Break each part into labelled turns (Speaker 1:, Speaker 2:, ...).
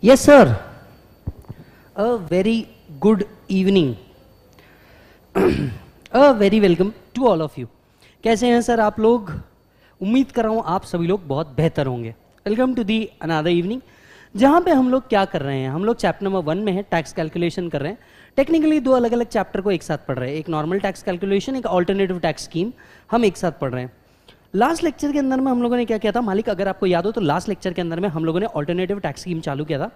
Speaker 1: Yes, sir. A very good evening. A very welcome to all of you. कैसे हैं sir आप लोग उम्मीद कर रहा हूँ आप सभी लोग बहुत बेहतर होंगे welcome to the another evening जहाँ पे हम लोग क्या कर रहे हैं हम लोग चैप्टर नंबर वन में है टैक्स कैलकुलेशन कर रहे हैं टेक्निकली दो अलग अलग चैप्टर को एक साथ पढ़ रहे हैं एक नॉर्मल टैक्स कैलकुलेशन एक ऑल्टरनेटिव टैक्स स्कीम हम एक साथ पढ़ रहे हैं लास्ट लेक्चर के अंदर में हम लोगों ने क्या किया था मालिक अगर आपको याद हो तो लास्ट लेक्चर के अंदर में हम लोगों ने ऑल्टरनेटिव टैक्स स्कीम चालू किया था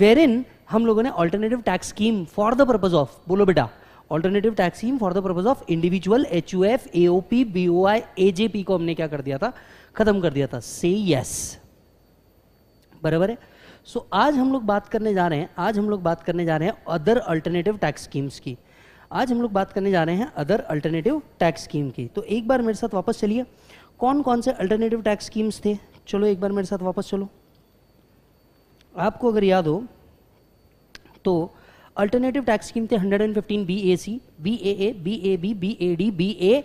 Speaker 1: वेर इन हम लोगों ने alternative tax scheme for the purpose of बोलो बेटा alternative tax scheme for the purpose of individual H U F A O P B O I A J P को हमने क्या कर दिया था खत्म कर दिया था से यस बराबर है सो so, आज हम लोग बात करने जा रहे हैं आज हम लोग बात करने जा रहे हैं अदर अल्टरनेटिव टैक्स स्कीम्स की आज हम लोग बात करने जा रहे हैं अदर अल्टरनेटिव टैक्स स्कीम की तो एक बार मेरे साथ वापस चलिए कौन कौन से अल्टरनेटिव टैक्स स्कीम्स थे चलो एक बार मेरे साथ वापस चलो आपको अगर याद हो तो अल्टरनेटिव टैक्स स्कीम थे 115 B A C B A A B A B B A D B A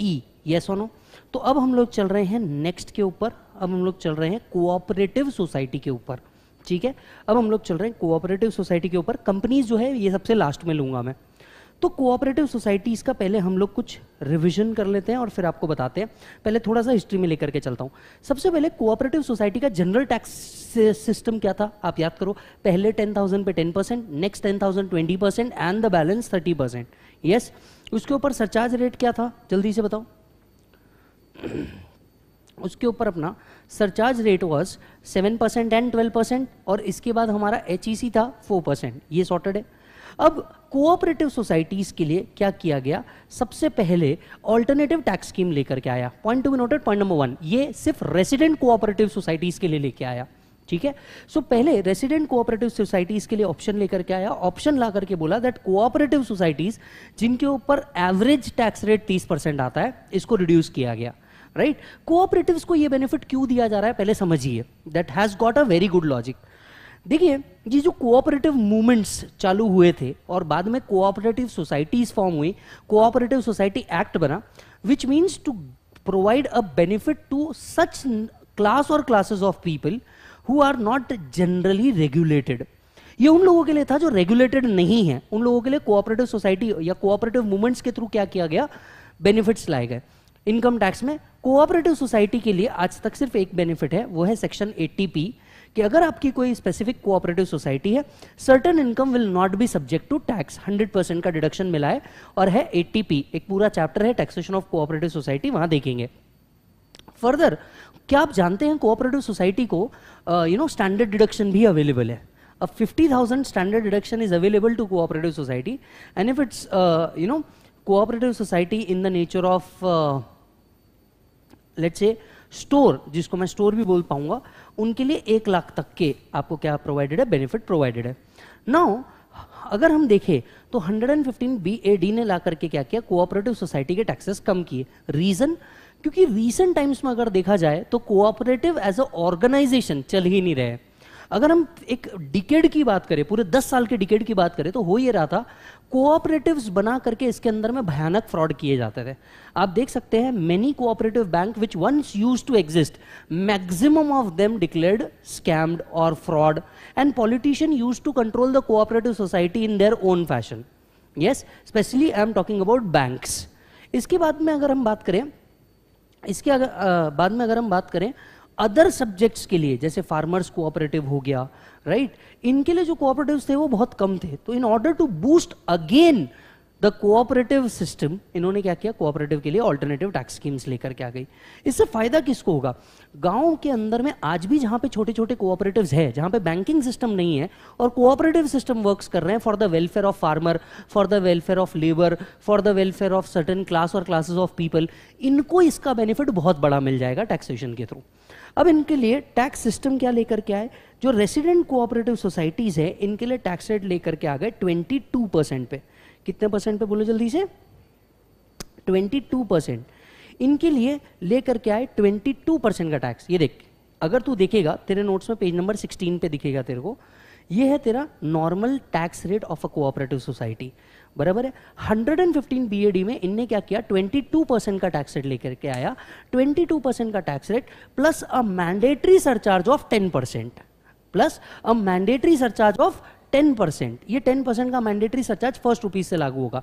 Speaker 1: E yes no तो अब हम लोग चल रहे हैं नेक्स्ट के ऊपर अब हम लोग चल रहे हैं कोऑपरेटिव सोसाइटी के ऊपर ठीक है अब हम लोग चल रहे हैं कोऑपरेटिव सोसाइटी के ऊपर कंपनीज जो है ये सबसे लास्ट में लूंगा मैं तो कोऑपरेटिव सोसाइटीज़ का पहले हम लोग कुछ रिविजन कर लेते हैं और फिर आपको बताते हैं पहले थोड़ा सा हिस्ट्री में लेकर के चलता हूँ सबसे पहले कोऑपरेटिव सोसाइटी का जनरल टैक्स सिस्टम क्या था आप याद करो पहले टेन थाउजेंड पे ten percent next ten thousand twenty percent and the balance thirty percent yes उसके ऊपर सरचार्ज रेट क्या था जल्दी से बताओ उसके ऊपर अपना surcharge rate was seven percent and twelve percent और इसके बाद हमारा एच e था फोर परसेंट ये सॉर्टेड है अब कोऑपरेटिव सोसाइटीज़ के लिए क्या किया गया सबसे पहले ऑल्टरनेटिव टैक्स स्कीम लेकर के आया point to be noted point number one ये सिर्फ रेसिडेंट कोऑपरेटिव सोसाइटीज़ के लिए लेके आया ठीक है सो पहले रेसिडेंट कोऑपरेटिव सोसाइटीज के लिए ऑप्शन लेकर के आया ऑप्शन ला करके बोला दैट कोऑपरेटिव सोसाइटीज जिनके ऊपर एवरेज टैक्स रेट तीस परसेंट आता है इसको रिड्यूस किया गया राइट right? कोऑपरेटिव्स को ये बेनिफिट क्यों दिया जा रहा है पहले समझिए that has got a very good logic देखिए ये जो कोऑपरेटिव मूवमेंट्स चालू हुए थे और बाद में कोऑपरेटिव सोसाइटीज फॉर्म हुई कोऑपरेटिव सोसाइटी एक्ट बना which means to provide a benefit to such class और classes of people who are not generally regulated ये उन लोगों के लिए था जो रेगुलेटेड नहीं है उन लोगों के लिए कोऑपरेटिव सोसाइटी या कोऑपरेटिव मूवमेंट्स के थ्रू क्या किया गया बेनिफिट्स लाए गए इनकम टैक्स में कोऑपरेटिव सोसाइटी के लिए आज तक सिर्फ एक बेनिफिट है वो है सेक्शन 80 पी कि अगर आपकी कोई स्पेसिफिक कोऑपरेटिव सोसाइटी है certain income will not be subject to tax 100 percent का डिडक्शन मिला है और है एटीपी एक पूरा चैप्टर है टैक्सेशन ऑफ कोऑपरेटिव सोसाइटी वहां देखेंगे फर्दर क्या आप जानते हैं कोऑपरेटिव सोसाइटी को यू नो स्टैंडर्ड डिडक्शन भी अवेलेबल है fifty thousand standard deduction is available to cooperative society and if it's you know cooperative society in the nature of let's uh, store जिसको मैं store भी बोल पाऊंगा उनके लिए एक लाख तक के आपको क्या प्रोवाइडेड है बेनिफिट प्रोवाइडेड है नाउ अगर हम देखें तो 115 BAD ने ला करके क्या किया कोऑपरेटिव सोसाइटी के टैक्सेस कम किए रीजन क्योंकि रीसेंट टाइम्स में अगर देखा जाए तो कोऑपरेटिव एज अ ऑर्गेनाइजेशन चल ही नहीं रहे अगर हम एक डिकेड की बात करें पूरे दस साल के डिकेड की बात करें तो हो ये रहा था कोऑपरेटिव बना करके इसके अंदर में भयानक फ्रॉड किए जाते थे आप देख सकते हैं many cooperative bank which once use to exist maximum of them declared scammed और fraud and politician use to control the cooperative society in their own fashion yes specially I am talking about banks इसके बाद में अगर हम बात करें इसके अगर आ, बाद में अगर हम बात करें अदर सब्जेक्ट्स के लिए जैसे फार्मर्स कोऑपरेटिव हो गया राइट right? इनके लिए जो कोऑपरेटिव्स थे वो बहुत कम थे तो in order to boost again the cooperative system इन्होंने क्या किया कोऑपरेटिव के लिए ऑल्टरनेटिव टैक्स स्कीम्स लेकर के आ गई इससे फायदा किसको होगा गांव के अंदर में आज भी जहां पे छोटे छोटे कोऑपरेटिव है जहां पे बैंकिंग सिस्टम नहीं है और कोऑपरेटिव सिस्टम वर्क्स कर रहे हैं for the welfare of farmer for the welfare of labour for the welfare of certain class और क्लासेस ऑफ पीपल इनको इसका बेनिफिट बहुत बड़ा मिल जाएगा टैक्सेशन के थ्रू अब इनके लिए टैक्स सिस्टम क्या लेकर के आए जो रेसिडेंट कोऑपरेटिव सोसाइटीज है इनके लिए टैक्स रेट लेकर के आ गए 22 परसेंट पे कितने परसेंट पे बोलो जल्दी से 22 परसेंट इनके लिए लेकर के आए 22 परसेंट का टैक्स ये देख अगर तू देखेगा तेरे नोट्स में पेज नंबर 16 पे दिखेगा तेरे को ये है तेरा normal tax rate of a cooperative society बराबर है 115 बीएडी में इनने क्या किया 22 परसेंट का टैक्स रेट लेकर के आया 22 परसेंट का tax rate plus a mandatory surcharge of 10 percent plus a mandatory surcharge of 10 percent ये 10 परसेंट का मैंडेटरी सरचार्ज फर्स्ट रुपीज से लागू होगा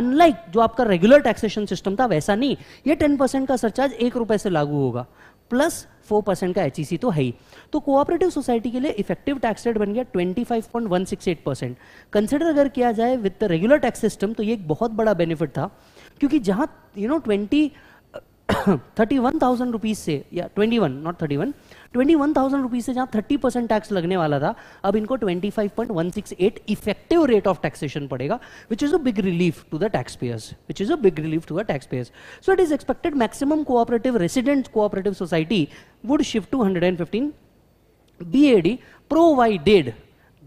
Speaker 1: अनलाइक जो आपका रेगुलर टैक्सेशन सिस्टम था वैसा नहीं ये 10 परसेंट का सरचार्ज एक रुपए से लागू होगा प्लस फोर परसेंट का एच e तो है ही तो कोऑपरेटिव सोसाइटी के लिए इफेक्टिव टैक्स रेट बन गया twenty five point one six eight percent consider अगर किया जाए with the regular tax system तो ये एक बहुत बड़ा बेनिफिट था क्योंकि जहाँ you know twenty thirty one thousand rupees से या twenty one not thirty one twenty one thousand rupees से जहां थर्टी परसेंट टैक्स लगने वाला था अब इनको twenty five point one six eight effective rate of taxation पड़ेगा which is a big relief to the tax payers which is a big relief to the tax payers so it is expected maximum cooperative resident cooperative society would shift to hundred and fifteen B A D provided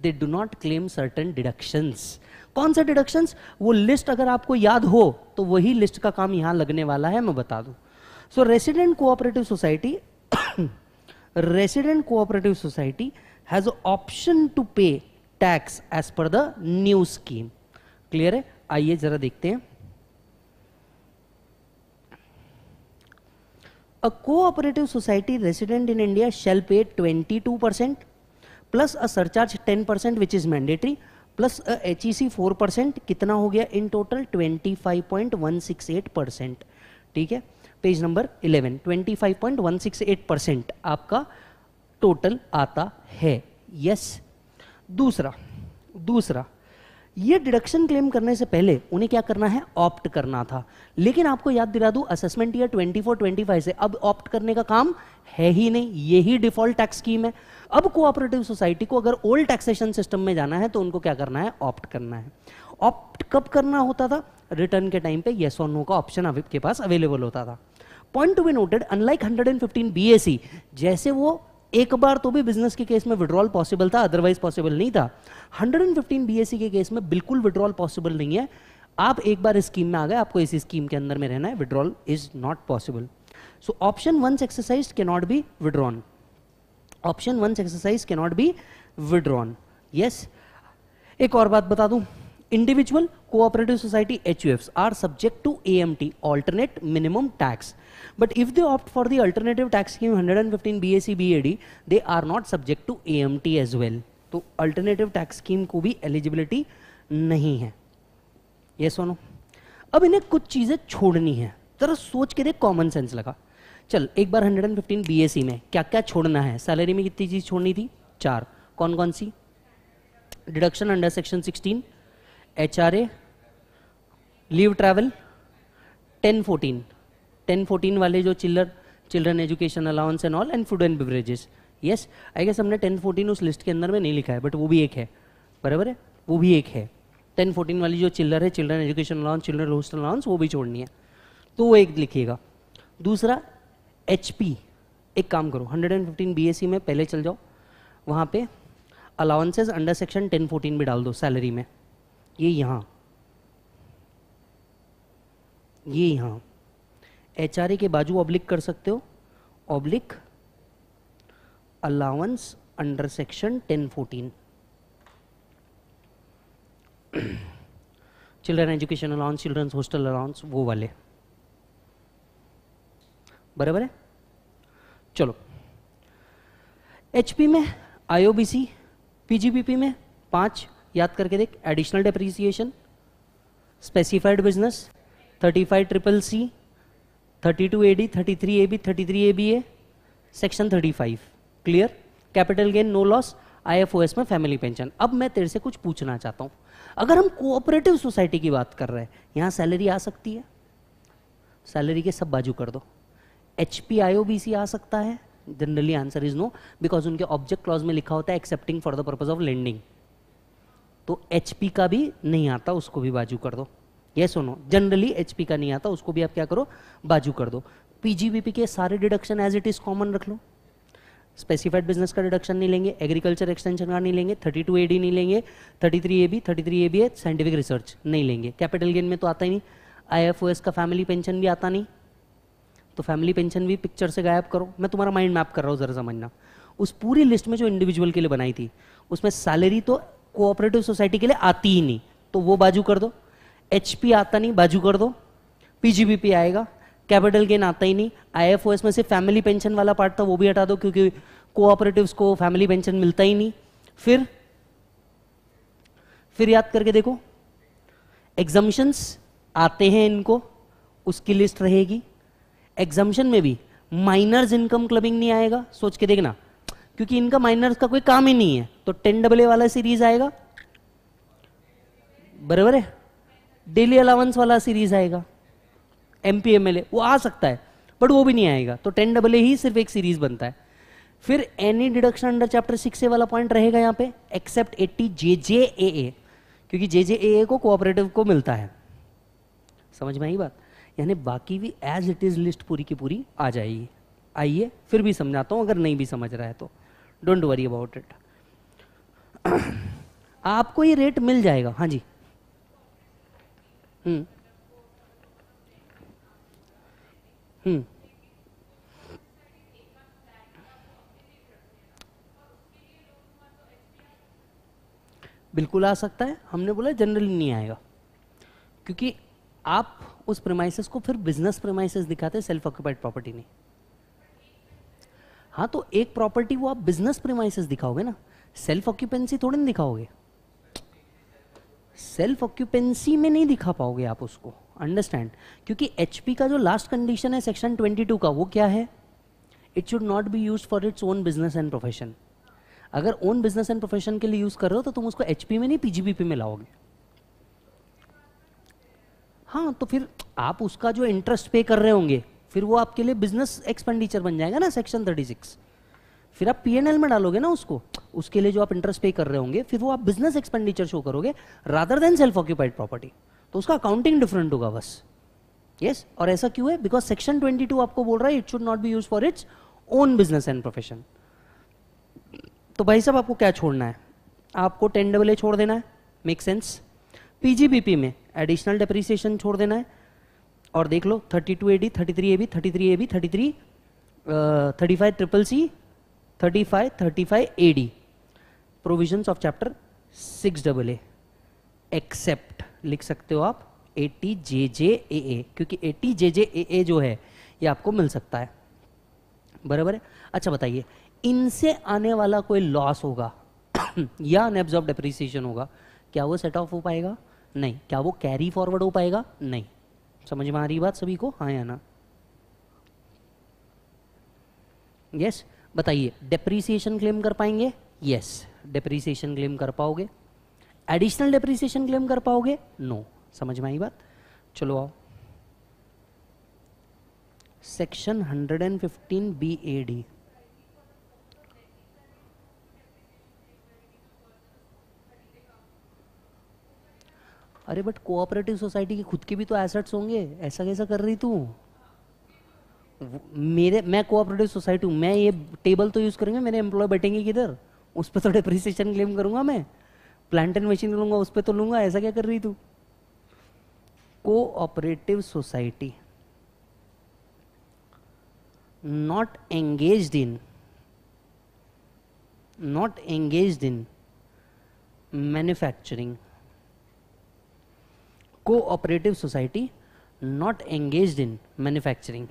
Speaker 1: they do not claim certain deductions कौन सा deductions वो list अगर आपको याद हो तो वही list का काम यहां लगने वाला है मैं बता दूँ so resident cooperative society resident cooperative society has option to pay tax as per the new scheme clear है आइए जरा देखते हैं A cooperative society resident in India shall pay 22% plus a surcharge 10% which is mandatory plus H E C four percent कितना हो गया in total twenty five point one six eight percent ठीक है पेज नंबर 11 25.168 परसेंट आपका टोटल आता है yes yes. दूसरा दूसरा ये डिडक्शन क्लेम करने से पहले उन्हें क्या करना है ऑप्ट करना था लेकिन आपको याद दिला दूं असेसमेंट ईयर 24 25 से अब ऑप्ट करने का काम है ही नहीं यही डिफॉल्ट टैक्स स्कीम है अब कोऑपरेटिव सोसाइटी को अगर ओल्ड टैक्सेशन सिस्टम में जाना है तो उनको क्या करना है ऑप्ट करना है ऑप्ट कब करना होता था रिटर्न के टाइम पे येस और नो का ऑप्शन आपके पास अवेलेबल होता था point to be noted unlike 115 BAC जैसे वो एक बार तो भी बिजनेस के केस में विड्रॉल पॉसिबल था अदरवाइज पॉसिबल नहीं था 115 बीएससी के केस में बिल्कुल विड्रॉल पॉसिबल नहीं है आप एक बार स्कीम में आ गए आपको इसी स्कीम के अंदर में रहना है withdrawal is not possible so option once exercise can not be withdrawn option once exercise can not be withdrawn yes एक और बात बता दूं individual cooperative society H R subject to A M T alternate minimum tax but if they opt for the alternative tax scheme hundred and fifteen B S B A D they are not subject to A M T as well तो alternative tax scheme को भी eligibility नहीं है ये सुनो अब इन्हें कुछ चीजें छोड़नी है जरा सोच के देख कॉमन सेंस लगा चल एक बार 115 बीएससी में क्या क्या छोड़ना है सैलरी में कितनी चीज छोड़नी थी चार कौन कौन सी deduction under section sixteen H R A leave travel ten fourteen ten fourteen वाले जो चिल्लर children education allowance and all and food and beverages yes I guess हमने टेन फोर्टीन उस लिस्ट के अंदर में नहीं लिखा है बट वो भी एक है बराबर है वो भी एक है टेन फोर्टीन वाली जो चिल्लर है children education allowance children hostel allowance वो भी छोड़नी है तो वो एक लिखिएगा दूसरा एच एक काम करो 115 बीएससी e में पहले चल जाओ वहाँ पे अलाउंसेज अंडर सेक्शन 1014 भी डाल दो सैलरी में ये यहाँ ये यहाँ एच के बाजू ऑब्लिक कर सकते हो oblique allowance under section ten fourteen children education allowance children's hostel allowance वो वाले बराबर है चलो एचपी में आईओबीसी पीजीबीपी में पांच याद करके देख additional depreciation specified business thirty five triple C thirty two A D thirty three A B thirty three A B A section thirty five clear capital gain no loss IFOS में family pension अब मैं तेरे से कुछ पूछना चाहता हूँ अगर हम कोऑपरेटिव सोसाइटी की बात कर रहे हैं यहाँ सैलरी आ सकती है सैलरी के सब बाजू कर दो H P I O B C आ सकता है generally answer is no because उनके ऑब्जेक्ट क्लॉज में लिखा होता है excepting for the purpose of lending तो एच का भी नहीं आता उसको भी बाजू कर दो ये सुनो जनरली एच का नहीं आता उसको भी आप क्या करो बाजू कर दो पीजीबीपी के सारे deduction as it is common रख लो स्पेसिफाइड बिजनेस का डिडक्शन नहीं लेंगे एग्रीकल्चर एक्सटेंशन का नहीं लेंगे 32 टू नहीं लेंगे 33 A B thirty three A B है साइंटिफिक रिसर्च नहीं लेंगे कैपिटल गेन में तो आता ही नहीं आईएफओएस का फैमिली पेंशन भी आता नहीं तो फैमिली पेंशन भी पिक्चर से गायब करो मैं तुम्हारा माइंड मैप कर रहा हूँ ज़रा समझना उस पूरी लिस्ट में जो इंडिविजुअल के लिए बनाई थी उसमें सैलरी तो कोऑपरेटिव सोसाइटी के लिए आती ही नहीं तो वो बाजू कर दो एचपी आता नहीं बाजू कर दो पीजीबीपी आएगा कैपिटल गेन आता ही नहीं आईएफओएस में से फैमिली पेंशन वाला पार्ट था वो भी हटा दो क्योंकि कोऑपरेटिव्स को फैमिली पेंशन मिलता ही नहीं फिर फिर याद करके देखो एग्जामिशंस आते हैं इनको उसकी लिस्ट रहेगी एग्जामिशन में भी माइनर्स इनकम क्लबिंग नहीं आएगा सोच के देखना क्योंकि इनका माइनर्स का कोई काम ही नहीं है तो टेन डबल ए वाला सीरीज आएगा बराबर है डेली अलाउंस वाला सीरीज आएगा M P M L A वो आ सकता है बट वो भी नहीं आएगा तो टेन डबल ए ही सिर्फ एक सीरीज बनता है फिर any deduction under chapter six A वाला पॉइंट रहेगा यहाँ पे एक्सेप्ट एट्टी जे जे ए ए क्योंकि जे जे ए ए को कोऑपरेटिव को मिलता है समझ में आई बात यानी बाकी भी एज इट इज़ लिस्ट पूरी की पूरी आ जाएगी आइए फिर भी समझाता हूं अगर नहीं भी समझ रहा है तो डोंट वरी अबाउट इट आपको ये रेट मिल जाएगा हाँ जी हम्म हम्म बिल्कुल आ सकता है हमने बोला जनरली नहीं आएगा क्योंकि आप उस प्रमाइसिस को फिर बिजनेस प्रमाइसिस दिखाते सेल्फ ऑक्यूपाइड प्रॉपर्टी नहीं हाँ तो एक प्रॉपर्टी वो आप बिजनेस प्रीमाइसिस दिखाओगे ना सेल्फ ऑक्यूपेंसी थोड़ी ना दिखाओगे सेल्फ ऑक्यूपेंसी में नहीं दिखा पाओगे आप उसको अंडरस्टैंड क्योंकि एच का जो लास्ट कंडीशन है सेक्शन 22 का वो क्या है it should not be use for its own business and profession अगर ओन बिजनेस एंड प्रोफेशन के लिए यूज कर रहे हो तो तुम उसको एचपी में नहीं पीजीबीपी में लाओगे हाँ तो फिर आप उसका जो इंटरेस्ट पे कर रहे होंगे फिर वो आपके लिए बिजनेस एक्सपेंडिचर बन जाएगा ना सेक्शन थर्टी सिक्स फिर आप पी में डालोगे ना उसको उसके लिए जो आप इंटरेस्ट पे कर रहे होंगे फिर वो आप बिजनेस एक्सपेंडिचर शो करोगे rather than self occupied property तो उसका अकाउंटिंग डिफरेंट होगा बस यस yes? और ऐसा क्यों है बिकॉज सेक्शन 22 आपको बोल रहा है it should not be use for its own business and profession तो भाई साहब आपको क्या छोड़ना है आपको टेन डबल ए छोड़ देना है मेक सेंस पीजीबीपी में एडिशनल डेप्रिसिएशन छोड़ देना है और देख लो thirty two A D thirty three A B thirty three A B thirty three thirty five triple C thirty five thirty five A D provision of chapter six double A except लिख सकते हो आप A T J J ए ए क्योंकि A T J J ए ए जो है ये आपको मिल सकता है बराबर है अच्छा बताइए इनसे आने वाला कोई लॉस होगा या अनएब्जॉर्ब डेप्रिसिएशन होगा क्या वो सेट ऑफ हो पाएगा नहीं क्या वो कैरी फॉरवर्ड हो पाएगा नहीं समझ में आ रही बात सभी को हाँ या ना यस बताइए डेप्रीसिएशन क्लेम कर पाएंगे यस डेप्रीसिएशन क्लेम कर पाओगे एडिशनल डेप्रीसिएशन क्लेम कर पाओगे नो no. समझ में आई बात चलो आओ सेक्शन 115 बी ए डी अरे बट कोऑपरेटिव सोसाइटी के खुद के भी तो एसेट्स होंगे ऐसा कैसा कर रही तू मेरे मैं कोऑपरेटिव सोसाइटी हूँ मैं ये टेबल तो यूज़ करूंगा मेरे एम्प्लॉय बैठेंगे किधर उस पर तो डिप्रिसिएशन क्लेम करूंगा मैं प्लांट एंड मशीन लूंगा उस पर तो लूंगा ऐसा क्या कर रही तू cooperative society not engage in not engage in manufacturing cooperative society not engaged in manufacturing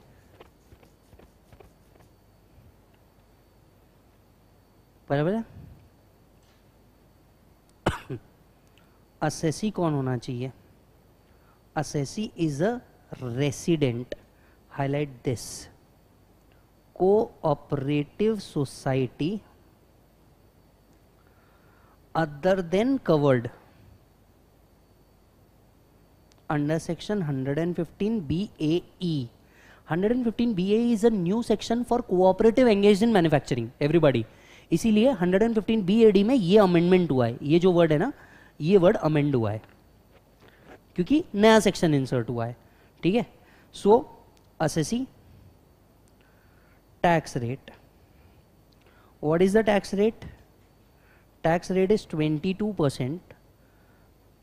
Speaker 1: बराबर असेसी कौन होना चाहिए assessee is a resident highlight this cooperative society other than covered under section 115 BAE. 115 BAE is a new section for cooperative engaged in manufacturing. Everybody. इसीलिए 115 BAD में ये amendment हुआ है ये जो वर्ड है ना ये वर्ड अमेंड हुआ है क्योंकि नया सेक्शन इंसर्ट हुआ है ठीक है so assessee tax rate. What is the tax rate? Tax rate is 22 percent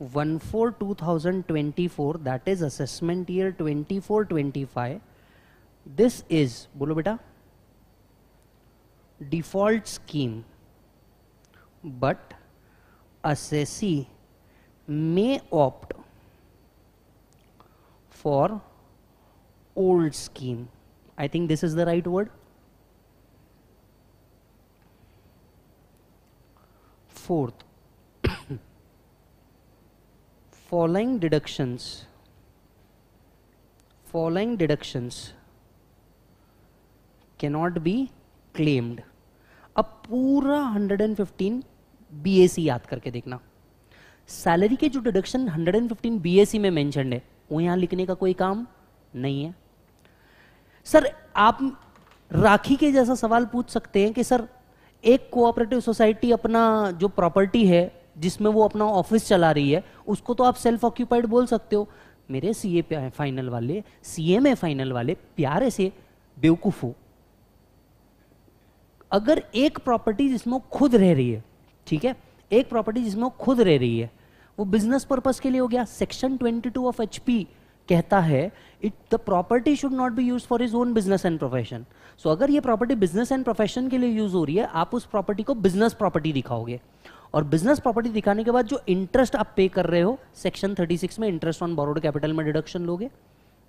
Speaker 1: one four two thousand twenty four that is assessment year twenty four twenty five this is बोलो बेटा default scheme but assessee may opt for old scheme I think this is the right word fourth following deductions following deductions cannot be claimed अब पूरा 115 सी याद करके देखना salary के जो deduction 115 सी में मेंशन है वो यहां लिखने का कोई काम नहीं है सर आप राखी के जैसा सवाल पूछ सकते हैं कि सर एक कोऑपरेटिव सोसाइटी अपना जो प्रॉपर्टी है जिसमें वो अपना ऑफिस चला रही है उसको तो आप सेल्फ ऑक्यूपाइड बोल सकते हो मेरे सी ए फाइनल वाले सी एम ए फाइनल वाले प्यारे से बेवकूफ हो अगर एक प्रॉपर्टी जिसमें खुद रह रही है ठीक है एक प्रॉपर्टी जिसमें खुद रह रही है वो बिजनेस पर्पज के लिए हो गया सेक्शन 22 ऑफ एच कहता है it the property should not be use for is own business and profession so अगर ये प्रॉपर्टी बिजनेस एंड प्रोफेशन के लिए यूज हो रही है आप उस प्रॉपर्टी को बिजनेस प्रॉपर्टी दिखाओगे और बिजनेस प्रॉपर्टी दिखाने के बाद जो इंटरेस्ट आप पे कर रहे हो सेक्शन 36 में इंटरेस्ट ऑन बोरोड कैपिटल में डिडक्शन लोगे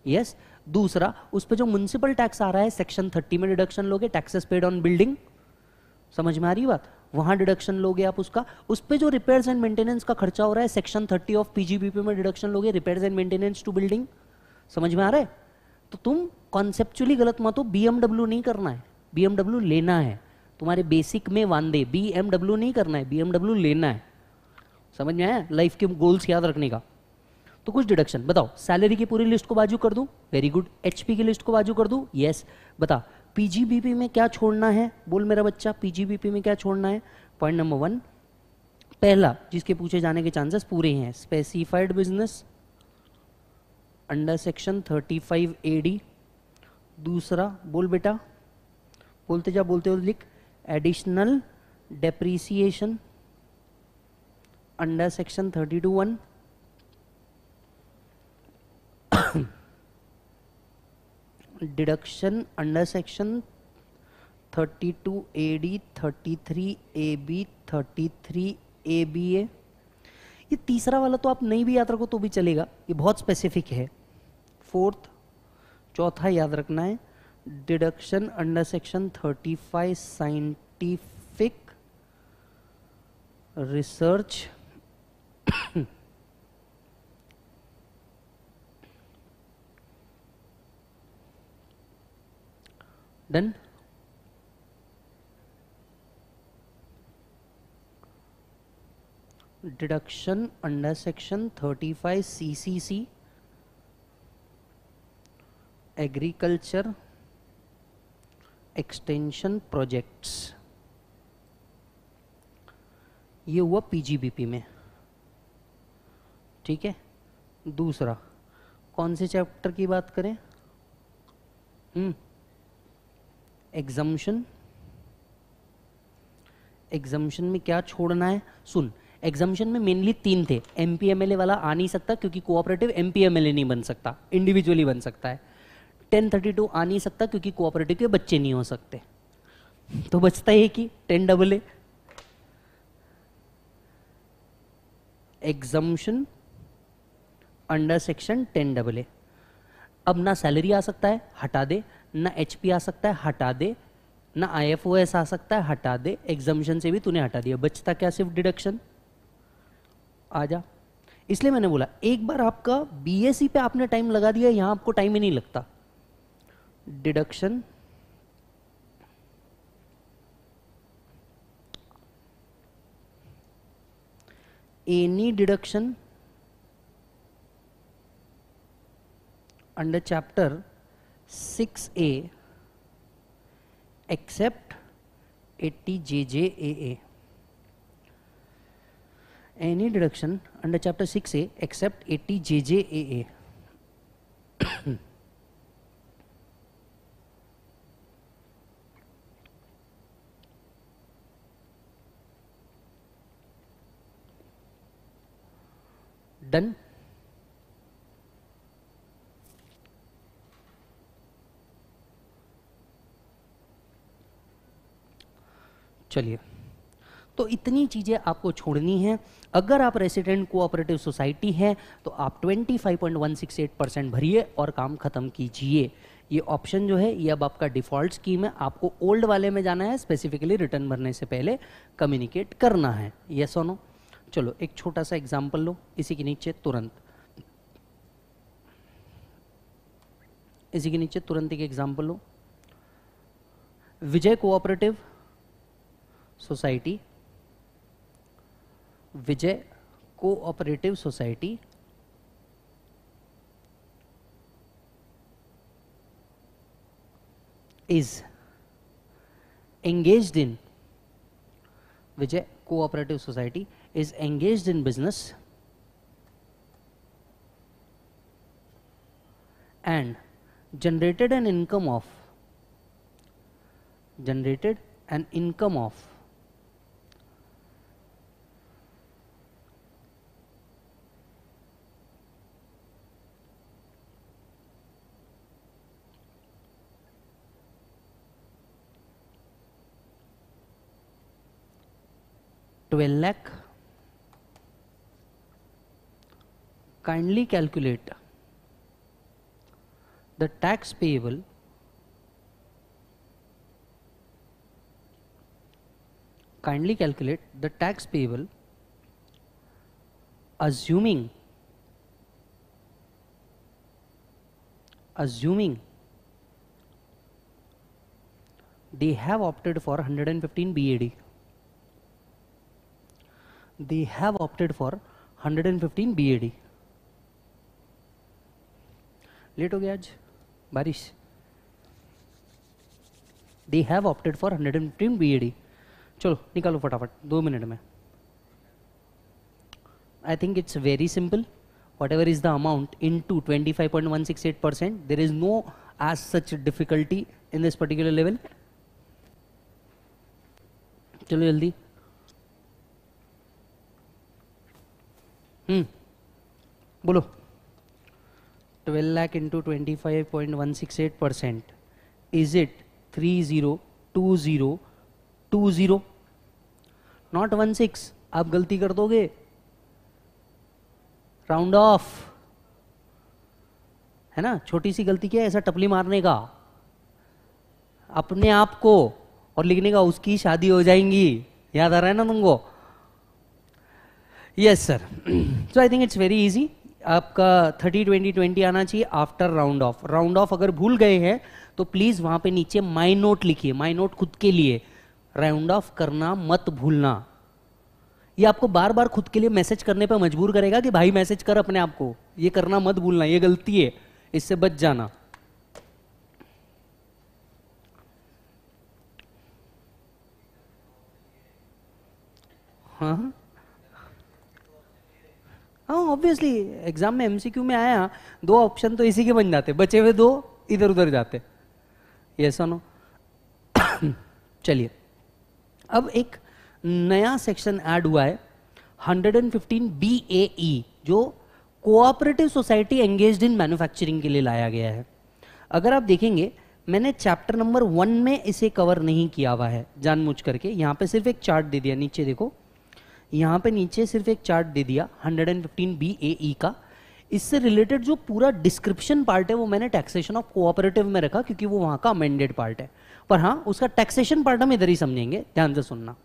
Speaker 1: यस yes. दूसरा उस पर जो म्यूनसिपल टैक्स आ रहा है सेक्शन 30 में डिडक्शन लोगे टैक्सेस पेड ऑन बिल्डिंग समझ में आ रही बात वहां डिडक्शन लोगे आप उसका उस पर जो रिपेयर्स एंड मेंटेनेंस का खर्चा हो रहा है सेक्शन थर्टी ऑफ पीजीबीपी में डिडक्शन लोगे repairs and maintenance to building समझ में आ रहा है तो तुम कॉन्सेप्चुअली गलत मत हो बीएमडब्ल्यू नहीं करना है बीएमडब्ल्यू लेना है तुम्हारे बेसिक में वांदे बी एम नहीं करना है बी एमडब्ल्यू लेना है समझ में आया लाइफ के गोल्स याद रखने का तो कुछ डिडक्शन बताओ सैलरी की पूरी लिस्ट को बाजू कर दूं वेरी गुड एचपी की लिस्ट को बाजू कर दूं यस yes. बता पीजीबीपी में क्या छोड़ना है बोल मेरा बच्चा पीजीबीपी में क्या छोड़ना है पॉइंट नंबर वन पहला जिसके पूछे जाने के चांसेस पूरे हैं specified business under section A D दूसरा बोल बेटा बोलते जा बोलते हो लिख additional depreciation under section 32.1 deduction under section 32 AD 33 AB 33 ABA ये तीसरा वाला तो आप नहीं भी याद रखो तो भी चलेगा ये बहुत स्पेसिफिक है फोर्थ चौथा याद रखना है deduction under section 35 scientific research done deduction under section 35 CCC agriculture extension projects ये हुआ पीजीबीपी में ठीक है दूसरा कौन से चैप्टर की बात करें हम्म एग्जम्पन एग्जम्पन में क्या छोड़ना है सुन एग्जामेशन में मेनली तीन थे एमपीएमएलए वाला आ नहीं सकता क्योंकि कोऑपरेटिव एमपीएमएलए नहीं बन सकता इंडिविजुअली बन सकता है टेन थर्टी टू आ नहीं सकता क्योंकि कोऑपरेटिव के बच्चे नहीं हो सकते तो बचता है कि ten double A exemption under section ten double A अब ना सैलरी आ सकता है हटा दे ना एच आ सकता है हटा दे ना आई आ सकता है हटा दे एग्जामेशन से भी तूने हटा दिया बचता क्या सिर्फ डिडक्शन आ जा इसलिए मैंने बोला एक बार आपका बीएससी e पे आपने टाइम लगा दिया यहां आपको टाइम ही नहीं लगता deduction any deduction under chapter 6a except 80JJAA. Any deduction under chapter 6a except 80JJAA. done चलिए तो इतनी चीज़ें आपको छोड़नी है अगर आप रेसिडेंट कोऑपरेटिव सोसाइटी है तो आप 25.168 परसेंट भरिए और काम ख़त्म कीजिए ये ऑप्शन जो है ये अब आपका डिफ़ॉल्ट स्कीम है आपको ओल्ड वाले में जाना है स्पेसिफिकली रिटर्न भरने से पहले कम्युनिकेट करना है यस और नो चलो एक छोटा सा एग्जाम्पल लो इसी के नीचे तुरंत इसी के नीचे तुरंत एक एग्जाम्पल लो Vijay cooperative society Vijay cooperative society is engage in Vijay cooperative society is engaged in business and generated an income of generated an income of twelve lakh kindly calculate the tax payable kindly calculate the tax payable assuming assuming they have opted for 115 BAD they have opted for 115 BAD late हो गया आज बारिश they have opted for hundred and fifteen B AD चलो निकालो फटाफट दो minute में I think it's very simple whatever is the amount into twenty five point one six eight percent there is no as such difficulty in this particular level चलो जल्दी हम्म बोलो 12 lakh into 25.168 percent is it 302020 not 16 आप गलती कर दोगे round of है ना छोटी सी गलती क्या है ऐसा टपली मारने का अपने आप को और लिखने का उसकी शादी हो जाएंगी याद आ रहा है ना तुमको yes sir so I think it's very easy आपका थर्टी ट्वेंटी ट्वेंटी आना चाहिए after round off round off अगर भूल गए हैं तो प्लीज़ वहां पे नीचे माई नोट लिखिए माई नोट खुद के लिए राउंड ऑफ करना मत भूलना ये आपको बार बार खुद के लिए मैसेज करने पर मजबूर करेगा कि भाई मैसेज कर अपने आप को ये करना मत भूलना ये गलती है इससे बच जाना हाँ हाँ ऑब्वियसली एग्जाम में एमसीक्यू में आया दो ऑप्शन तो इसी के बन जाते बचे हुए दो इधर उधर जाते ये सुनो चलिए अब एक नया सेक्शन ऐड हुआ है 115 बीएई e, जो cooperative society engaged in manufacturing के लिए लाया गया है अगर आप देखेंगे मैंने चैप्टर नंबर वन में इसे कवर नहीं किया हुआ है जानबूझ करके यहाँ पे सिर्फ एक चार्ट दे दिया नीचे देखो यहाँ पे नीचे सिर्फ एक चार्ट दे दिया 115 बी ए ई का इससे रिलेटेड जो पूरा डिस्क्रिप्शन पार्ट है वो मैंने टैक्सेशन ऑफ कोऑपरेटिव में रखा क्योंकि वो वहाँ का अमेंडेड पार्ट है पर हाँ उसका टैक्सेशन पार्ट हम इधर ही समझेंगे ध्यान से सुनना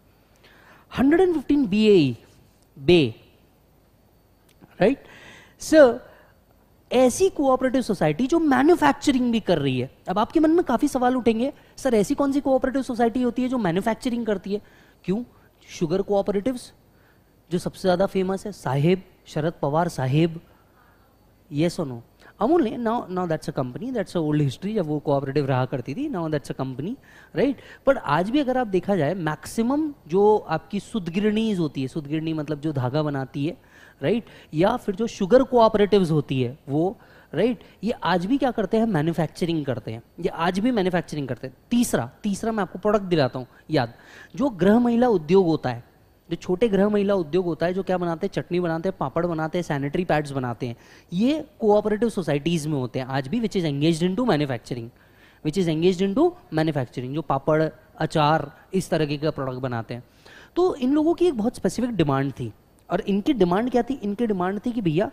Speaker 1: 115 BAE बे राइट सर ऐसी कोऑपरेटिव सोसाइटी जो मैन्युफैक्चरिंग भी कर रही है अब आपके मन में काफी सवाल उठेंगे सर ऐसी कौन सी कोऑपरेटिव सोसाइटी होती है जो मैन्युफैक्चरिंग करती है क्यों शुगर कोऑपरेटिव्स जो सबसे ज़्यादा फेमस है साहेब शरद पवार साहेब ये सो नो अमूल है now now that's a company that's a old history जब वो कोऑपरेटिव रहा करती थी now that's a company right but आज भी अगर आप देखा जाए मैक्सिमम जो आपकी सुदगिरणीज होती है सुदगिरणी मतलब जो धागा बनाती है राइट या फिर जो शुगर कोऑपरेटिव्स होती है वो राइट ये आज भी क्या करते हैं मैन्युफैक्चरिंग करते हैं ये आज भी मैन्युफैक्चरिंग करते हैं तीसरा तीसरा मैं आपको प्रोडक्ट दिलाता हूँ याद जो गृह महिला उद्योग होता है जो छोटे गृह महिला उद्योग होता है जो क्या बनाते हैं चटनी बनाते हैं पापड़ बनाते हैं सैनिटरी पैड्स बनाते हैं ये कोऑपरेटिव सोसाइटीज़ में होते हैं आज भी which is engage into manufacturing which is engage into manufacturing जो पापड़ अचार इस तरह के प्रोडक्ट बनाते हैं तो इन लोगों की एक बहुत स्पेसिफिक डिमांड थी और इनकी डिमांड क्या थी इनकी डिमांड थी कि भैया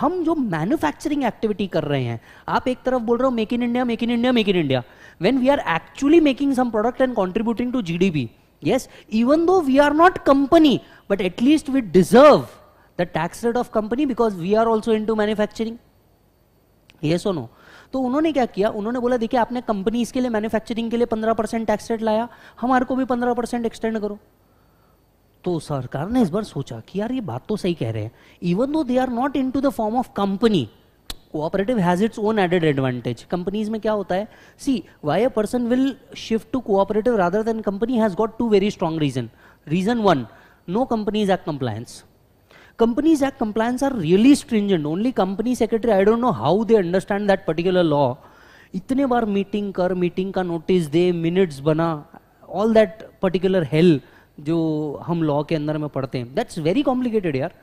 Speaker 1: हम जो मैन्युफैक्चरिंग एक्टिविटी कर रहे हैं आप एक तरफ बोल रहे हो make in India make in India make in India when we are actually making some product and contributing to GDP Yes, even though we are not company, but at least we deserve the tax rate of company because we are also into manufacturing. Yes or no? तो उन्होंने क्या किया उन्होंने बोला देखिए आपने companies के लिए मैन्युफैक्चरिंग के लिए 15 परसेंट टैक्स रेट लाया हमारे को भी 15 परसेंट एक्सटेंड करो तो सरकार ने इस बार सोचा कि यार ये बात तो सही कह रहे हैं even though they are not into the form of company cooperative has its own added advantage companies में क्या होता है see why a person will shift to cooperative rather than company has got two very strong reason reason one no companies act compliance companies act compliance are really stringent only company secretary I don't know how they understand that particular law इतने बार meeting कर meeting का notice दे minutes बना all that particular hell जो हम law के अंदर में पढ़ते हैं दैट्स वेरी कॉम्प्लिकेटेड यार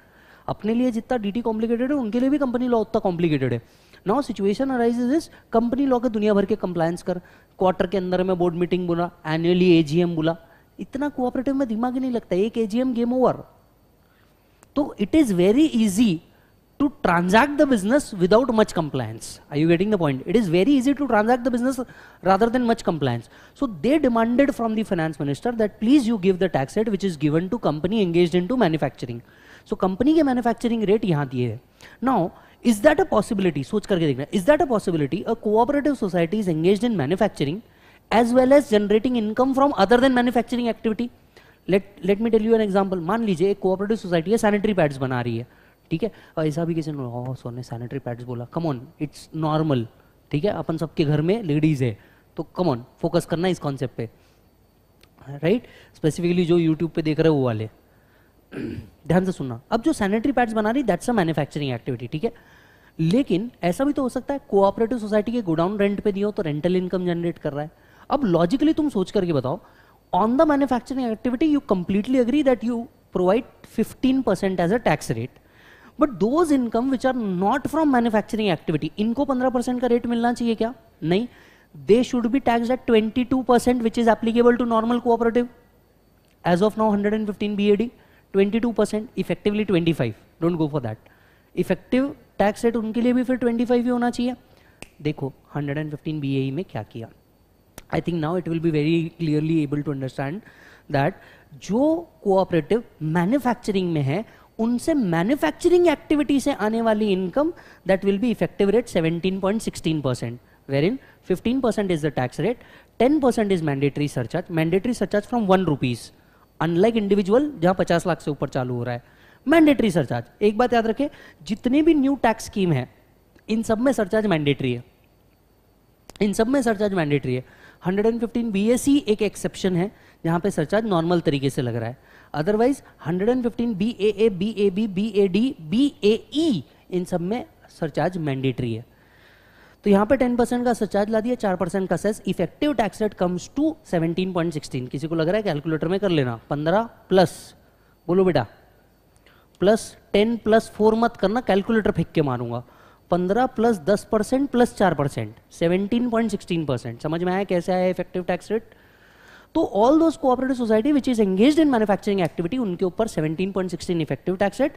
Speaker 1: अपने लिए जितना डीटी कॉम्प्लिकेटेड है उनके लिए भी कंपनी लॉ उतना कॉम्प्लिकेटेड है now situation arises is company law के दुनिया भर के कंप्लायंस कर क्वार्टर के अंदर में बोर्ड मीटिंग बोला एनुअली एजीएम बोला इतना कोऑपरेटिव में दिमाग ही नहीं लगता एक एजीएम गेम ओवर तो it is very easy to transact the business without much compliance I you getting the point it is very easy to transact the business rather than much compliance so they demanded from the finance minister that please you give the tax aid which is given to company engage into manufacturing so company के manufacturing rate यहाँ दिए है now is that a possibility सोच करके देखना is that a possibility a cooperative society is engage in manufacturing as well as generating income from other than manufacturing activity let let me tell you an example मान लीजिए एक cooperative society है sanitary pads बना रही है ठीक है ऐसा भी किसी ने सैनिटरी पैड्स बोला ऑन इट्स नॉर्मल ठीक है अपन सबके घर में लेडीज़ है तो ऑन फोकस करना इस कॉन्सेप्ट पे राइट right? स्पेसिफिकली जो यूट्यूब पे देख रहे हो वो वाले ध्यान से सुनना अब जो सैनिटरी पैड्स बना रही दैट्स अ मैन्युफैक्चरिंग एक्टिविटी ठीक है लेकिन ऐसा भी तो हो सकता है कोऑपरेटिव सोसाइटी के गोडाउन रेंट पे दियो तो रेंटल इनकम जनरेट कर रहा है अब लॉजिकली तुम सोच करके बताओ on the manufacturing activity you completely agree that you provide 15 percent as a tax rate but those income which are not from manufacturing activity इनको 15 परसेंट का रेट मिलना चाहिए क्या नहीं they should be tax at 22 percent which is applicable to normal cooperative as of now 115 AD twenty two percent effectively five don't go for that effective tax rate उनके लिए भी फिर ट्वेंटी फाइव ही होना चाहिए देखो hundred and fifteen B A में क्या किया I think now it will be very clearly able to understand that जो कोऑपरेटिव मैन्युफैक्चरिंग में है उनसे मैन्युफैक्चरिंग एक्टिविटी से आने वाली income that will be effective rate point sixteen percent where in fifteen percent is the tax rate ten percent is mandatory surcharge mandatory surcharge from one rupees unlike individual जहां पचास लाख से ऊपर चालू हो रहा है मैंडेटरी सरचार्ज एक बात याद रखे जितनी भी न्यू टैक्स स्कीम है इन सब में सरचार्ज मैंडेटरी है इन सब में सरचार्ज मैंडेटरी है 115 बीएससी एक एक्सेप्शन है जहां पे सरचार्ज नॉर्मल तरीके से लग रहा है otherwise 115 BAA BAB BAD BAE इन सब में सरचार्ज मैंडेटरी है तो यहां पे 10 परसेंट का सरचार्ज ला दिया 4 परसेंट का cess effective tax rate comes to 17.16 किसी को लग रहा है कैलकुलेटर में कर लेना 15 प्लस बोलो बेटा प्लस 10 प्लस 4 मत करना कैलकुलेटर फेंक के मारूंगा 15 प्लस 10 परसेंट प्लस चार परसेंट सेवनटीन समझ में आया कैसे आया इफेक्टिव टैक्स रेट तो all those cooperative society which is engage in manufacturing activity उनके ऊपर 17.16 effective tax rate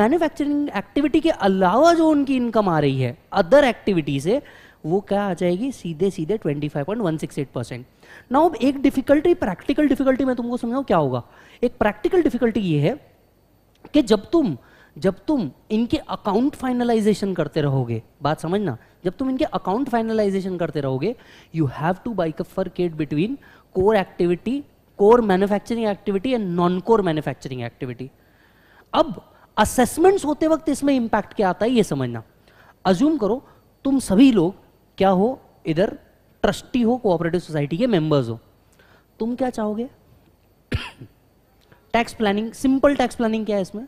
Speaker 1: manufacturing activity के अलावा जो उनकी इनकम आ रही है अदर एक्टिविटी से वो क्या आ जाएगी सीधे सीधे 25.168 परसेंट नाउ एक डिफिकल्टी प्रैक्टिकल डिफिकल्टी मैं तुमको समझाऊं क्या होगा एक प्रैक्टिकल डिफिकल्टी ये है कि जब तुम जब तुम इनके अकाउंट फाइनलाइजेशन करते रहोगे बात समझना जब तुम इनके अकाउंट फाइनलाइजेशन करते रहोगे you have to bifurcate between core activity core manufacturing activity and non core manufacturing activity अब असेसमेंट्स होते वक्त इसमें इंपैक्ट क्या आता है ये समझना अज्यूम करो तुम सभी लोग क्या हो इधर ट्रस्टी हो कोऑपरेटिव सोसाइटी के मेंबर्स हो तुम क्या चाहोगे tax planning simple tax planning क्या है इसमें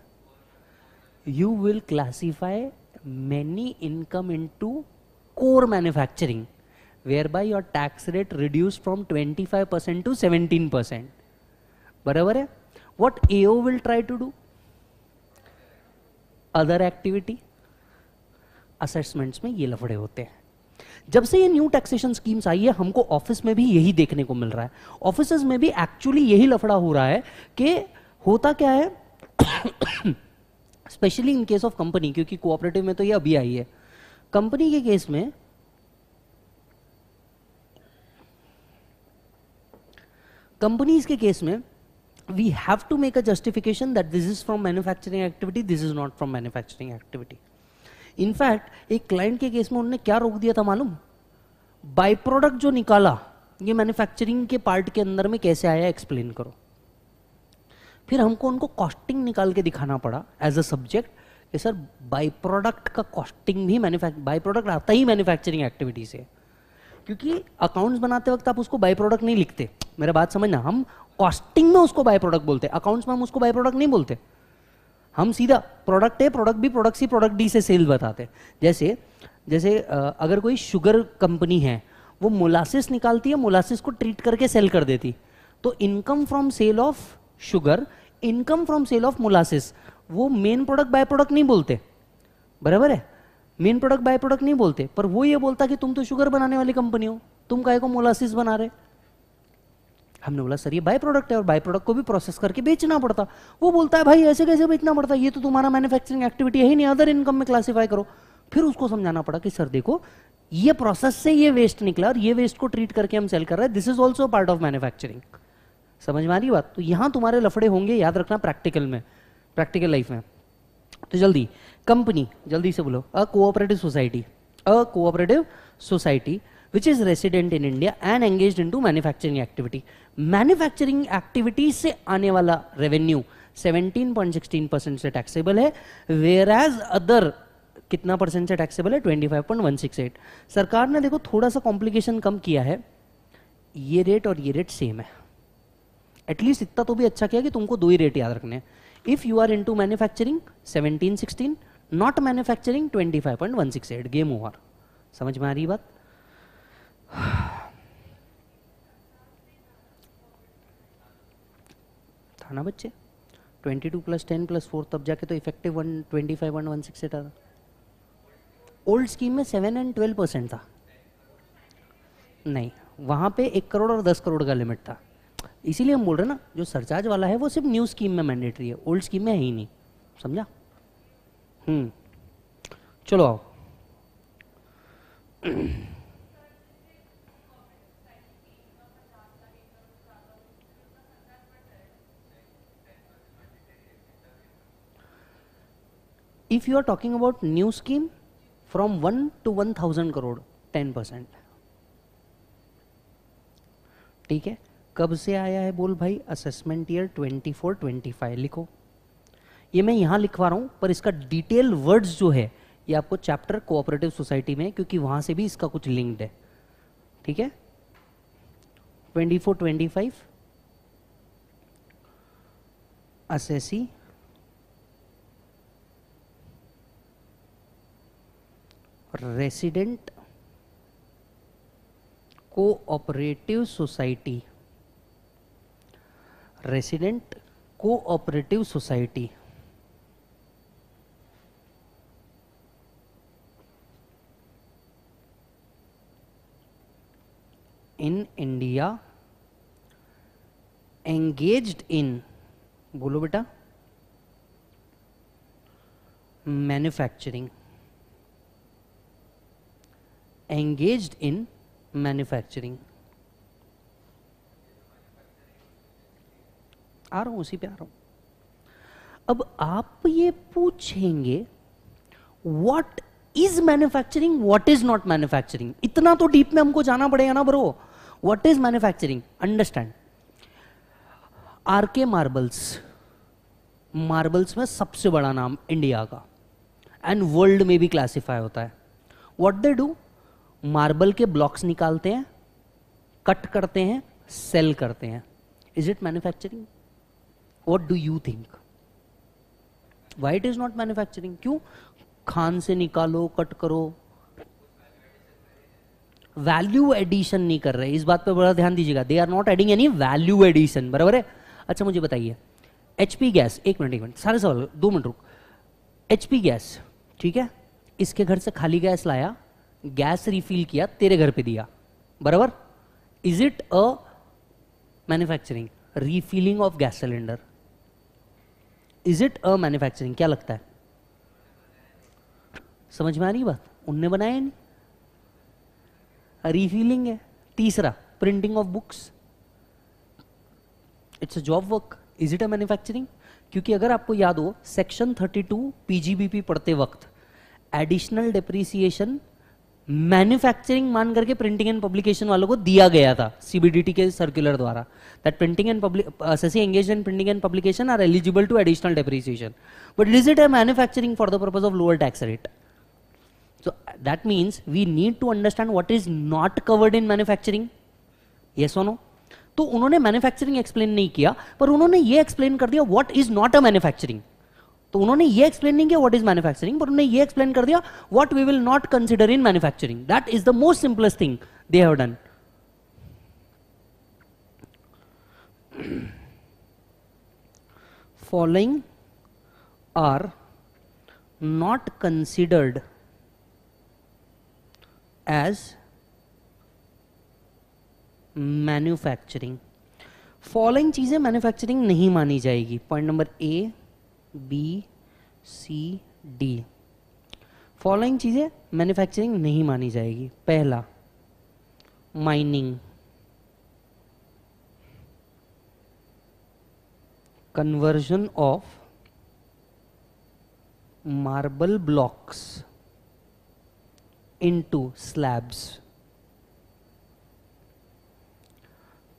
Speaker 1: you will classify many income into core manufacturing whereby your tax rate reduced from 25% to 17%. बराबर है what AO will try to do? Other activity. Assessments में ये लफड़े होते हैं जब से ये न्यू टैक्सेशन स्कीम्स आई है हमको ऑफिस में भी यही देखने को मिल रहा है ऑफिस में भी एक्चुअली यही लफड़ा हो रहा है कि होता क्या है specially in case of company क्योंकि कोऑपरेटिव में तो ये अभी आई है कंपनी के केस में कंपनीज के केस में we have to make a justification that this is from manufacturing activity this is not from manufacturing activity in fact एक क्लाइंट के केस में उन्होंने क्या रोक दिया था मालूम बाई प्रोडक्ट जो निकाला ये मैन्युफैक्चरिंग के पार्ट के अंदर में कैसे आया एक्सप्लेन करो फिर हमको उनको कॉस्टिंग निकाल के दिखाना पड़ा एज अ सब्जेक्ट कि सर बाई प्रोडक्ट का कॉस्टिंग भी मैन्युफैक् बाई प्रोडक्ट आता ही मैन्युफैक्चरिंग एक्टिविटी से क्योंकि अकाउंट्स बनाते वक्त आप उसको बाई प्रोडक्ट नहीं लिखते मेरा बात समझना हम कॉस्टिंग में उसको बाय प्रोडक्ट बोलते हैं अकाउंट्स में हम उसको बाय प्रोडक्ट नहीं बोलते हम सीधा प्रोडक्ट है product B product C product D से सेल बताते जैसे जैसे अगर कोई शुगर कंपनी है वो मोलासिस निकालती है मोलासिस को ट्रीट करके सेल कर देती तो income from sale of sugar income from sale of molasses वो मेन प्रोडक्ट बाय प्रोडक्ट नहीं बोलते बराबर है मेन प्रोडक्ट बाय प्रोडक्ट नहीं बोलते पर वो ये बोलता कि तुम तो शुगर बनाने वाली कंपनी हो तुम काय को मोलासिस बना रहे हमने बोला सर ये बाय प्रोडक्ट है और बाय प्रोडक्ट को भी प्रोसेस करके बेचना पड़ता वो बोलता है भाई ऐसे कैसे बेचना पड़ता ये तो तुम्हारा मैन्युफैक्चरिंग एक्टिविटी है ही नहीं अदर इनकम में क्लासीफाई करो फिर उसको समझाना पड़ा कि सर देखो ये प्रोसेस से ये वेस्ट निकला और ये वेस्ट को ट्रीट करके हम सेल कर रहे हैं this is also part of manufacturing समझ में आ रही बात तो यहां तुम्हारे लफड़े होंगे याद रखना प्रैक्टिकल में प्रैक्टिकल लाइफ में तो जल्दी कंपनी जल्दी से बोलो a cooperative society a cooperative society which is resident in India and engage into manufacturing activity manufacturing activity से आने वाला revenue 17.16 परसेंट से टैक्सेबल है वेयर एज अदर कितना परसेंट से टैक्सेबल है 25.168 सरकार ने देखो थोड़ा सा कॉम्प्लिकेशन कम किया है ये रेट और ये रेट सेम है एटलीस्ट इतना तो भी अच्छा किया कि तुमको दो ही रेट याद रखने if you are into manufacturing seventeen sixteen not manufacturing 25.168 game over समझ में आ रही बात था ना बच्चे 22 प्लस 10 प्लस 4 तब जाके तो इफेक्टिव 125.168 था ओल्ड स्कीम में 7 एंड 12 परसेंट था नहीं वहां पे एक करोड़ और दस करोड़ का लिमिट था इसीलिए हम बोल रहे हैं ना जो सरचार्ज वाला है वो सिर्फ न्यू स्कीम में मैंडेटरी है ओल्ड स्कीम में है ही नहीं समझा हम्म चलो आओ if you are talking about new scheme from 1 to 1000 crore 10 percent ठीक है कब से आया है बोल भाई असेसमेंट ईयर 24 25 लिखो ये मैं यहां लिखवा रहा हूं पर इसका डिटेल वर्ड्स जो है ये आपको चैप्टर कोऑपरेटिव सोसाइटी में क्योंकि वहां से भी इसका कुछ लिंक्ड है ठीक है twenty four twenty five assessee resident cooperative society resident cooperative society in India engage in बोलो बेटा मैन्युफैक्चरिंग engaged इन मैन्युफैक्चरिंग आ रहा हूं उसी पे आ रहा हूं अब आप ये पूछेंगे what is manufacturing what is not manufacturing इतना तो डीप में हमको जाना पड़ेगा ना bro What is manufacturing? Understand. RK Marbles Marbles में सबसे बड़ा नाम इंडिया का एंड वर्ल्ड में भी क्लासिफाई होता है वॉट दे डू मार्बल के ब्लॉक्स निकालते हैं कट करते हैं सेल करते हैं is it manufacturing what do you think why it is not manufacturing क्यों खान से निकालो कट करो वैल्यू एडिशन नहीं कर रहे इस बात पर बड़ा ध्यान दीजिएगा they are not adding any value addition बराबर है अच्छा मुझे बताइए एचपी गैस एक मिनट एक मिनट सारे सवाल दो मिनट रुक एचपी गैस ठीक है इसके घर से खाली गैस लाया गैस रिफिल किया तेरे घर पे दिया बराबर is it a manufacturing refilling of gas cylinder is it a manufacturing क्या लगता है समझ में आ रही बात उनने बनाया नहीं रिफिलिंग है तीसरा printing of books it's a job work is it a manufacturing क्योंकि अगर आपको याद हो सेक्शन 32 पीजीबीपी पढ़ते वक्त एडिशनल डेप्रिसिएशन मैन्युफैक्चरिंग मान करके प्रिंटिंग एंड पब्लिकेशन वालों को दिया गया था सीबीडीटी के सर्कुलर द्वारा that printing and public engage in printing and publication are eligible to additional depreciation but is it a manufacturing for the purpose of lower tax rate So that means we need to understand what is not covered in manufacturing. Yes or no? तो उन्होंने manufacturing explain नहीं किया पर उन्होंने ये explain कर दिया what is not a manufacturing तो उन्होंने ये एक्सप्लेन नहीं किया व्हाट इज मैन्युफैक्चरिंग पर उन्होंने ये एक्सप्लेन कर दिया what we will not consider in manufacturing that is the most simplest thing they have done following are not considered as manufacturing following चीज़ें मैन्युफैक्चरिंग नहीं मानी जाएगी point number A B C D following चीज़ें manufacturing नहीं मानी जाएगी पहला mining conversion of marble blocks into slabs.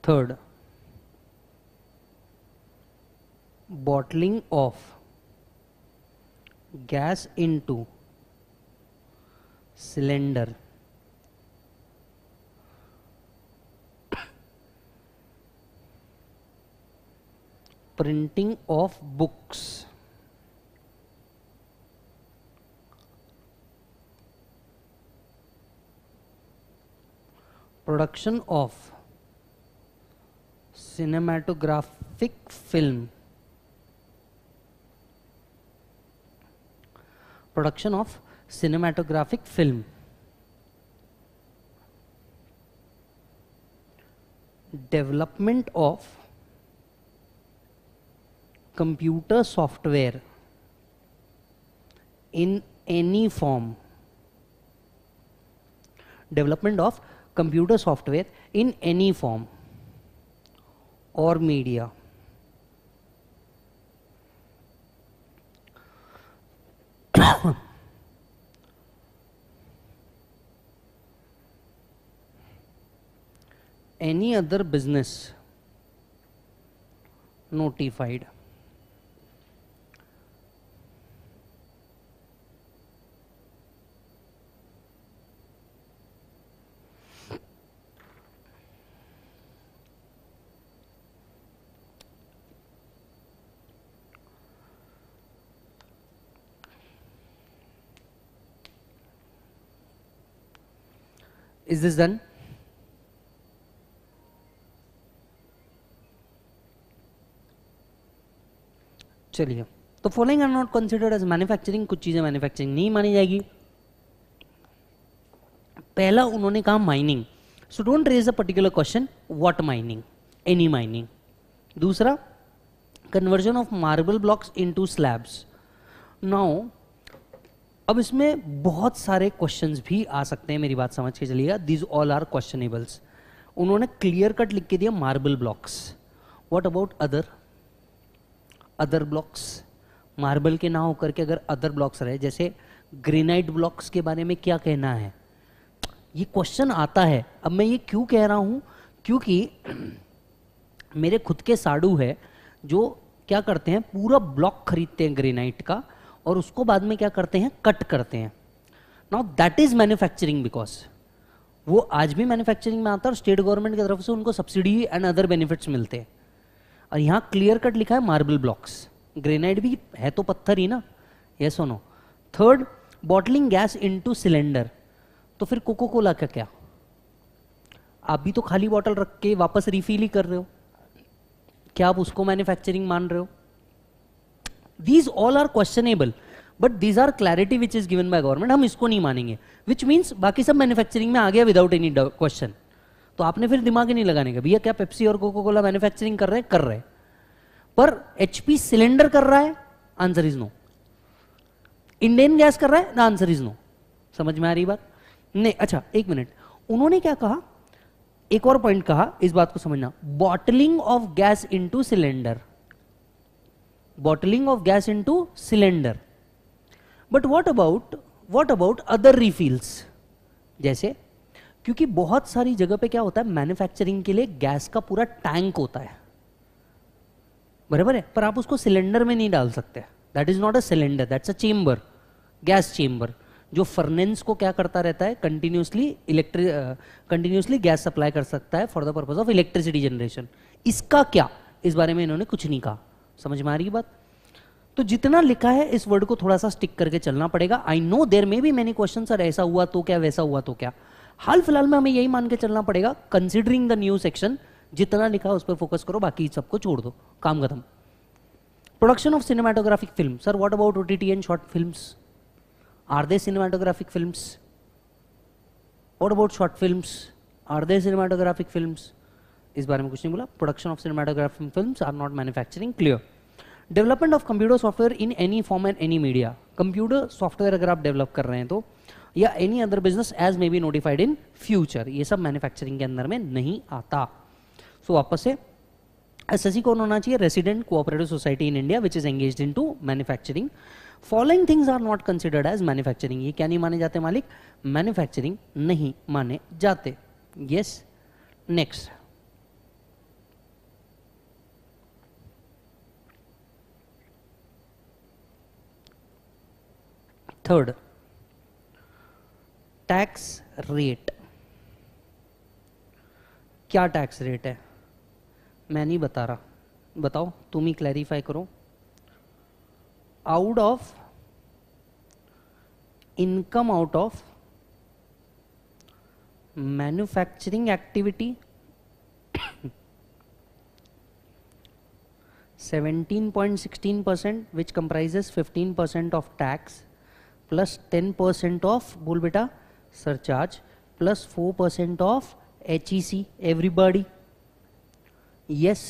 Speaker 1: Third, bottling of gas into cylinder. Printing of books. production of cinematographic film production of cinematographic film development of computer software in any form development of computer software in any form or media. any other business notified Is this done? चलिए तो following are not considered as manufacturing कुछ चीज़ें manufacturing नहीं मानी जाएगी पहला उन्होंने कहा mining so don't raise a particular question what mining any mining दूसरा conversion of marble blocks into slabs now अब इसमें बहुत सारे क्वेश्चन भी आ सकते हैं मेरी बात समझ के चलिएगा दीज ऑल आर क्वेश्चनेबल्स उन्होंने क्लियर कट लिख के दिया marble blocks what about other other blocks marble के ना होकर के अगर अदर ब्लॉक्स रहे जैसे ग्रेनाइट ब्लॉक्स के बारे में क्या कहना है ये क्वेश्चन आता है अब मैं ये क्यों कह रहा हूँ क्योंकि मेरे खुद के साड़ू है जो क्या करते हैं पूरा ब्लॉक खरीदते हैं ग्रेनाइट का और उसको बाद में क्या करते हैं कट करते हैं now that is manufacturing because वो आज भी मैन्युफैक्चरिंग में आता है और स्टेट गवर्नमेंट की तरफ से उनको सब्सिडी एंड अदर बेनिफिट्स मिलते हैं और यहाँ क्लियर कट लिखा है मार्बल ब्लॉक्स ग्रेनाइट भी है तो पत्थर ही ना ये सुनो third bottling gas into cylinder तो फिर कोको कोला का क्या आप भी तो खाली बॉटल रख के वापस रिफिल ही कर रहे हो क्या आप उसको मैन्युफैक्चरिंग मान रहे हो these all are questionable but these are clarity which is given by government हम इसको नहीं मानेंगे विच मीन्स बाकी सब मैन्युफैक्चरिंग में आ गया विदाउट एनी क्वेश्चन तो आपने फिर दिमाग ही नहीं लगाने का भैया क्या पेप्सी और कोको कोला मैन्युफैक्चरिंग कर रहे हैं कर रहे पर एचपी सिलेंडर कर रहा है answer is no Indian gas कर रहा है द आंसर इज नो समझ में आ रही बात नहीं अच्छा एक मिनट उन्होंने क्या कहा एक और पॉइंट कहा इस बात को समझना bottling of gas into cylinder bottling of gas into cylinder but what about what about other refills जैसे क्योंकि बहुत सारी जगह पे क्या होता है मैन्युफैक्चरिंग के लिए गैस का पूरा टैंक होता है बराबर है पर आप उसको सिलेंडर में नहीं डाल सकते that is not a cylinder that's a chamber gas chamber जो फर्नेंस को क्या करता रहता है continuously electric continuously gas supply कर सकता है for the purpose of electricity generation इसका क्या इस बारे में इन्होंने कुछ नहीं कहा समझ में आ रही बात तो जितना लिखा है इस वर्ड को थोड़ा सा स्टिक करके चलना पड़ेगा आई नो देर मे भी मैनी क्वेश्चन सर ऐसा हुआ तो क्या वैसा हुआ तो क्या हाल फिलहाल में हमें यही मान के चलना पड़ेगा कंसिडरिंग द न्यू सेक्शन जितना लिखा उस पर फोकस करो बाकी सबको छोड़ दो काम खत्म production of cinematographic film sir what about OTT and short films are they cinematographic films what about short films are they cinematographic films इस बारे में कुछ नहीं बोला production of cinematography film are not manufacturing clear development of computer software in any form and any media computer software अगर आप develop कर रहे हैं तो या any other business as may be notified in future ये सब मैन्युफैक्चरिंग के अंदर में नहीं आता सो so, वापस से एस एस सी कौन होना चाहिए resident cooperative society in India which is engage into manufacturing following things are not considered as manufacturing ये क्या नहीं माने जाते मालिक मैन्युफैक्चरिंग नहीं माने जाते yes next third tax rate क्या टैक्स रेट है मैं नहीं बता रहा बताओ तुम ही क्लैरिफाई करो out of income out of manufacturing activity 17.16 percent which comprises 15 percent of tax plus ten percent of बोल बेटा surcharge plus four percent of H E C everybody yes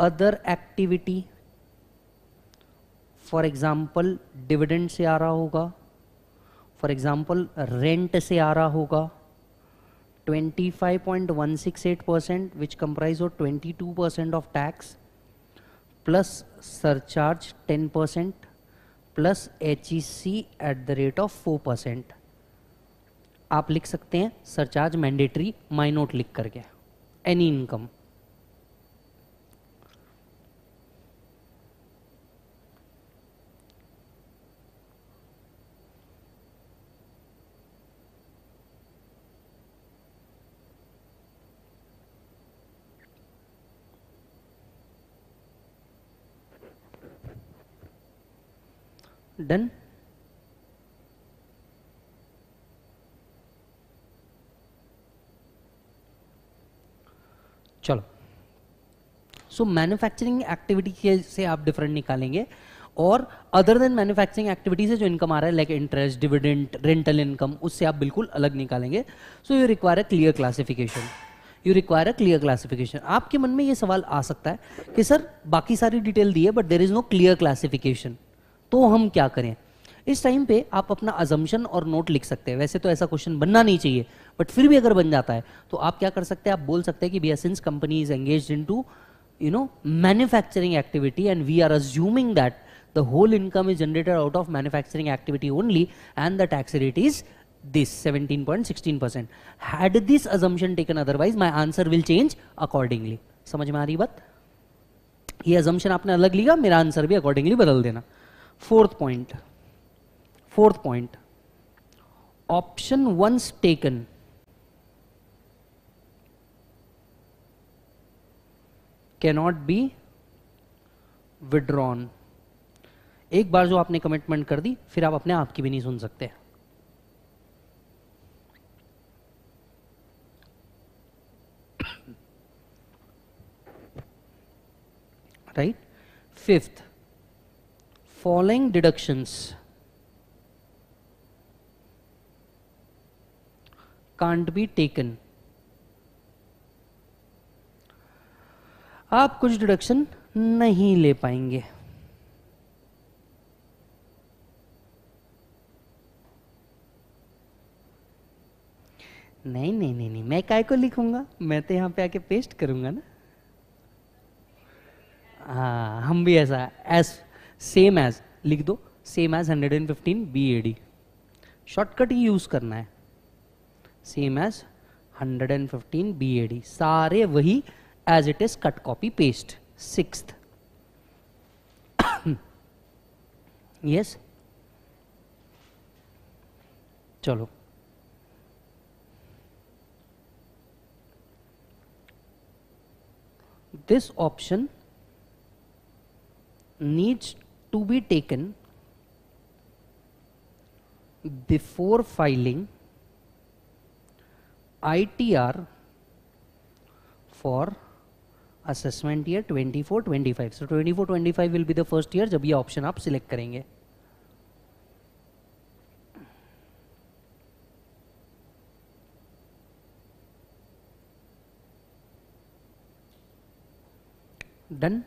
Speaker 1: other activity for example dividend से आ रहा होगा for example rent से आ रहा होगा twenty five point one six eight percent which comprise of two percent of tax plus surcharge ten percent plus H E C at the rate of four percent आप लिख सकते हैं surcharge mandatory minute लिख करके any income done चलो सो manufacturing activity के से आप डिफरेंट निकालेंगे और अदर देन मैन्युफैक्चरिंग एक्टिविटी से जो इनकम आ रहा है like interest dividend rental income उससे आप बिल्कुल अलग निकालेंगे so you require a clear classification you require a clear classification आपके मन में ये सवाल आ सकता है कि सर बाकी सारी डिटेल दी है but there is no clear classification तो हम क्या करें इस टाइम पे आप अपना अजम्पन और नोट लिख सकते हैं वैसे तो ऐसा क्वेश्चन बनना नहीं चाहिए बट फिर भी अगर बन जाता है तो आप क्या कर सकते हैं आप बोल सकते हैं कि B S company is engage into you know manufacturing activity and we are assuming that the whole income is generated out of manufacturing activity only and the tax rate is this 17.16% had this assumption taken otherwise my answer will change accordingly समझ में आ रही बात ये अजम्पन आपने अलग लिया मेरा आंसर भी अकॉर्डिंगली बदल देना fourth point fourth point option once taken cannot be withdrawn एक बार जो आपने कमिटमेंट कर दी फिर आप अपने आप की भी नहीं सुन सकते right fifth following deductions can't be taken आप कुछ डिडक्शन नहीं ले पाएंगे नहीं नहीं नहीं नहीं मैं काय को लिखूंगा मैं तो यहाँ पे आके पेस्ट करूंगा ना हाँ हम भी ऐसा ऐसा सेम एज लिख दो सेम एज 115 BAD शॉर्टकट ही यूज करना है सेम एज 115 BAD सारे वही as it is cut copy paste six yes चलो this option needs to be taken before filing ITR for assessment year 24-25. So 24-25 will be the first year जब ये option आप select करेंगे done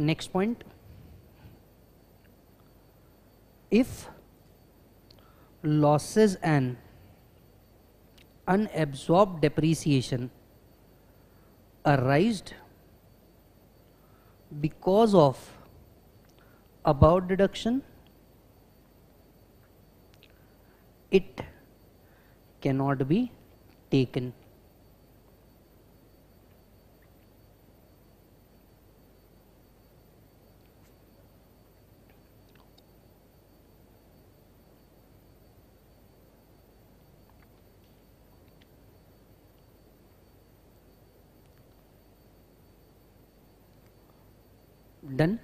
Speaker 1: next point if losses and unabsorbed depreciation arised because of about deduction it cannot be taken done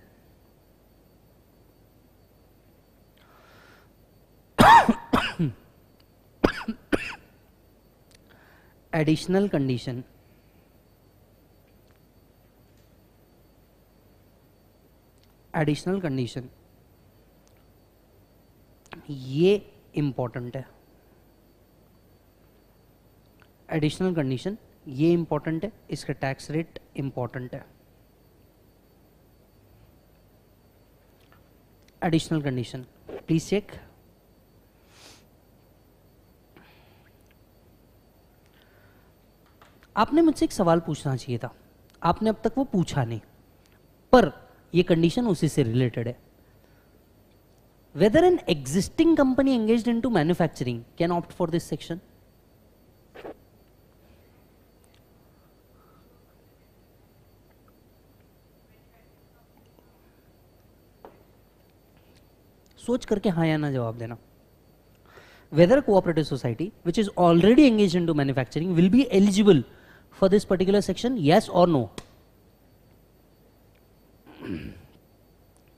Speaker 1: additional condition additional condition ये important है additional condition ये important है इसका tax rate important है additional condition please check आपने मुझसे एक सवाल पूछना चाहिए था आपने अब तक वो पूछा नहीं पर ये कंडीशन उसी से रिलेटेड है whether an existing company engage into manufacturing can opt for this section सोच करके हाँ या ना जवाब देना whether cooperative society which is already engage into manufacturing will be eligible for this particular section yes और no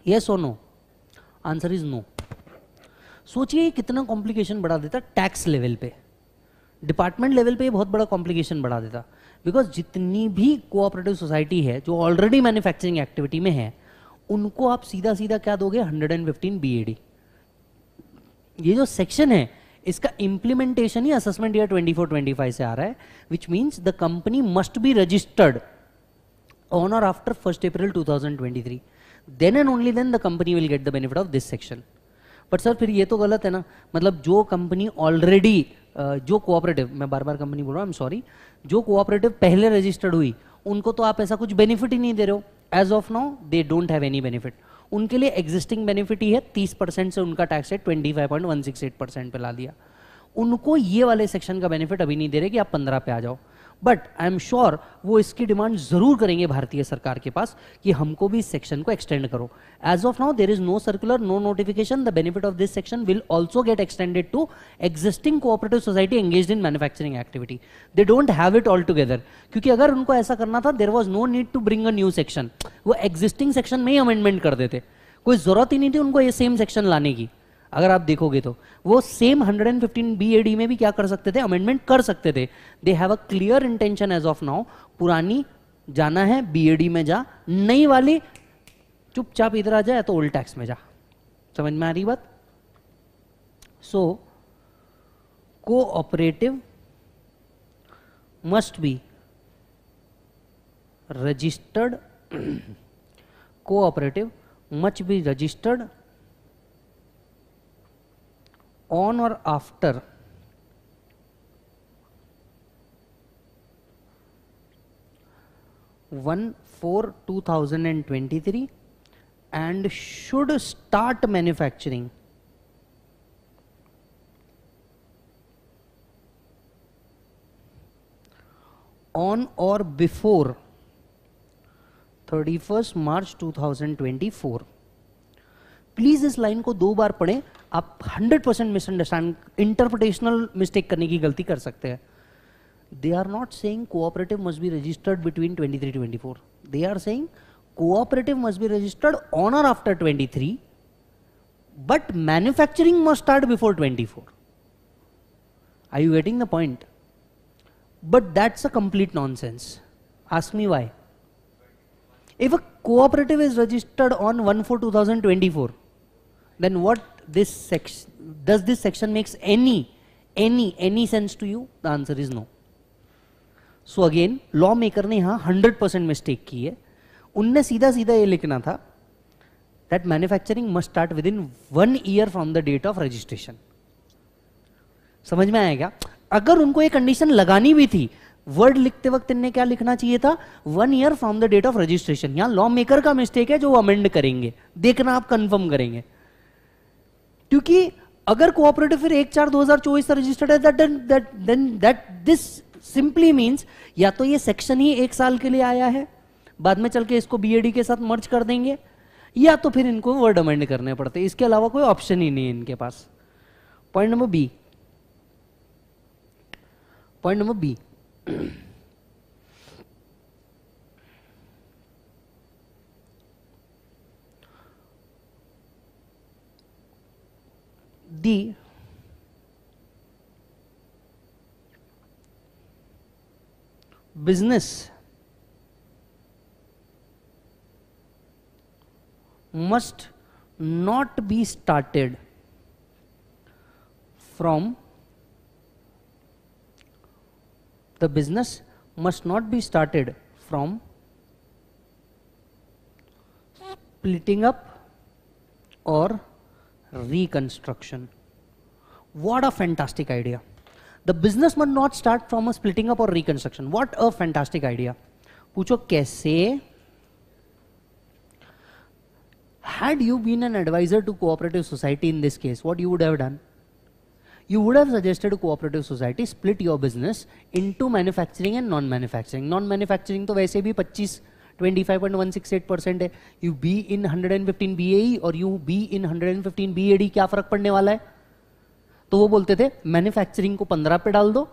Speaker 1: yes और no answer is no सोचिए कितना कॉम्प्लिकेशन बढ़ा देता टैक्स लेवल पे डिपार्टमेंट लेवल पे ये बहुत बड़ा कॉम्प्लिकेशन बढ़ा देता बिकॉज जितनी भी कोऑपरेटिव सोसाइटी है जो ऑलरेडी मैन्युफैक्चरिंग एक्टिविटी में है उनको आप सीधा सीधा क्या दोगे 115 BAD. ये जो सेक्शन है इसका इंप्लीमेंटेशन ही असेसमेंट ईयर 24-25 से आ रहा है which means the company must be registered on और after first April 2023. Then and only then the company will get the benefit of this section but sir फिर ये तो गलत है ना मतलब जो कंपनी ऑलरेडी जो कोऑपरेटिव मैं बार बार कंपनी बोल रहा हूँ आई एम सॉरी जो कोऑपरेटिव पहले रजिस्टर्ड हुई उनको तो आप ऐसा कुछ बेनिफिट ही नहीं दे रहे हो as of now they don't have any benefit उनके लिए एग्जिस्टिंग बेनिफिट ही है 30 परसेंट से उनका टैक्स है 25.168 परसेंट पे ला दिया उनको ये वाले सेक्शन का बेनिफिट अभी नहीं दे रहे कि आप 15 पे आ जाओ बट आई एम श्योर वो इसकी डिमांड जरूर करेंगे भारतीय सरकार के पास कि हमको भी इस सेक्शन को एक्सटेंड करो as of now there is no circular no notification the benefit of this section will also get extended to existing cooperative society engage in manufacturing activity they don't have it all together क्योंकि अगर उनको ऐसा करना था there was no need to bring a new section वो existing section में ही amendment कर देते कोई जरूरत ही नहीं थी उनको ये सेम सेक्शन लाने की अगर आप देखोगे तो वो सेम 115 बीएडी में भी क्या कर सकते थे अमेंडमेंट कर सकते थे they have a clear intention as of now पुरानी जाना है बीएडी में जा नई वाली चुपचाप इधर आ जाए तो ओल्ड टैक्स में जा समझ में आ रही बात so cooperative be registered cooperative must be registered on or after one four two thousand and twenty three and should start manufacturing on or before 31st March 2024 please इस लाइन को दो बार पढ़ें आप 100% परसेंट मिसअंडरस्टैंड इंटरप्रिटेशनल मिस्टेक करने की गलती कर सकते हैं they are not saying cooperative must be registered between twenty three twenty four they are saying cooperative must be registered on or after twenty three but manufacturing must start before twenty four I you getting the point but that's a complete nonsense ask why if a cooperative is registered on one four two thousand twenty four then what this section does this section makes any any any sense to you the answer is no so again lawmaker ने यहाँ hundred percent mistake की है seedha seedha ye likhna tha that manufacturing manufacturing must start within one year from the date of registration समझ में आएगा अगर उनको ये कंडीशन लगानी भी थी वर्ड लिखते वक्त इनने क्या लिखना चाहिए था one year from the date of registration यहाँ लॉ मेकर का मिस्टेक है जो अमेंड करेंगे देखना आप कंफर्म करेंगे क्योंकि अगर कोऑपरेटिव फिर एक चार दो चौबीस से रजिस्टर्ड है that then that this simply means या तो ये सेक्शन ही एक साल के लिए आया है बाद में चल के इसको बीएडी के साथ मर्ज कर देंगे या तो फिर इनको वर्ड अमेंड करने पड़ते इसके अलावा कोई ऑप्शन ही नहीं है इनके पास point number B point number B D. Business must not be started from the business must not be started from splitting up or reconstruction. What a fantastic idea. The business must not start from a splitting up or reconstruction. What a fantastic idea. पूछो कैसे had you been an advisor to cooperative society in this case what you would have done you would have suggested a cooperative society split your business into manufacturing and non manufacturing non manufacturing to वैसे भी 25 25.168 है you be in 115 bae or you be in 115 bad क्या फर्क पड़ने वाला है तो वो बोलते थे मैन्युफैक्चरिंग को पंद्रह पे डाल दो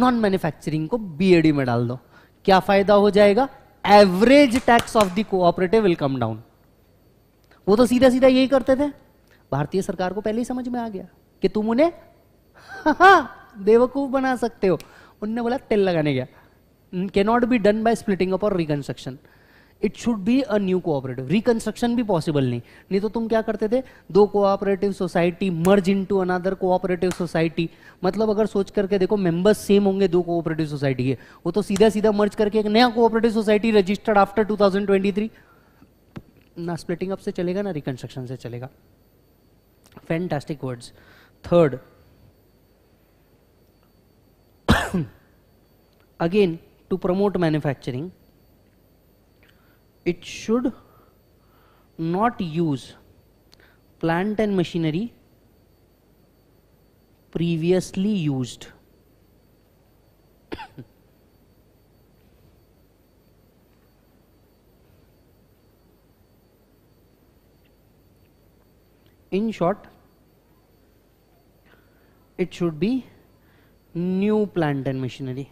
Speaker 1: नॉन मैन्युफैक्चरिंग को बीएडी में डाल दो क्या फायदा हो जाएगा average tax of the cooperative will come down वो तो सीधा सीधा यही करते थे भारतीय सरकार को पहले ही समझ में आ गया कि तुम उन्हें बेवकूफ बना सकते हो उनने बोला तेल लगाने गया cannot be done by splitting up और reconstruction it should be a new cooperative reconstruction भी पॉसिबल नहीं नहीं तो तुम क्या करते थे दो cooperative society merge into another cooperative society मतलब अगर सोच करके देखो मेंबर्स सेम होंगे दो कोऑपरेटिव सोसाइटी के वो तो सीधा सीधा मर्ज करके एक नया कोऑपरेटिव सोसाइटी रजिस्टर्ड आफ्टर 2023 ना स्प्लिटिंग अप से चलेगा ना रिकंस्ट्रक्शन से चलेगा fantastic words third again to promote manufacturing it should not use plant and machinery previously used. In short, it should be new plant and machinery.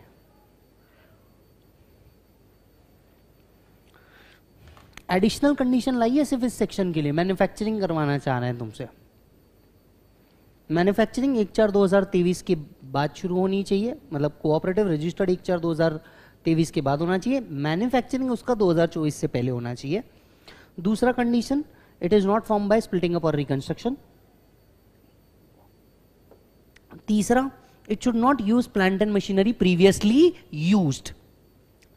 Speaker 1: Additional condition लाइए सिर्फ इस section के लिए मैन्युफैक्चरिंग करवाना चाह रहे हैं तुमसे मैन्युफैक्चरिंग एक चार दो हज़ार तेईस के बाद शुरू होनी चाहिए मतलब कोऑपरेटिव रजिस्टर्ड एक चार दो हज़ार तेईस के बाद होना चाहिए मैन्युफैक्चरिंग उसका दो हज़ार चौबीस से पहले होना चाहिए दूसरा condition it is not form by splitting up और रिकन्स्ट्रक्शन तीसरा it should not use plant and machinery previously used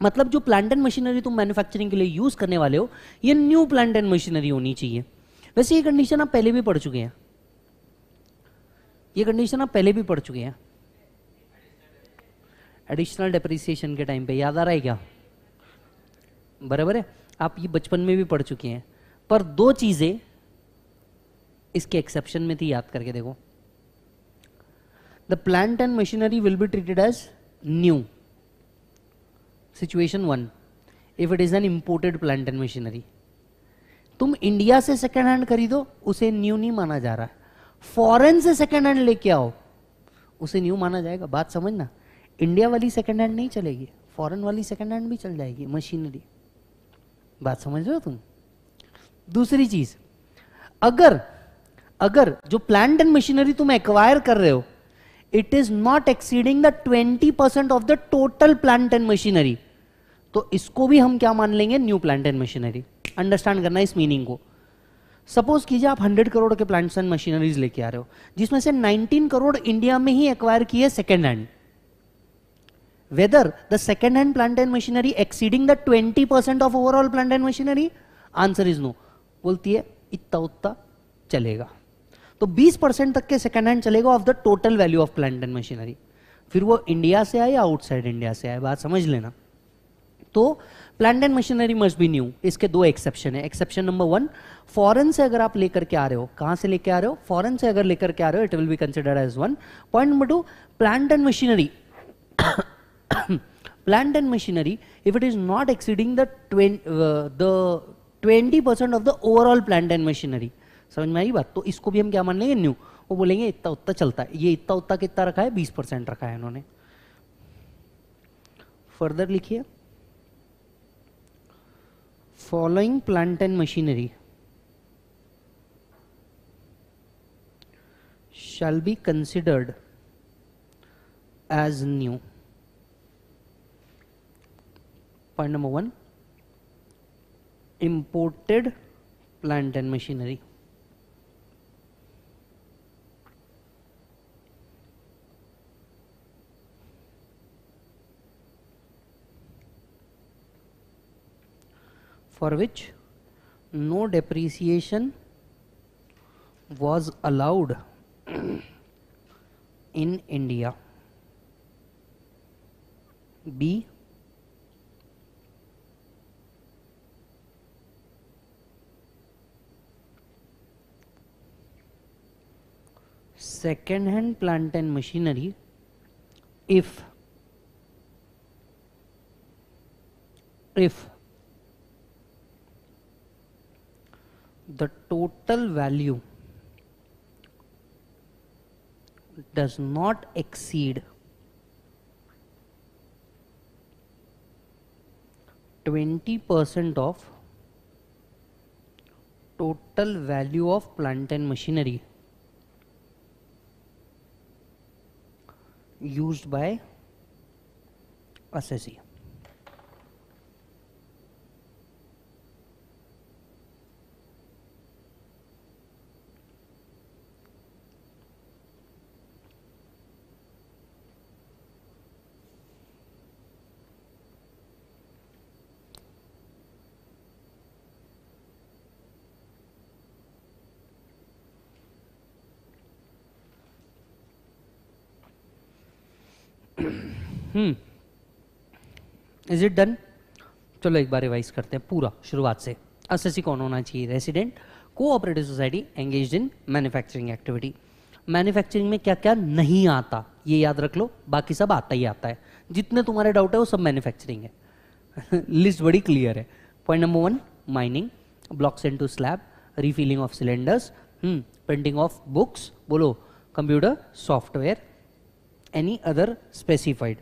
Speaker 1: मतलब जो प्लांट एंड मशीनरी तुम मैन्युफैक्चरिंग के लिए यूज़ करने वाले हो ये न्यू प्लांट एंड मशीनरी होनी चाहिए वैसे ये कंडीशन आप पहले भी पढ़ चुके हैं ये कंडीशन आप पहले भी पढ़ चुके हैं एडिशनल डेप्रिसिएशन के टाइम पे याद आ रहा है क्या बराबर है आप ये बचपन में भी पढ़ चुके हैं पर दो चीज़ें इसके एक्सेप्शन में थी याद करके देखो the plant and machinery will be treated as new situation one if it is an imported plant and machinery तुम इंडिया से सेकेंड हैंड खरीदो उसे न्यू नहीं माना जा रहा है फॉरेन से सेकेंड हैंड लेके आओ उसे न्यू माना जाएगा बात समझना इंडिया वाली सेकेंड हैंड नहीं चलेगी फॉरेन वाली सेकेंड हैंड भी चल जाएगी मशीनरी बात समझ रहे हो तुम दूसरी चीज अगर अगर जो प्लांट एंड मशीनरी तुम एक्वायर कर रहे हो it is not exceeding the twenty percent of the total plant and machinery तो इसको भी हम क्या मान लेंगे new plant and machinery understand करना इस मीनिंग को सपोज कीजिए आप 100 करोड़ के प्लांट्स एंड मशीनरीज लेके आ रहे हो जिसमें से 19 करोड़ इंडिया में ही एक्वायर किए second hand the second hand plant and machinery exceeding the twenty 20% of overall plant and machinery answer is no बोलती है इतना उत्ता चलेगा तो 20% तक के सेकेंड हैंड चलेगा of the total value of plant and machinery फिर वो इंडिया से आए या आउटसाइड इंडिया से आए बात समझ लेना तो plant and machinery must be new इसके दो एक्सेप्शन है एक्सेप्शन नंबर वन फॉरन से अगर आप लेकर के आ रहे हो कहां से लेकर आ रहे हो फॉरन से अगर लेकर के आ रहे हो it will be consider as one point number two plant and machinery plant and machinery if it is not exceeding twenty percent of the overall plant and machinery समझ में आई बात तो इसको भी हम क्या मान लेंगे न्यू वो बोलेंगे इतना उत्ता चलता है ये इतना उत्ता कितना रखा है बीस परसेंट रखा है इन्होंने फर्दर लिखिए Following plant and machinery shall be considered as new. Point number one, imported plant and machinery. for which no depreciation was allowed in India. B. Second hand plant and machinery if if the total value does not exceed 20% of total value of plant and machinery used by assessee. Is it done चलो एक बार revise करते हैं पूरा शुरुआत से SSC कौन होना चाहिए resident cooperative society engage in manufacturing activity manufacturing में क्या क्या नहीं आता ये याद रख लो बाकी सब आता ही आता है जितने तुम्हारे डाउट है वो सब मैन्युफैक्चरिंग है लिस्ट बड़ी क्लियर है point number one mining blocks into slab refilling of cylinders printing of books बोलो computer software any other specified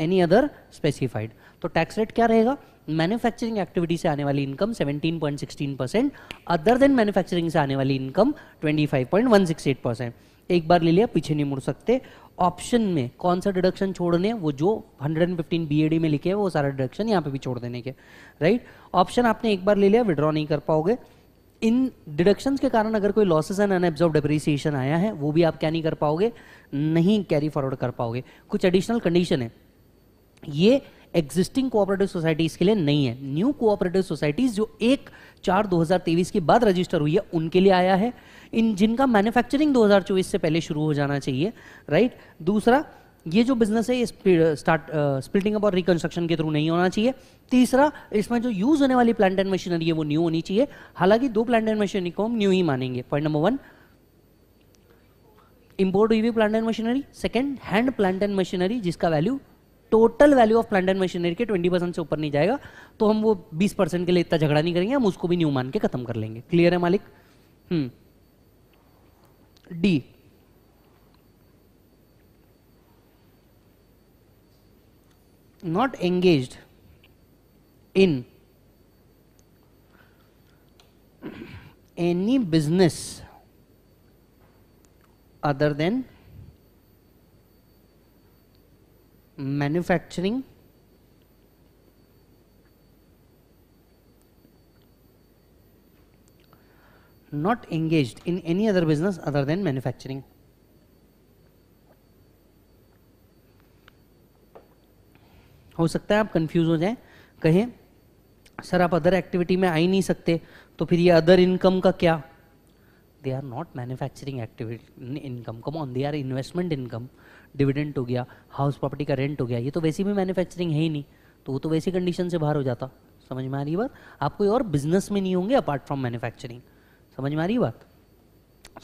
Speaker 1: any other specified तो टैक्स रेट क्या रहेगा मैन्युफैक्चरिंग एक्टिविटी से आने वाली income 17.16 percent other than manufacturing से आने वाली इनकम 25.168 परसेंट एक बार ले लिया पीछे नहीं मुड़ सकते ऑप्शन में कौन सा डिडक्शन छोड़ने वो जो 115 बीएडी में लिखे है वो सारा डिडक्शन यहाँ पे भी छोड़ देने के राइट ऑप्शन आपने एक बार ले लिया विड्रॉ नहीं कर पाओगे इन डिडक्शंस के कारण अगर कोई लॉसेस एंड अनएब्जॉर्व डिप्रिसिएशन आया है वो भी आप क्या नहीं कर पाओगे नहीं कैरी फॉरवर्ड कर पाओगे कुछ एडिशनल कंडीशन है ये एग्जिस्टिंग कोऑपरेटिव सोसाइटीज के लिए नहीं है न्यू कोऑपरेटिव सोसाइटीज जो एक चार 2023 के बाद रजिस्टर हुई है उनके लिए आया है इन जिनका मैन्युफैक्चरिंग 2024 से पहले शुरू हो जाना चाहिए राइट दूसरा ये जो बिजनेस है ये स्टार्ट स्प्लिटिंग अप और रिकंस्ट्रक्शन के थ्रू नहीं होना चाहिए तीसरा इसमें जो यूज होने वाली प्लांट एंड मशीनरी है वो न्यू होनी चाहिए हालांकि दो प्लांट एंड मशीनरी को हम न्यू ही मानेंगे पॉइंट नंबर वन इंपोर्ट हुई हुई plant and machinery second hand plant and machinery जिसका value total value of plant and machinery के 20 परसेंट से ऊपर नहीं जाएगा तो हम वो 20 परसेंट के लिए इतना झगड़ा नहीं करेंगे हम उसको भी न्यू मान के खत्म कर लेंगे क्लियर है मालिक hmm D not engage in any business other than manufacturing not engaged in any other business other than manufacturing हो सकता है आप कंफ्यूज हो जाए कहें सर आप अदर एक्टिविटी में आ ही नहीं सकते तो फिर ये अदर इनकम का क्या they are not manufacturing activity income come on they are investment income dividend हो गया हाउस प्रॉपर्टी का रेंट हो गया ये तो वैसे भी मैन्युफैक्चरिंग है ही नहीं तो वो तो वैसी कंडीशन से बाहर हो जाता समझ में आ रही बात आप कोई और बिजनेस में नहीं होंगे अपार्ट फ्रॉम मैन्युफैक्चरिंग समझ में आ रही बात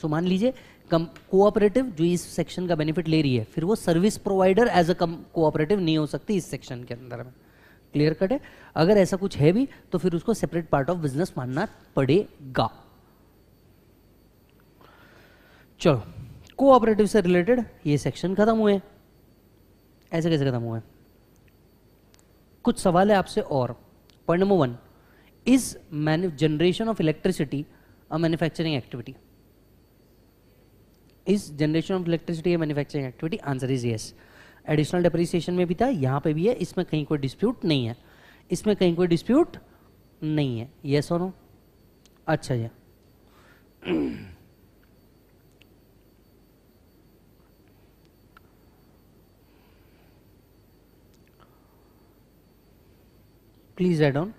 Speaker 1: सो मान लीजिए कम कोऑपरेटिव जो इस सेक्शन का बेनिफिट ले रही है फिर वो service provider as a cum cooperative नहीं हो सकती इस सेक्शन के अंदर में क्लियर कट है अगर ऐसा कुछ है भी तो फिर उसको सेपरेट पार्ट ऑफ बिजनेस मानना पड़ेगा चलो कोऑपरेटिव से रिलेटेड ये सेक्शन खत्म हुए ऐसे कैसे खत्म हुए कुछ सवाल है आपसे और point number one is main generation of electricity a manufacturing activity is generation of electricity manufacturing activity answer is yes additional depreciation में भी था यहां पे भी है इसमें कहीं कोई डिस्प्यूट नहीं है इसमें कहीं कोई डिस्प्यूट नहीं है यस और नो अच्छा जी please add on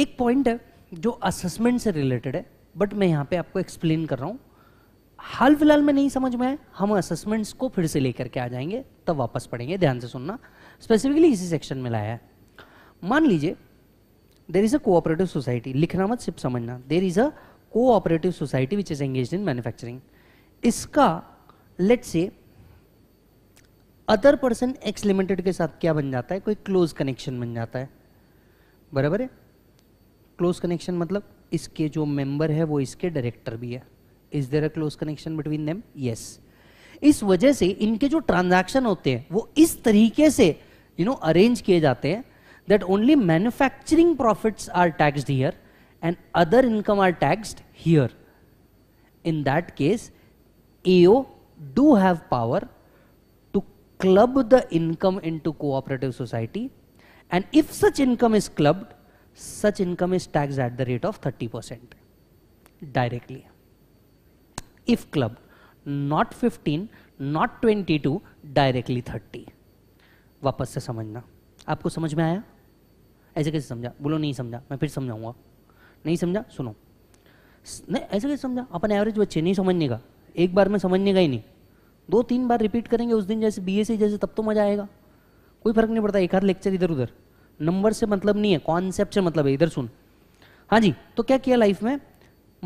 Speaker 1: एक पॉइंट है जो असेसमेंट से रिलेटेड है बट मैं यहाँ पे आपको एक्सप्लेन कर रहा हूँ हाल फिलहाल में नहीं समझ में आए हम असेसमेंट्स को फिर से लेकर के आ जाएंगे तब वापस पढ़ेंगे ध्यान से सुनना स्पेसिफिकली इसी सेक्शन में लाया है मान लीजिए there is a cooperative society लिखना मत सिर्फ समझना there is a cooperative society which is engage in manufacturing इसका let say other person X limited के साथ क्या बन जाता है कोई क्लोज कनेक्शन बन जाता है बराबर है क्लोज कनेक्शन मतलब इसके जो मेंबर है वो इसके डायरेक्टर भी है is there a close connection between them yes इस वजह से इनके जो ट्रांजैक्शन होते हैं वो इस तरीके से यू नो अरेंज किए जाते हैं that only manufacturing profits are taxed here and other income are taxed here that case case do have power to club the income income to cooperative society and if such income is clubbed such income is taxed at the rate of 30% directly. If club, not 15, not 22, directly 30. वापस से समझना आपको समझ में आया ऐसे कैसे समझा बोलो नहीं समझा मैं फिर समझाऊंगा नहीं समझा सुनो नहीं ऐसे कैसे समझा अपन एवरेज बच्चे नहीं समझने का एक बार में समझने का ही नहीं दो तीन बार रिपीट करेंगे उस दिन जैसे बी जैसे तब तो मज़ा आएगा कोई फर्क नहीं पड़ता एक हर लेक्चर इधर उधर नंबर से मतलब नहीं है कॉन्सेप्ट से मतलब है इधर सुन हाँ जी तो क्या किया लाइफ में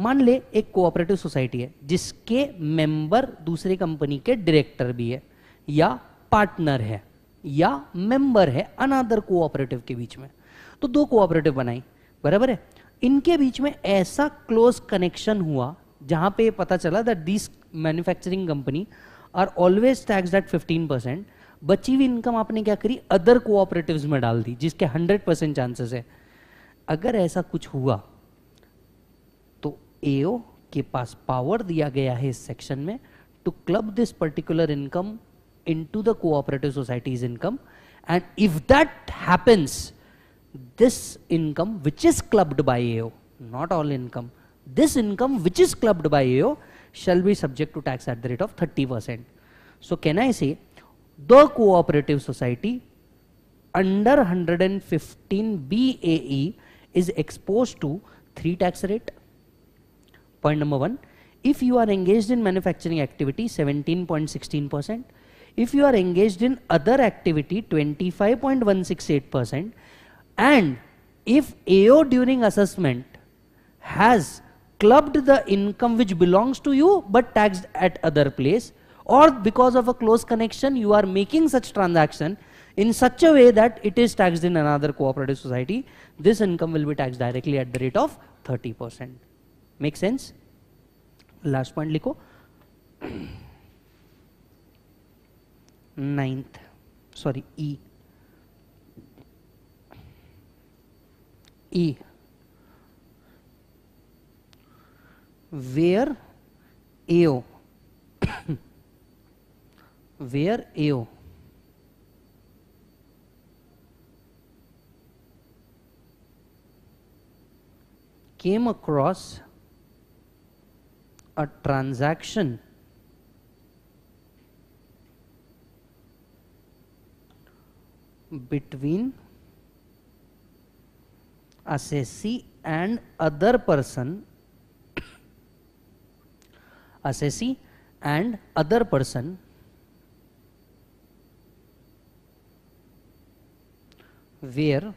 Speaker 1: मान ले एक कोऑपरेटिव सोसाइटी है जिसके मेंबर दूसरी कंपनी के डायरेक्टर भी है या पार्टनर है या मेंबर है अनादर कोऑपरेटिव के बीच में तो दो कोऑपरेटिव बनाई बराबर है इनके बीच में ऐसा क्लोज कनेक्शन हुआ जहां पे पता चला that this manufacturing company are always tax that fifteen percent बची हुई इनकम आपने क्या करी अदर कोऑपरेटिव में डाल दी जिसके हंड्रेड परसेंट चांसेस है अगर ऐसा कुछ हुआ तो एओ के पास पावर दिया गया है इस सेक्शन में to club this particular income into the cooperative society income and if that happens this income which is clubbed by AO not all income this income which is clubbed by AO shall be subject to tax at the rate of thirty percent so can I see the cooperative society under 115 BAE is exposed to three tax rate. Point number one, if you are engaged in manufacturing activity 17.16%, if you are engaged in other activity 25.168% and if AO during assessment has clubbed the income which belongs to you but taxed at other place, or because of a close connection you are making such transaction in such a way that it is taxed in another cooperative society this income will be taxed directly at the rate of 30% make sense last point likho ninth sorry e e where AO where AO. came across a transaction between assessee and other person assessee and other person where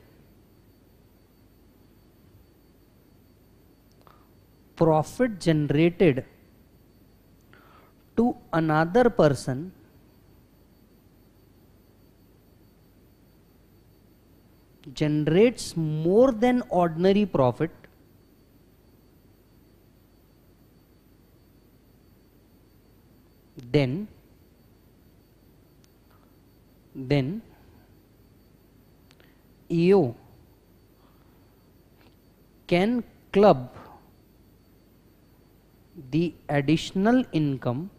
Speaker 1: profit generated to another person generates more than ordinary profit then then EU can club the additional income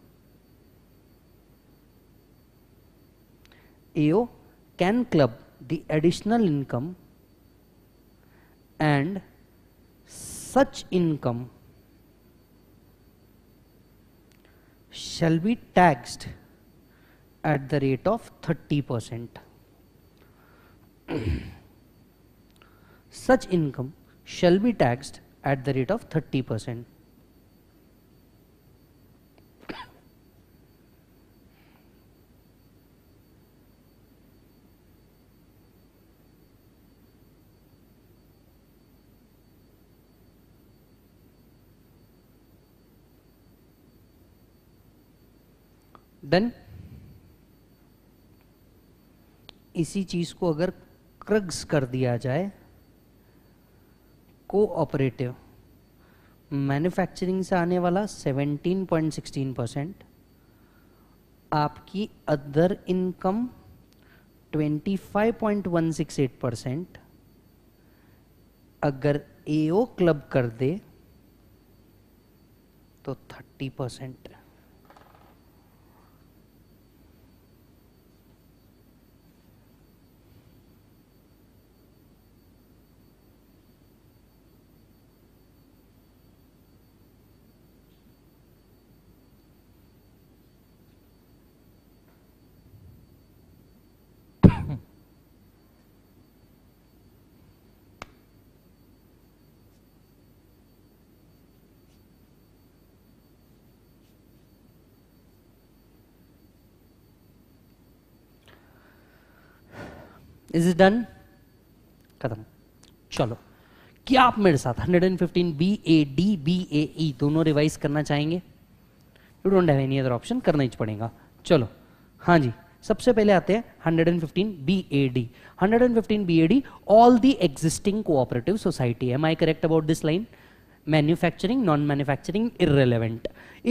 Speaker 1: AO can club the additional income and such income shall be taxed at the rate of 30 percent. Such income shall be taxed at the rate of 30 percent. Then इसी चीज को अगर क्रग्स कर दिया जाए cooperative manufacturing से आने वाला 17.16 परसेंट आपकी अदर इनकम 25.168 परसेंट अगर एओ क्लब कर दे तो 30 परसेंट इज इट डन खत्म चलो क्या आप मेरे साथ 115 B A D B A दोनों रिवाइज करना चाहेंगे you don't have any other option करना ही पड़ेगा चलो हाँ जी सबसे पहले आते हैं 115 B A D fifteen B A D all the existing cooperative society am I correct about this line manufacturing non manufacturing irrelevant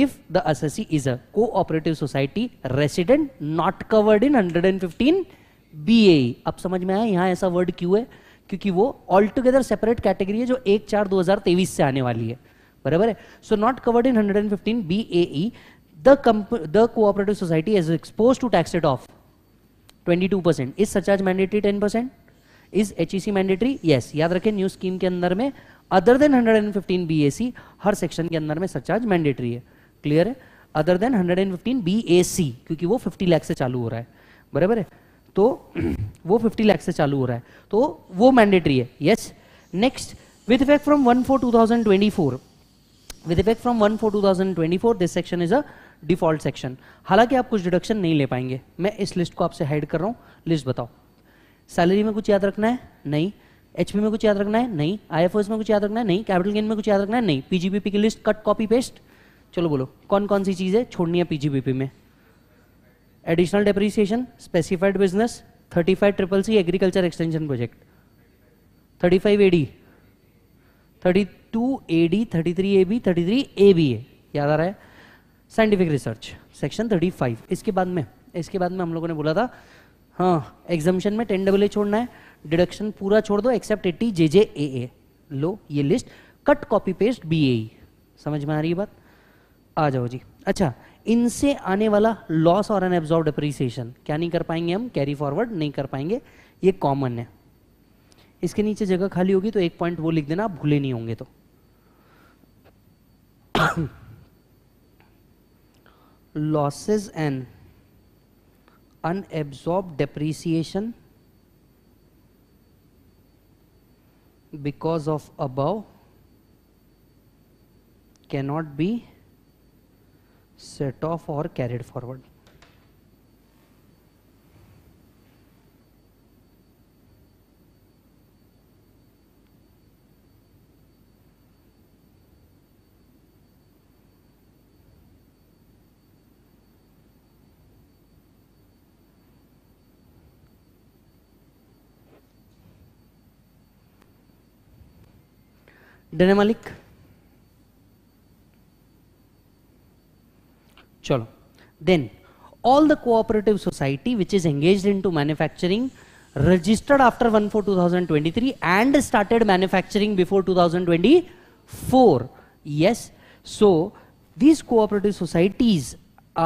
Speaker 1: if the S is a cooperative society resident not covered in hundred and fifteen B A e. अब समझ में आया यहां ऐसा word क्यों है क्योंकि वो ऑल टुगेदर सेपरेट कैटेगरी है जो एक चार दो हजार तेईस से आने वाली है बराबर है so not covered in hundred and fifteen B A E the the cooperative society is expose to tax rate of twenty two percent is surcharge mandatory ten percent is H E C mandatory yes याद रखें new scheme के अंदर में other than hundred and fifteen B A C हर section के अंदर में surcharge mandatory है क्लियर है other than hundred and fifteen B A सी क्योंकि वो फिफ्टी लाख से चालू हो रहा है बराबर है तो वो 50 लाख से चालू हो रहा है तो वो मैंडेटरी है yes next thousand twenty four 1 effect 2024 one four two 1 twenty 2024 this section is a default section हालांकि आप कुछ डिडक्शन नहीं ले पाएंगे मैं इस लिस्ट को आपसे हाइड कर रहा हूं लिस्ट बताओ सैलरी में कुछ याद रखना है नहीं एच में कुछ याद रखना है नहीं आई में कुछ याद रखना है नहीं कैपिटल गेन में कुछ याद रखना है नहीं पीजीबीपी की लिस्ट कट कॉपी पेस्ट चलो बोलो कौन कौन सी चीज़ें छोड़नी है पीजीबीपी में project thirty five A 35 thirty two A D thirty 35 A B thirty three A B A याद आ रहा है साइंटिफिक रिसर्च सेक्शन 35 इसके बाद में इसके बाद में हम लोगों ने बोला था हाँ एग्जामेशन में टेन डबल ए छोड़ना है डिडक्शन पूरा छोड़ दो except eighty J J A A लो ये list cut copy paste B A समझ में आ रही है बात आ जाओ जी अच्छा इनसे आने वाला लॉस और अनएब्जॉर्ब अप्रिसिएशन क्या नहीं कर पाएंगे हम कैरी फॉरवर्ड नहीं कर पाएंगे ये कॉमन है इसके नीचे जगह खाली होगी तो एक पॉइंट वो लिख देना आप भूले नहीं होंगे तो losses and unabsorbed depreciation because of above cannot be set off or carried forward. dynamic चलो then all the cooperative society which is engaged into manufacturing registered after 1 4 2023 and started manufacturing before 2024 yes so these cooperative societies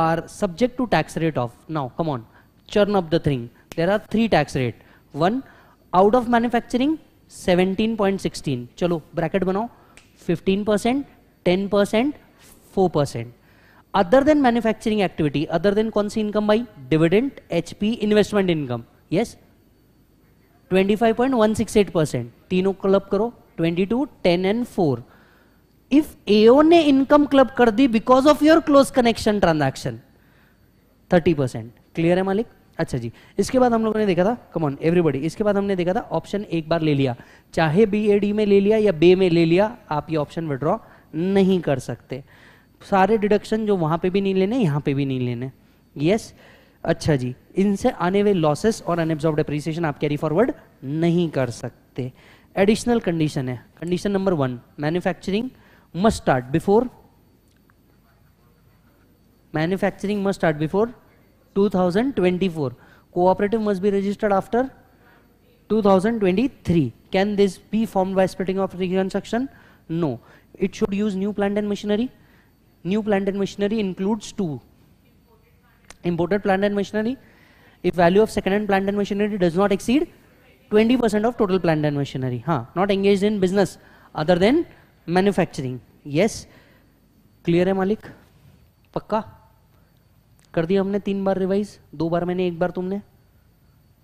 Speaker 1: are subject to tax rate of now come on churn up the thing there are three tax rate one out of manufacturing 17.16 chalo bracket banao 15% 10% 4% other than manufacturing activity other than कौन सी income भाई dividend HP investment income yes 25.168 percent तीनों club करो 22, 10 and 4 if एओ ने income club कर दी because of your close connection transaction 30 percent clear है मालिक अच्छा जी इसके बाद हम लोगों ने देखा था कमॉन एवरीबडी इसके बाद हमने देखा था ऑप्शन एक बार ले लिया चाहे बी में ले लिया या बे में ले लिया आप ये ऑप्शन विड्रॉ नहीं कर सकते सारे डिडक्शन जो वहां पे भी नहीं लेने यहां पे भी नहीं लेने यस yes? अच्छा जी इनसे आने हुए लॉसेस और अनएब्जॉर्ब डिप्रिसिएशन आप कैरी फॉरवर्ड नहीं कर सकते एडिशनल कंडीशन है condition number one manufacturing must start before manufacturing must start before 2024 cooperative must be registered after 2023 can this be form by splitting of reconstruction no it should use new plant and machinery new plant and machinery includes to imported plant and machinery if value of second hand plant and machinery does not exceed 20% percent of total plant and machinery हाँ not engage in business other than manufacturing yes clear है मालिक पक्का कर दिया हमने तीन बार revise दो बार मैंने एक बार तुमने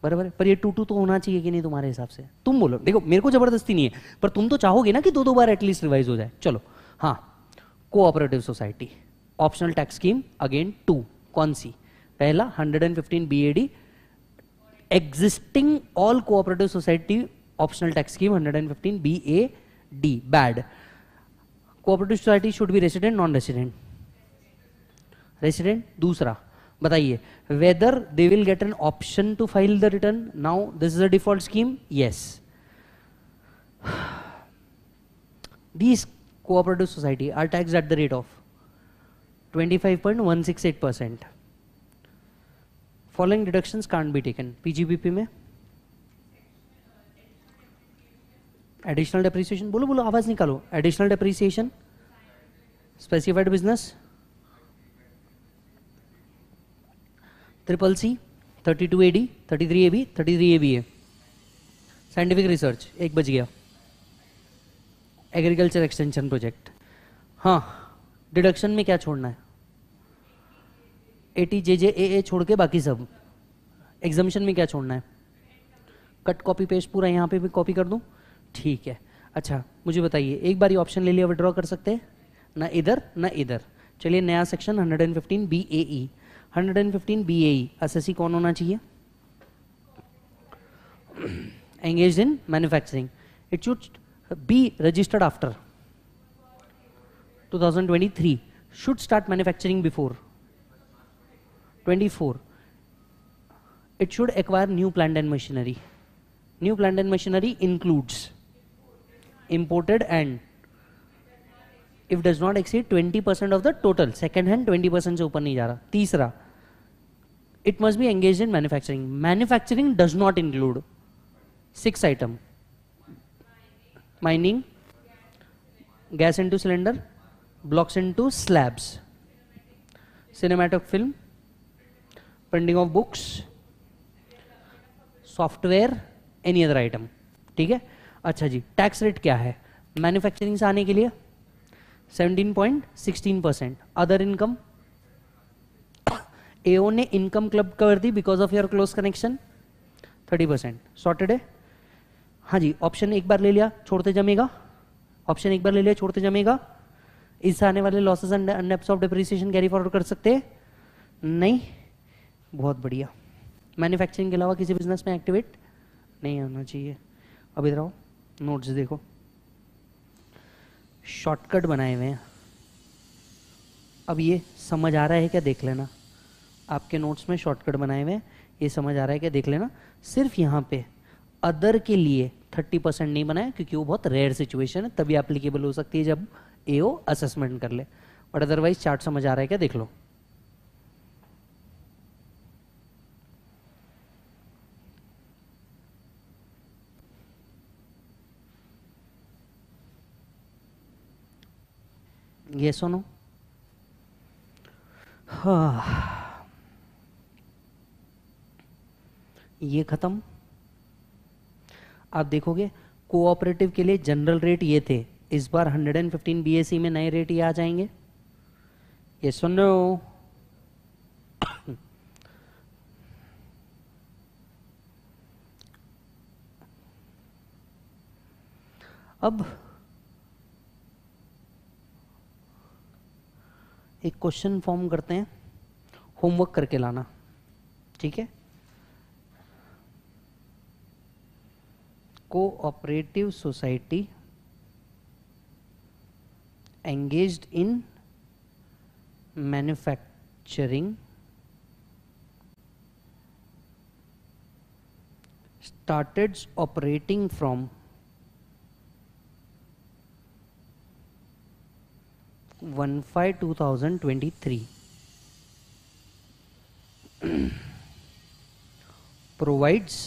Speaker 1: बराबर पर ये टू टू तो होना चाहिए कि नहीं तुम्हारे हिसाब से तुम बोलो देखो मेरे को जबरदस्ती नहीं है पर तुम तो चाहोगे ना कि दो दो बार एटलीस्ट रिवाइज हो जाए चलो हाँ cooperative society optional tax scheme again two कौन सी पहला 115 BAD existing all cooperative society optional tax scheme 115 BAD bad cooperative society should be resident non resident resident दूसरा बताइए whether they will get an option to file the return now this is a default scheme yes this cooperative society are taxed at the rate of 25.168 percent. Following deductions can't be taken. PGBP में additional depreciation बोलो बोलो आवाज निकालो additional depreciation specified business triple C thirty two A D thirty three A B thirty three A B A scientific research एक बज गया agriculture extension project हाँ deduction में क्या छोड़ना है ए टी जे जे ए ए छोड़ के बाकी सब एग्जामिशन में क्या छोड़ना है कट कॉपी पेस्ट पूरा यहाँ पे भी कॉपी कर दूँ ठीक है अच्छा मुझे बताइए एक बार ये ऑप्शन ले लिया विड्रॉ कर सकते हैं ना इधर ना इधर चलिए नया section 115 B A E 115 B A E S कौन होना चाहिए engage in manufacturing it should be registered after 2023 should start manufacturing before 24 it should acquire new plant and machinery new plant and machinery includes imported and if does not exceed 20% of the total second hand 20% se upar nahi ja raha teesra it must be engaged in manufacturing manufacturing does not include six item mining gas into cylinder blocks into slabs cinematic film printing of books software any other item ठीक है अच्छा जी tax rate क्या है manufacturing से आने के लिए 17.16 percent other income एओ ने इनकम क्लब कर दी because of your close connection 30 percent Saturday हाँ जी ऑप्शन एक बार ले लिया छोड़ते जमेगा ऑप्शन एक बार ले लिया छोड़ते जमेगा इससे आने वाले losses and of depreciation carry forward कर सकते नहीं बहुत बढ़िया मैन्युफैक्चरिंग के अलावा किसी बिजनेस में एक्टिवेट नहीं होना चाहिए अब इधर आओ नोट्स देखो शॉर्टकट बनाए हुए हैं अब ये समझ आ रहा है क्या देख लेना आपके नोट्स में शॉर्टकट बनाए हुए हैं ये समझ आ रहा है क्या देख लेना सिर्फ यहाँ पे अदर के लिए थर्टी परसेंट नहीं बनाया क्योंकि वो बहुत रेयर सिचुएशन है तभी एप्लीकेबल हो सकती है जब ए ओ असेसमेंट कर ले बट अदरवाइज चार्ट समझ आ रहा है क्या देख लो ये सुनो हाँ ये खत्म आप देखोगे कोऑपरेटिव के लिए जनरल रेट ये थे इस बार 115 बीएसई में नए रेट ये आ जाएंगे ये सुन रहे हो अब एक क्वेश्चन फॉर्म करते हैं होमवर्क करके लाना ठीक है cooperative society engaged in manufacturing started operating from 1 5 2023 provides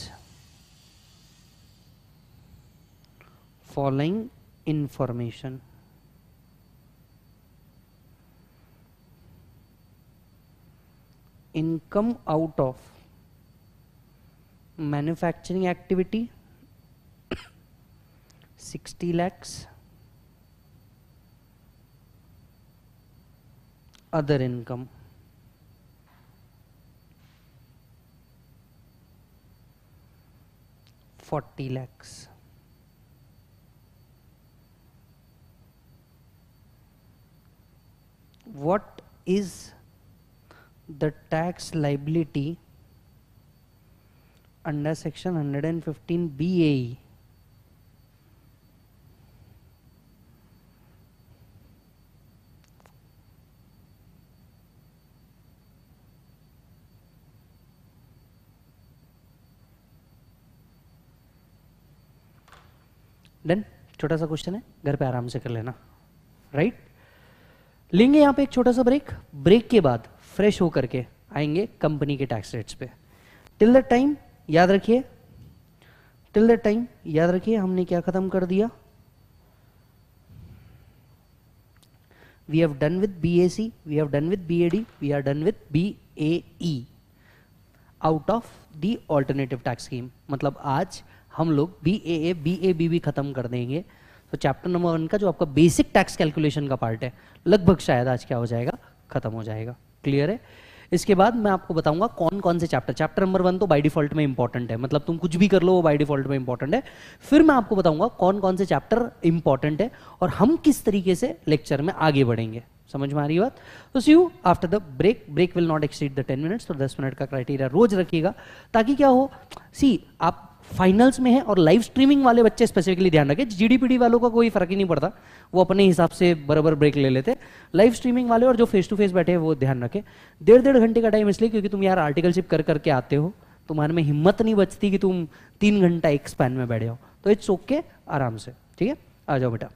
Speaker 1: following information. Income out of manufacturing activity 60 lakhs other income forty lakhs what is the tax liability under section 115 BAE done छोटा सा question है घर पे आराम से कर लेना right right? लेंगे यहाँ पे एक छोटा सा ब्रेक ब्रेक के बाद फ्रेश होकर के आएंगे कंपनी के टैक्स रेट्स पे टिल द टाइम याद रखिए टिल द टाइम याद रखिए हमने क्या खत्म कर दिया we have done with BAC, we have done we are done with B with BAE e. out of the alternative tax scheme. मतलब आज हम लोग B B A A B भी खत्म कर देंगे तो चैप्टर नंबर वन का जो आपका बेसिक टैक्स कैलकुलेशन का पार्ट है लगभग शायद आज क्या हो जाएगा खत्म हो जाएगा क्लियर है इसके बाद मैं आपको बताऊंगा कौन कौन से चैप्टर चैप्टर नंबर वन तो बाय डिफॉल्ट में इंपॉर्टेंट है मतलब तुम कुछ भी कर लो वो बाय डिफॉल्ट में इंपॉर्टेंट है फिर मैं आपको बताऊंगा कौन कौन से चैप्टर इंपॉर्टेंट है और हम किस तरीके से लेक्चर में आगे बढ़ेंगे समझ में आ रही बात तो see you after the break break will not exceed the ten minutes तो दस मिनट का क्राइटेरिया रोज रखिएगा ताकि क्या हो सी आप फाइनल्स में है और लाइव स्ट्रीमिंग वाले बच्चे स्पेसिफिकली ध्यान रखें जीडीपीडी वालों का कोई फर्क ही नहीं पड़ता वो अपने हिसाब से बराबर ब्रेक ले लेते लाइव स्ट्रीमिंग वाले और जो फेस टू फेस बैठे वो ध्यान रखें डेढ़ डेढ़ घंटे का टाइम इसलिए क्योंकि तुम यार आर्टिकलशिप कर करके आते हो तुम्हारे में हिम्मत नहीं बचती कि तुम तीन घंटा एक स्पैन में बैठे हो तो इट्स ओके आराम से ठीक है आ जाओ बेटा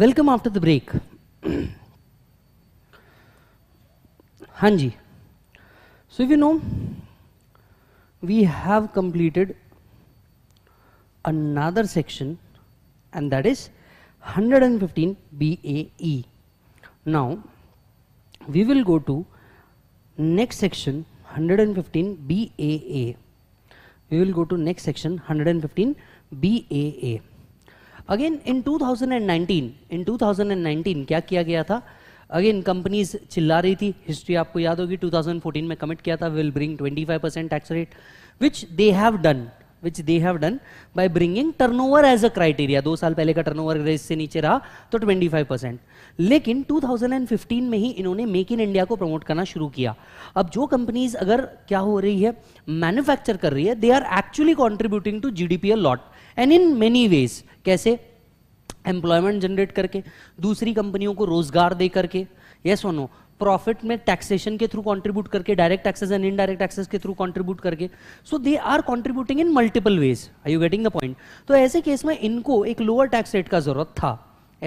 Speaker 1: welcome after the break. Hanji. So if you know, we have completed another section and that is 115 BAE. Now we will go to next section 115 BAA. We will go to next section 115 BAA. Again in 2019 in 2019 क्या किया गया था again companies चिल्ला रही थी history आपको याद होगी 2014 में कमिट किया था will bring 25 percent tax rate which they have done which they have done by bringing turnover as a criteria दो साल पहले का टर्नओवर रेस से नीचे रहा तो 25 परसेंट लेकिन 2015 में ही इन्होंने मेक इन इंडिया को प्रमोट करना शुरू किया अब जो कंपनीज अगर क्या हो रही है मैन्युफैक्चर कर रही है they are actually contributing to G D P lot and in many ways कैसे एम्प्लॉयमेंट जनरेट करके दूसरी कंपनियों को रोजगार दे करके यस और प्रॉफिट में टैक्सेशन के थ्रू कंट्रीब्यूट करके direct taxes and indirect taxes के थ्रू कंट्रीब्यूट करके so they are contributing in multiple ways I you getting the point तो ऐसे केस में इनको एक लोअर टैक्स रेट का जरूरत था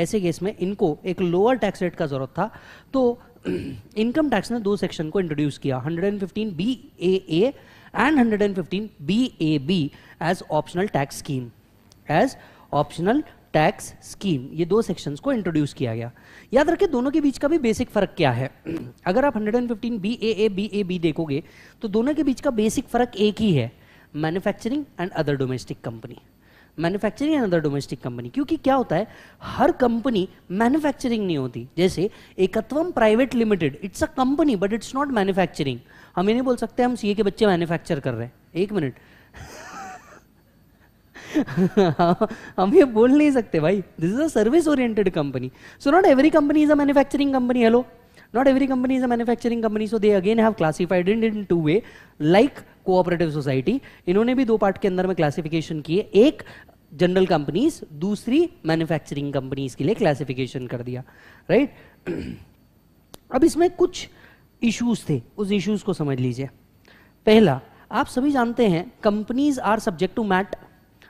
Speaker 1: ऐसे केस में इनको एक लोअर टैक्स रेट का जरूरत था तो इनकम टैक्स ने दो सेक्शन को इंट्रोड्यूस किया hundred B A A and 115 B A B as optional tax scheme as optional tax scheme ये दो सेक्शंस को इंट्रोड्यूस किया गया याद रखे दोनों के बीच का भी बेसिक फर्क क्या है अगर आप 115 B A A B A B देखोगे तो दोनों के बीच का बेसिक फर्क एक ही है manufacturing and other domestic company manufacturing and other domestic company क्योंकि क्या होता है हर कंपनी मैन्युफैक्चरिंग नहीं होती जैसे Ekatvam private limited it's a company but it's not manufacturing हम ये नहीं बोल सकते हम सीए के बच्चे मैन्युफैक्चर कर रहे हैं एक मिनट हम ये बोल नहीं सकते भाई this is a service oriented company so not every company is a manufacturing company hello not every company is a manufacturing company so they again have classified in in two way like cooperative society इन्होंने भी दो part के अंदर में classification किए एक general companies दूसरी manufacturing companies के लिए क्लासिफिकेशन कर दिया राइट right? अब इसमें कुछ इश्यूज थे उस इश्यूज को समझ लीजिए पहला आप सभी जानते हैं companies are subject to MAT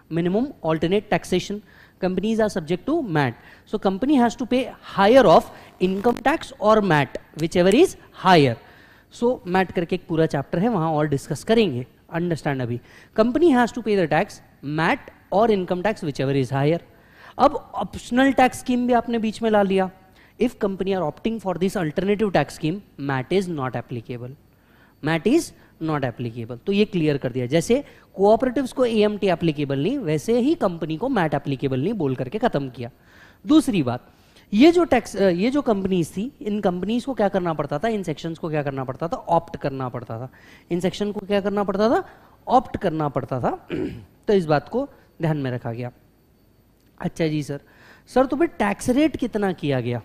Speaker 1: minimum alternate taxation. Companies are subject to MAT. So company has to pay higher of income tax or MAT, whichever is higher. So MAT करके एक पूरा chapter है वहाँ और discuss करेंगे. Understand अभी. Company has to pay the tax MAT or income tax whichever is higher. अब optional tax scheme भी आपने बीच में ला लिया if company are opting for this alternative tax scheme, MAT is not applicable. MAT is not applicable तो ये clear कर दिया जैसे कोऑपरेटिव को ए एप्लीकेबल नहीं वैसे ही कंपनी को मैट एप्लीकेबल नहीं बोल करके खत्म किया दूसरी बात ये जो टैक्स ये जो कंपनीज थी इन कंपनीज को क्या करना पड़ता था इन सेक्शन को क्या करना पड़ता था ऑप्ट करना पड़ता था इन सेक्शन को क्या करना पड़ता था ऑप्ट करना पड़ता था तो इस बात को ध्यान में रखा गया अच्छा जी सर सर तो भाई टैक्स रेट कितना किया गया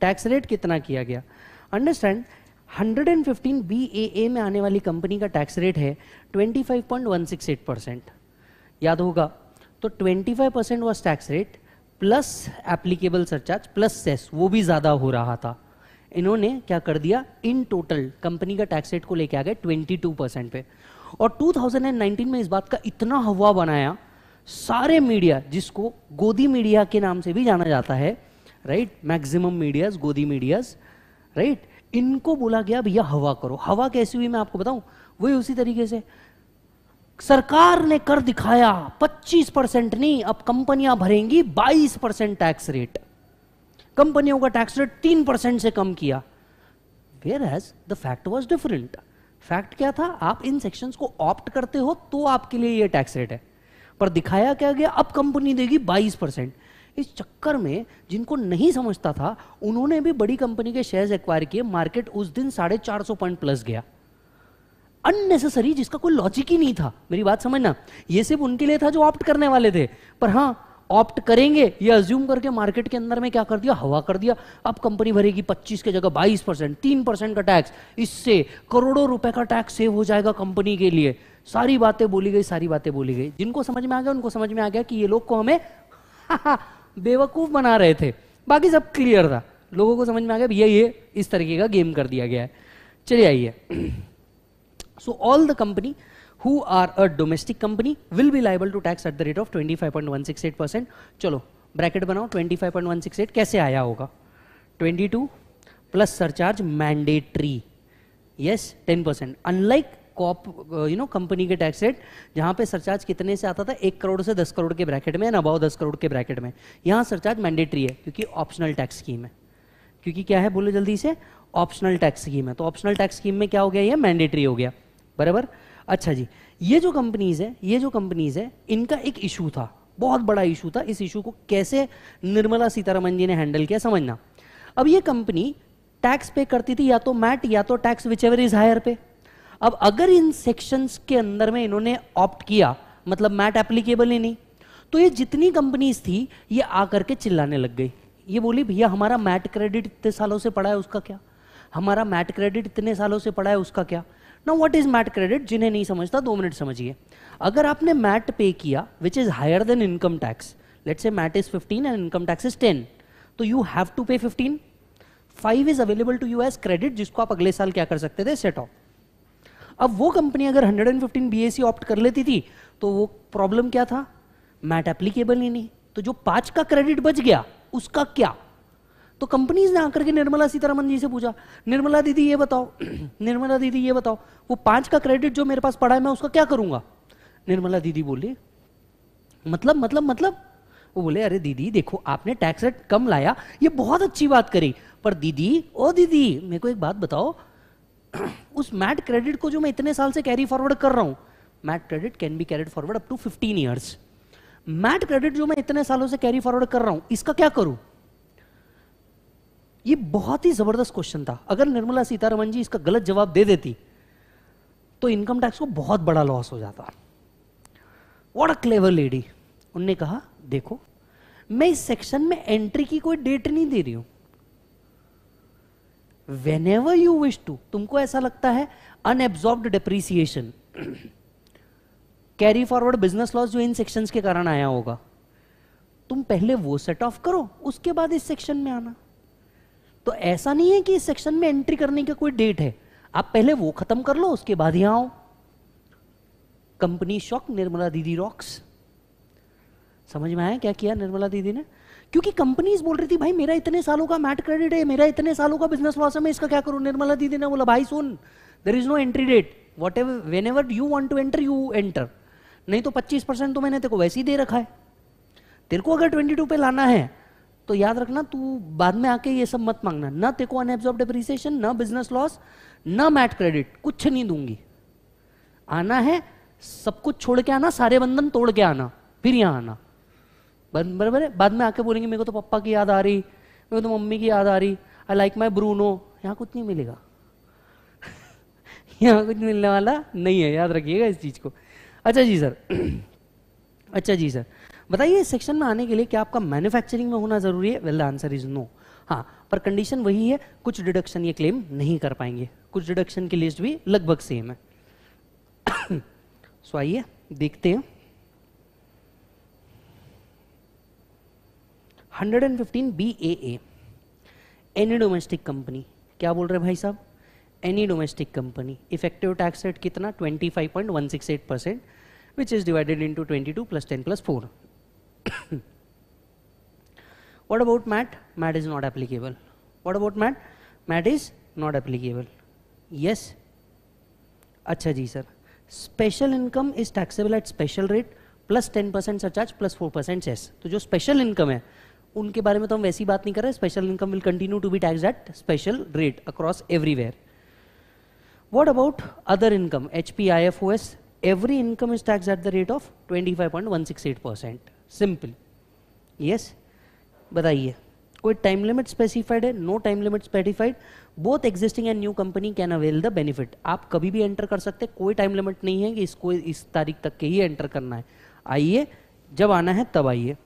Speaker 1: टैक्स रेट कितना किया गया अंडरस्टैंड 115 BAA में आने वाली कंपनी का टैक्स रेट है 25.168 परसेंट याद होगा तो 25 percent was tax rate plus applicable surcharge plus cess वो भी ज़्यादा हो रहा था इन्होंने क्या कर दिया इन टोटल कंपनी का टैक्स रेट को लेके आ गए 22 परसेंट पे और 2019 में इस बात का इतना हवा बनाया सारे मीडिया जिसको गोदी मीडिया के नाम से भी जाना जाता है right maximum medias godi medias right इनको बोला गया भैया हवा करो हवा कैसी हुई मैं आपको बताऊं वही उसी तरीके से सरकार ने कर दिखाया 25 परसेंट नहीं अब कंपनियां भरेंगी 22 परसेंट टैक्स रेट कंपनियों का टैक्स रेट 3 परसेंट से कम किया where has the fact was different fact क्या था आप इन सेक्शंस को ऑप्ट करते हो तो आपके लिए ये टैक्स रेट है पर दिखाया क्या गया अब कंपनी देगी 22 परसेंट इस चक्कर में जिनको नहीं समझता था उन्होंने भी बड़ी कंपनी के शेयर्स एक्वायर किए मार्केट उस दिन साढ़े चार सौ पॉइंट प्लस गया अननेसेसरी जिसका कोई लॉजिक ही नहीं था मेरी बात समझना ये सिर्फ उनके लिए था जो ऑप्ट करने वाले थे पर हाँ ऑप्ट करेंगे ये अज्यूम करके मार्केट के अंदर में क्या कर दिया हवा कर दिया अब कंपनी भरेगी 25 के जगह 22 परसेंट तीन परसेंट का टैक्स इससे करोड़ों रुपए का टैक्स सेव हो जाएगा कंपनी के लिए सारी बातें बोली गई सारी बातें बोली गई जिनको समझ में आ गया उनको समझ में आ गया कि ये लोग को हमें हाँ, हाँ, बेवकूफ़ बना रहे थे बाकी सब क्लियर था लोगों को समझ में आ गया भैया ये इस तरीके का गेम कर दिया गया है चलिए आइए so all the company who are a domestic company will be liable to tax at the rate of twenty percent चलो ब्रैकेट बनाओ 25.168 कैसे आया होगा 22 plus surcharge mandatory yes 10 percent unlike co-op you know company के tax rate जहां पे surcharge कितने से आता था एक करोड़ से दस करोड़ के ब्रैकेट में अबाउ दस करोड़ के ब्रैकेट में यहां सरचार्ज मैंडेटरी है क्योंकि ऑप्शनल टैक्स स्कीम है क्योंकि क्या है बोलो जल्दी से ऑप्शनल टैक्स स्कीम है तो ऑप्शनल टैक्स स्कीम में क्या हो गया यह मैंडेटरी हो गया बराबर अच्छा जी ये जो कंपनीज है ये जो कंपनीज है इनका एक इशू था बहुत बड़ा इशू था इस इशू को कैसे निर्मला सीतारमन जी ने हैंडल किया समझना अब ये कंपनी टैक्स पे करती थी या तो मैट या तो tax whichever is higher pay अब अगर इन सेक्शंस के अंदर में इन्होंने ऑप्ट किया मतलब मैट एप्लीकेबल ही नहीं तो ये जितनी कंपनीज थी ये आकर के चिल्लाने लग गई ये बोली भैया हमारा मैट क्रेडिट इतने सालों से पड़ा है उसका क्या हमारा मैट क्रेडिट इतने सालों से पड़ा है उसका क्या ना व्हाट इज मैट क्रेडिट जिन्हें नहीं समझता दो मिनट समझिए अगर आपने मैट पे किया which is higher than income tax let's say MAT is fifteen and income tax is ten तो you have to pay fifteen five is available to you as credit जिसको आप अगले साल क्या कर सकते थे सेट ऑफ अब वो कंपनी अगर 115 बीएसई ऑप्ट कर लेती थी तो वो प्रॉब्लम क्या था मैट एप्लीकेबल ही नहीं तो जो पांच का क्रेडिट बच गया उसका क्या तो कंपनीज ने आकर के निर्मला सीतारमन जी से पूछा निर्मला दीदी ये बताओ निर्मला दीदी ये बताओ वो पांच का क्रेडिट जो मेरे पास पड़ा है मैं उसका क्या करूँगा निर्मला दीदी बोली मतलब मतलब मतलब वो बोले अरे दीदी देखो आपने टैक्स रेट कम लाया ये बहुत अच्छी बात करी पर दीदी ओ दीदी मेरे को एक बात बताओ उस मैट क्रेडिट को जो मैं इतने साल से कैरी फॉरवर्ड कर रहा हूं MAT credit can be carried forward up to 15 years MAT credit जो मैं इतने सालों से कैरी फॉरवर्ड कर रहा हूं इसका क्या करूं ये बहुत ही जबरदस्त क्वेश्चन था अगर निर्मला सीतारमन जी इसका गलत जवाब दे देती तो इनकम टैक्स को बहुत बड़ा लॉस हो जाता वॉट अ क्लेवर लेडी उनने कहा देखो मैं इस सेक्शन में एंट्री की कोई डेट नहीं दे रही हूं whenever you wish to तुमको ऐसा लगता है unabsorbed depreciation carry forward business loss जो इन सेक्शन के कारण आया होगा तुम पहले वो सेट ऑफ करो उसके बाद इस सेक्शन में आना तो ऐसा नहीं है कि इस सेक्शन में एंट्री करने का कोई डेट है आप पहले वो खत्म कर लो उसके बाद यहां आओ कंपनी शॉक निर्मला दीदी रॉक्स समझ में आया क्या किया निर्मला दीदी ने क्योंकि कंपनीज बोल रही थी भाई मेरा इतने सालों का मैट क्रेडिट है मेरा इतने सालों का बिजनेस लॉस है मैं इसका क्या करूं निर्मला दीदी ने बोला भाई सुन there is no entry date whatever whenever you want to enter you enter नहीं तो पच्चीस परसेंट तो मैंने तेरे को वैसे ही दे रखा है तेरे को अगर ट्वेंटी टू पे लाना है तो याद रखना तू बाद में आके ये सब मत मांगना ना तेरे को अनएब्जॉर्ब डिप्रिसिएशन ना बिजनेस लॉस ना मैट क्रेडिट कुछ नहीं दूंगी आना है सब कुछ छोड़ के आना सारे बंधन तोड़ के आना फिर यहाँ आना बराबर है बाद में आके बोलेंगे मेरे को तो पप्पा की याद आ रही मेरे को तो मम्मी की याद आ रही आई लाइक माई ब्रूनो यहाँ कुछ नहीं मिलेगा यहाँ कुछ मिलने वाला नहीं है याद रखिएगा इस चीज़ को अच्छा जी सर अच्छा जी सर बताइए इस सेक्शन में आने के लिए क्या आपका मैन्युफैक्चरिंग में होना ज़रूरी है well the answer is no हाँ पर कंडीशन वही है कुछ डिडक्शन ये क्लेम नहीं कर पाएंगे कुछ डिडक्शन की लिस्ट भी लगभग सेम है सो आइए देखते हैं and fifteen 115 A any domestic company क्या बोल रहे भाई साहब any domestic company effective tax rate कितना twenty five point eight percent which is divided twenty two plus ten plus four what about MAT MAT is not applicable what about MAT MAT is not applicable yes अच्छा जी sir special income is taxable at special rate plus ten 10% surcharge plus four percent cess तो जो special income है उनके बारे में तो हम वैसी बात नहीं कर रहे special income will continue to be tax at special rate across everywhere what about other income H P I F O S every income is tax at the rate of twenty five point one six eight percent simple yes बताइए कोई time limit specified है no time limit specified both existing and new company can avail the benefit आप कभी भी enter कर सकते हैं कोई टाइम लिमिट नहीं है कि इसको इस तारीख तक के ही एंटर करना है आइए जब आना है तब आइए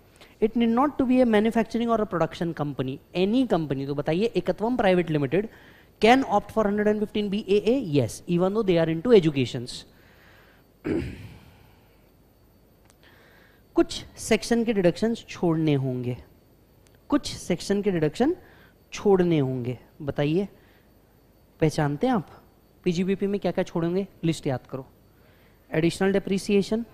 Speaker 1: it need not to be a manufacturing और a production company any company तो बताइए Ekatvam private limited can opt for hundred and fifteen B A S even though they are to education कुछ सेक्शन के डिडक्शन छोड़ने होंगे कुछ section के deduction छोड़ने होंगे बताइए पहचानते हैं आप पीजीबीपी में क्या क्या छोड़ेंगे लिस्ट याद करो additional depreciation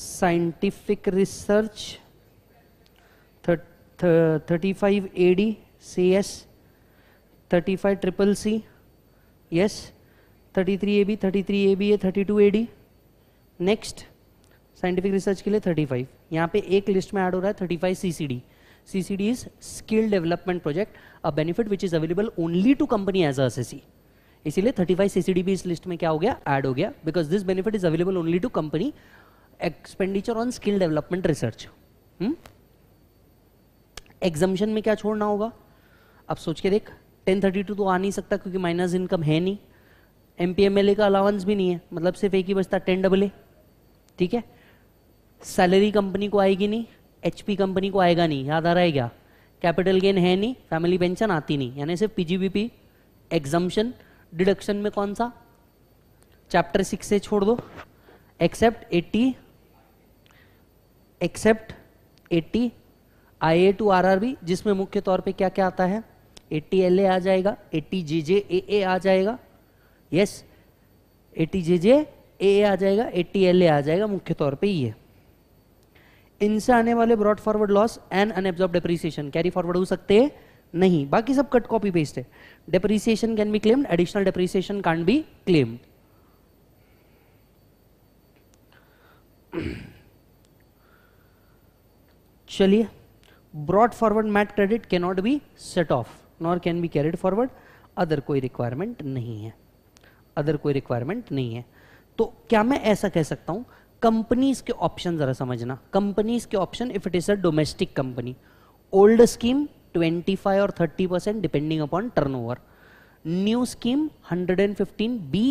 Speaker 1: scientific research 35 AD, three A 35 triple C, yes. 33 AB, 33 two 32 AD. Next scientific research के लिए 35 यहाँ पे एक लिस्ट में ऐड हो रहा है 35 C D is skill development project a benefit which is available only to company as असी इसीलिए 35 डी भी इस लिस्ट में क्या हो गया ऐड हो गया because this benefit is available only to company expenditure on skill development research exemption में क्या छोड़ना होगा अब सोच के देख 1032 तो आ नहीं सकता क्योंकि माइनस इनकम है नहीं एम पी का अलाउंस भी नहीं है मतलब सिर्फ एक ही बचता टेन डबल ए ठीक है सैलरी कंपनी को आएगी नहीं एच कंपनी को आएगा नहीं याद आ रहा है क्या कैपिटल गेन है नहीं फैमिली पेंशन आती नहीं यानी सिर्फ पीजीबीपी एग्जामिशन डिडक्शन में कौन सा चैप्टर सिक्स से छोड़ दो except eighty except eighty I A to R R B जिसमें मुख्य तौर पे क्या क्या आता है ए टी एल ए आ जाएगा ए टी जे जे ए ए आ जाएगा yes A T J J ए ए आ जाएगा ए टी एल ए आ जाएगा मुख्य तौर पे ये इनसे आने वाले brought forward loss and unabsorbed depreciation carry forward हो सकते हैं नहीं बाकी सब कट कॉपी पेस्ट है depreciation can be claimed additional depreciation can be claimed चलिए brought forward mat credit cannot be set off nor can be carried forward other कोई requirement नहीं है अदर कोई रिक्वायरमेंट नहीं है तो क्या मैं ऐसा कह सकता हूं कंपनीज के ऑप्शन जरा समझना कंपनीज के option if it is a domestic company old scheme 25 और 30 percent depending upon turnover new scheme 115 B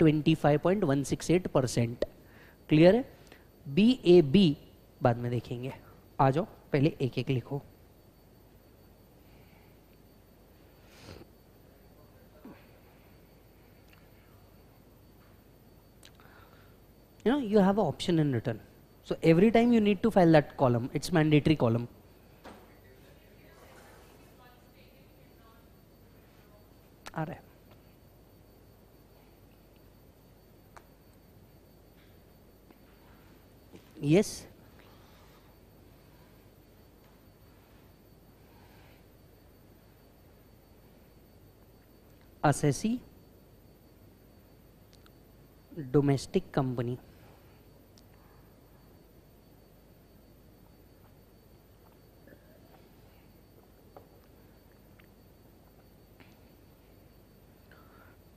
Speaker 1: 25.168 percent clear है बी ए बी बाद में देखेंगे आ जाओ पहले एक एक लिखो you know you have option in return so every time you need to file that column it's mandatory column आ रहे है yes? assessee domestic company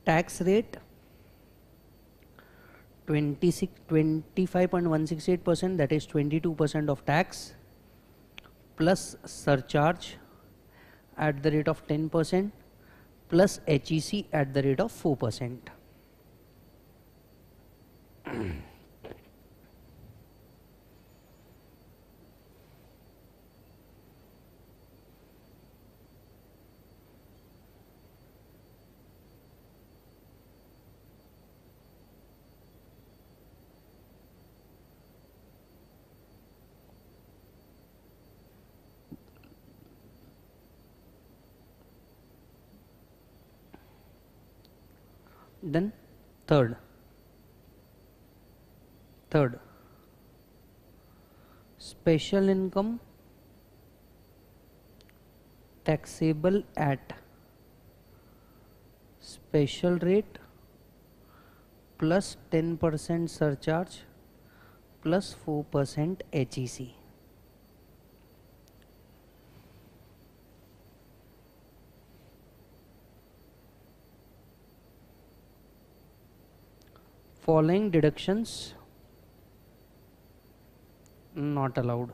Speaker 1: tax rate 25.168 percent that is 22 percent of tax plus surcharge at the rate of 10 percent plus HEC at the rate of 4%. then third third special income taxable at special rate plus 10% surcharge plus 4% HEC following deductions not allowed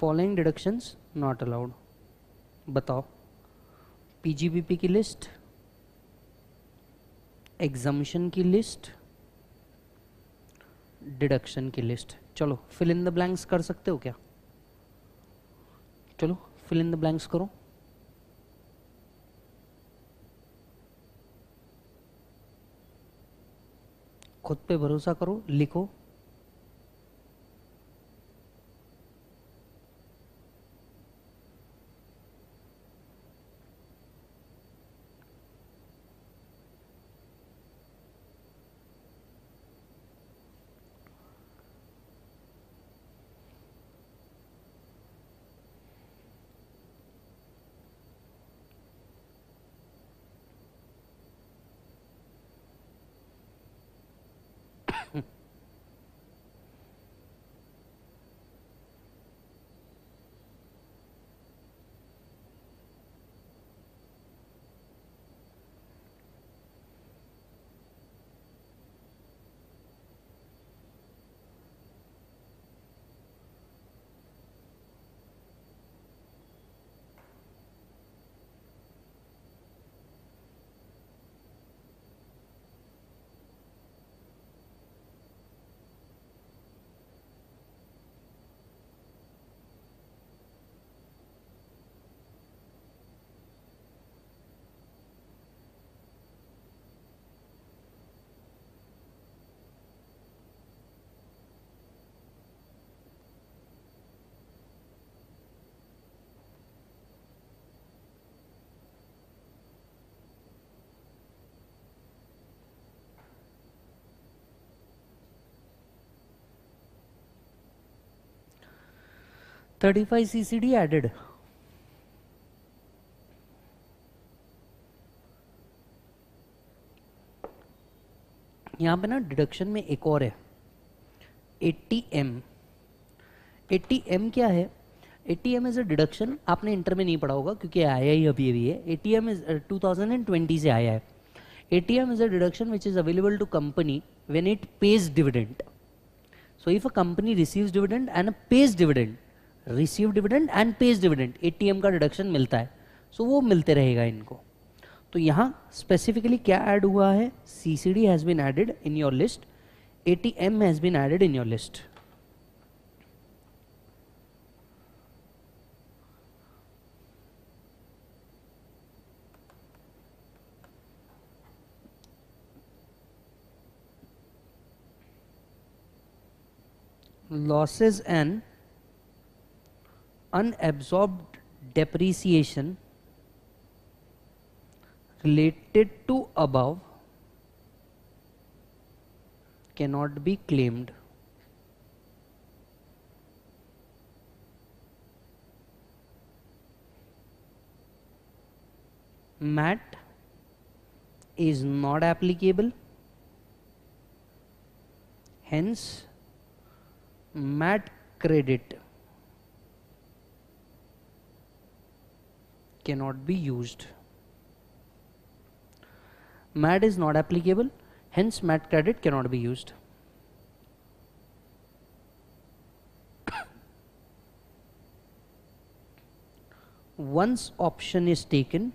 Speaker 1: following deductions not allowed बताओ PGBP की list exemption की list deduction की list चलो fill in the blanks कर सकते हो क्या चलो फिल इन द ब्लैंक्स करो खुद पे भरोसा करो लिखो 35 CCD added. यहां पे ना डिडक्शन में एक और है 80 एम क्या है 80 एम इज़ अ डिडक्शन आपने इंटर में नहीं पढ़ा होगा क्योंकि आया ही अभी अभी है 80 एम इज टू से आया है 80 M is a deduction which is available to company when it pays dividend. So if a company receives dividend and pays dividend, receive dividend and pays dividend eighty M का डिडक्शन मिलता है सो so, वो मिलते रहेगा इनको तो यहाँ स्पेसिफिकली क्या ऐड हुआ है C C D has been added in your list eighty M has been added in your list losses and unabsorbed depreciation related to above cannot be claimed. MAT is not applicable. Hence, MAT credit cannot be used. MAD is not applicable, hence MAD credit cannot be used. Once option is taken,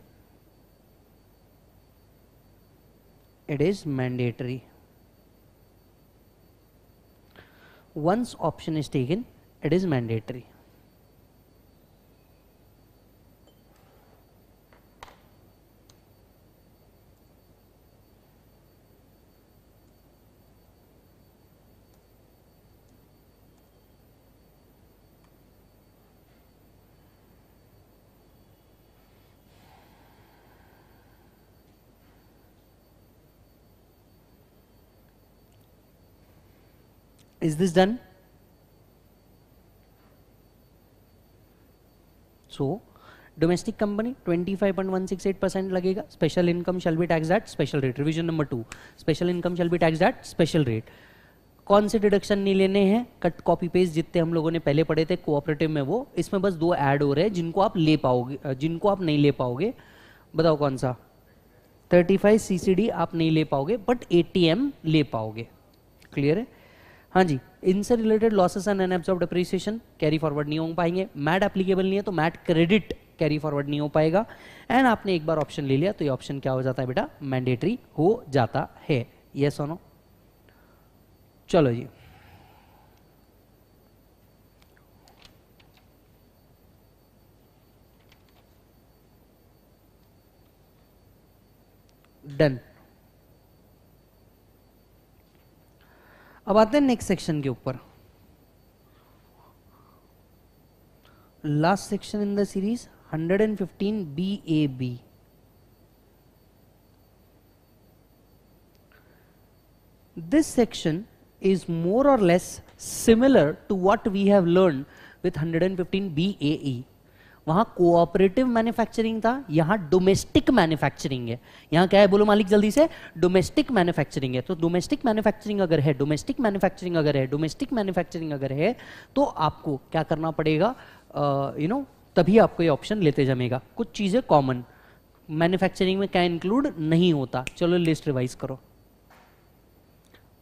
Speaker 1: it is mandatory. Once option is taken, it is mandatory. Is this done? So domestic company 25.168 lagega special income shall be taxed at special rate revision number 2 special income shall be taxed at special rate कौन से deduction नहीं लेने हैं cut copy page जितने हम लोगों ने पहले पढ़े थे कोऑपरेटिव में वो इसमें बस दो ऐड हो रहे हैं जिनको आप ले पाओगे जिनको आप नहीं ले पाओगे बताओ कौन सा 35 सीसीडी आप नहीं ले पाओगे बट एटीएम ले पाओगे क्लियर है हाँ जी इनसे related losses and unabsorbed depreciation carry forward नहीं हो पाएंगे मैट एप्लीकेबल नहीं है तो मैट क्रेडिट कैरी फॉरवर्ड नहीं हो पाएगा एंड आपने एक बार ऑप्शन ले लिया तो ये ऑप्शन क्या हो जाता है बेटा मैंडेटरी हो जाता है ये और चलो जी डन अब आते हैं नेक्स्ट सेक्शन के ऊपर last section in the series 115 B A B this section is more or less similar to what we have learned with 115 BAE. वहां कोऑपरेटिव मैन्युफैक्चरिंग था यहां डोमेस्टिक मैन्युफैक्चरिंग है यहां क्या है बोलो मालिक जल्दी से डोमेस्टिक मैन्युफैक्चरिंग है तो डोमेस्टिक मैन्युफैक्चरिंग अगर है डोमेस्टिक मैन्युफैक्चरिंग अगर है डोमेस्टिक मैन्युफैक्चरिंग अगर है तो आपको क्या करना पड़ेगा यू नो तभी आपको ये ऑप्शन लेते जमेगा कुछ चीज़ें कॉमन मैन्युफैक्चरिंग में क्या इंक्लूड नहीं होता चलो लिस्ट रिवाइज करो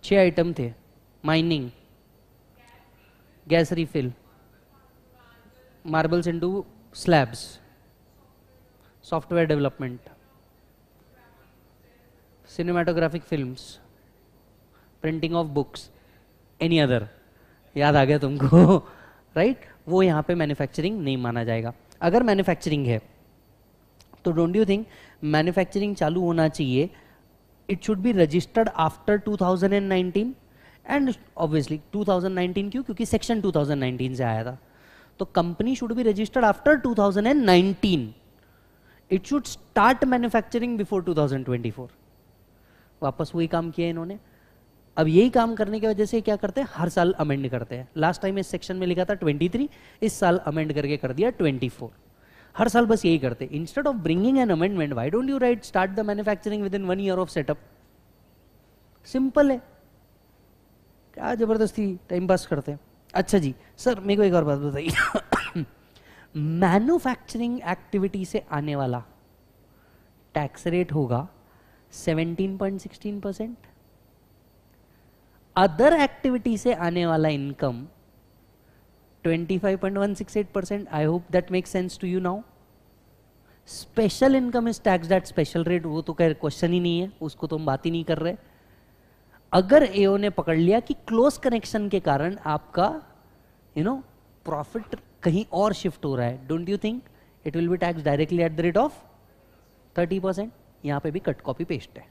Speaker 1: छह आइटम थे mining gas refill marbles into slabs, software development, cinematographic films, printing of books, any other. याद आ गया तुमको राइट right? वो यहाँ पे मैन्युफैक्चरिंग नहीं माना जाएगा अगर मैन्युफैक्चरिंग है तो डोंट यू थिंक मैन्युफैक्चरिंग चालू होना चाहिए it should be registered after 2019 and obviously 2019 क्यों क्योंकि सेक्शन 2019 से आया था तो company should be registered after 2019 it should start manufacturing before 2024 वापस वही काम किया इन्होंने अब यही काम करने की वजह से क्या करते हैं हर साल अमेंड करते हैं लास्ट टाइम इस सेक्शन में लिखा था 23 इस साल अमेंड करके कर दिया 24 हर साल बस यही करते instead of bringing an amendment why don't you write start the manufacturing within one year of setup simple है क्या जबरदस्ती टाइम पास करते हैं अच्छा जी सर मेरे को एक और बात बताइए मैन्युफैक्चरिंग एक्टिविटी से आने वाला टैक्स रेट होगा 17.16 परसेंट अदर एक्टिविटी से आने वाला income 25.168 percent I hope that make sense to you now special income is taxed at special rate वो तो कह क्वेश्चन ही नहीं है उसको तो हम बात ही नहीं कर रहे अगर एओ ने पकड़ लिया कि क्लोज कनेक्शन के कारण आपका यू नो प्रॉफिट कहीं और शिफ्ट हो रहा है don't you think it will be tax directly at the rate of thirty percent यहाँ पे भी कट कॉपी पेस्ट है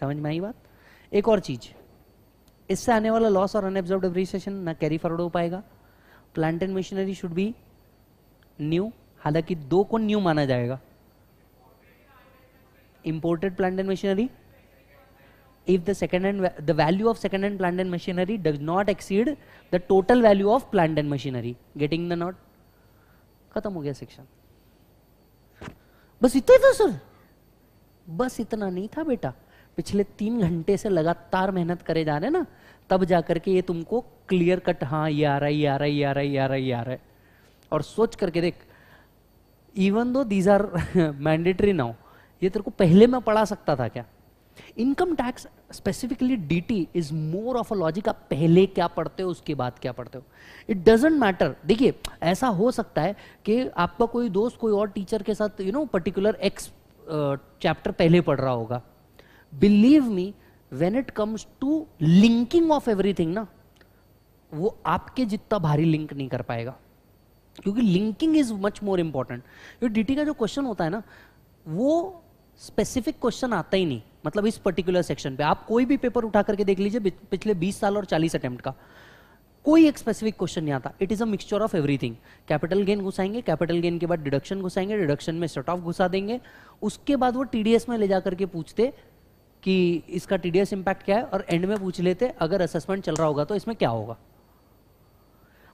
Speaker 1: समझ में आई बात एक और चीज इससे आने वाला लॉस और अनएब्जॉर्व डिप्रिसिएशन ना कैरी फॉरवर्ड हो पाएगा plant and machinery should be new हालांकि दो को न्यू माना जाएगा imported plant and machinery if the second hand the value of second hand plant and machinery does not exceed the total value of plant and machinery getting the note खत्म हो गया section बस इतना था sir बस इतना नहीं था बेटा पिछले तीन घंटे से लगातार मेहनत करे जा रहे ना तब जा करके ये तुमको क्लियर कट हाँ ये आ रहा है ये आ रहा है ये आ रहा है ये आ रहा है ये आ रहा है और सोच करके देख even though these are mandatory now ये तेरे को पहले मैं पढ़ा सकता था क्या income tax specifically DT is more of a logic आप पहले क्या पढ़ते हो उसके बाद क्या पढ़ते हो इट डजेंट मैटर देखिए ऐसा हो सकता है कि आपका कोई दोस्त कोई और टीचर के साथ you know particular X chapter पहले पढ़ रहा होगा believe me when it comes to linking of everything ना वो आपके जितना भारी लिंक नहीं कर पाएगा क्योंकि linking is much more important DT का जो क्वेश्चन होता है ना वो स्पेसिफिक क्वेश्चन आता ही नहीं मतलब इस पर्टिकुलर सेक्शन पे आप कोई भी पेपर उठा करके देख लीजिए पिछले 20 साल और 40 अटेम्प्ट का कोई एक स्पेसिफिक क्वेश्चन नहीं आता it is a mixture of everything capital gain घुसाएंगे कैपिटल गेन के बाद डिडक्शन घुसाएंगे डिडक्शन में सेट ऑफ घुसा देंगे उसके बाद वो टीडीएस में ले जाकर के पूछते कि इसका टीडीएस इंपैक्ट क्या है और एंड में पूछ लेते अगर असेसमेंट चल रहा होगा तो इसमें क्या होगा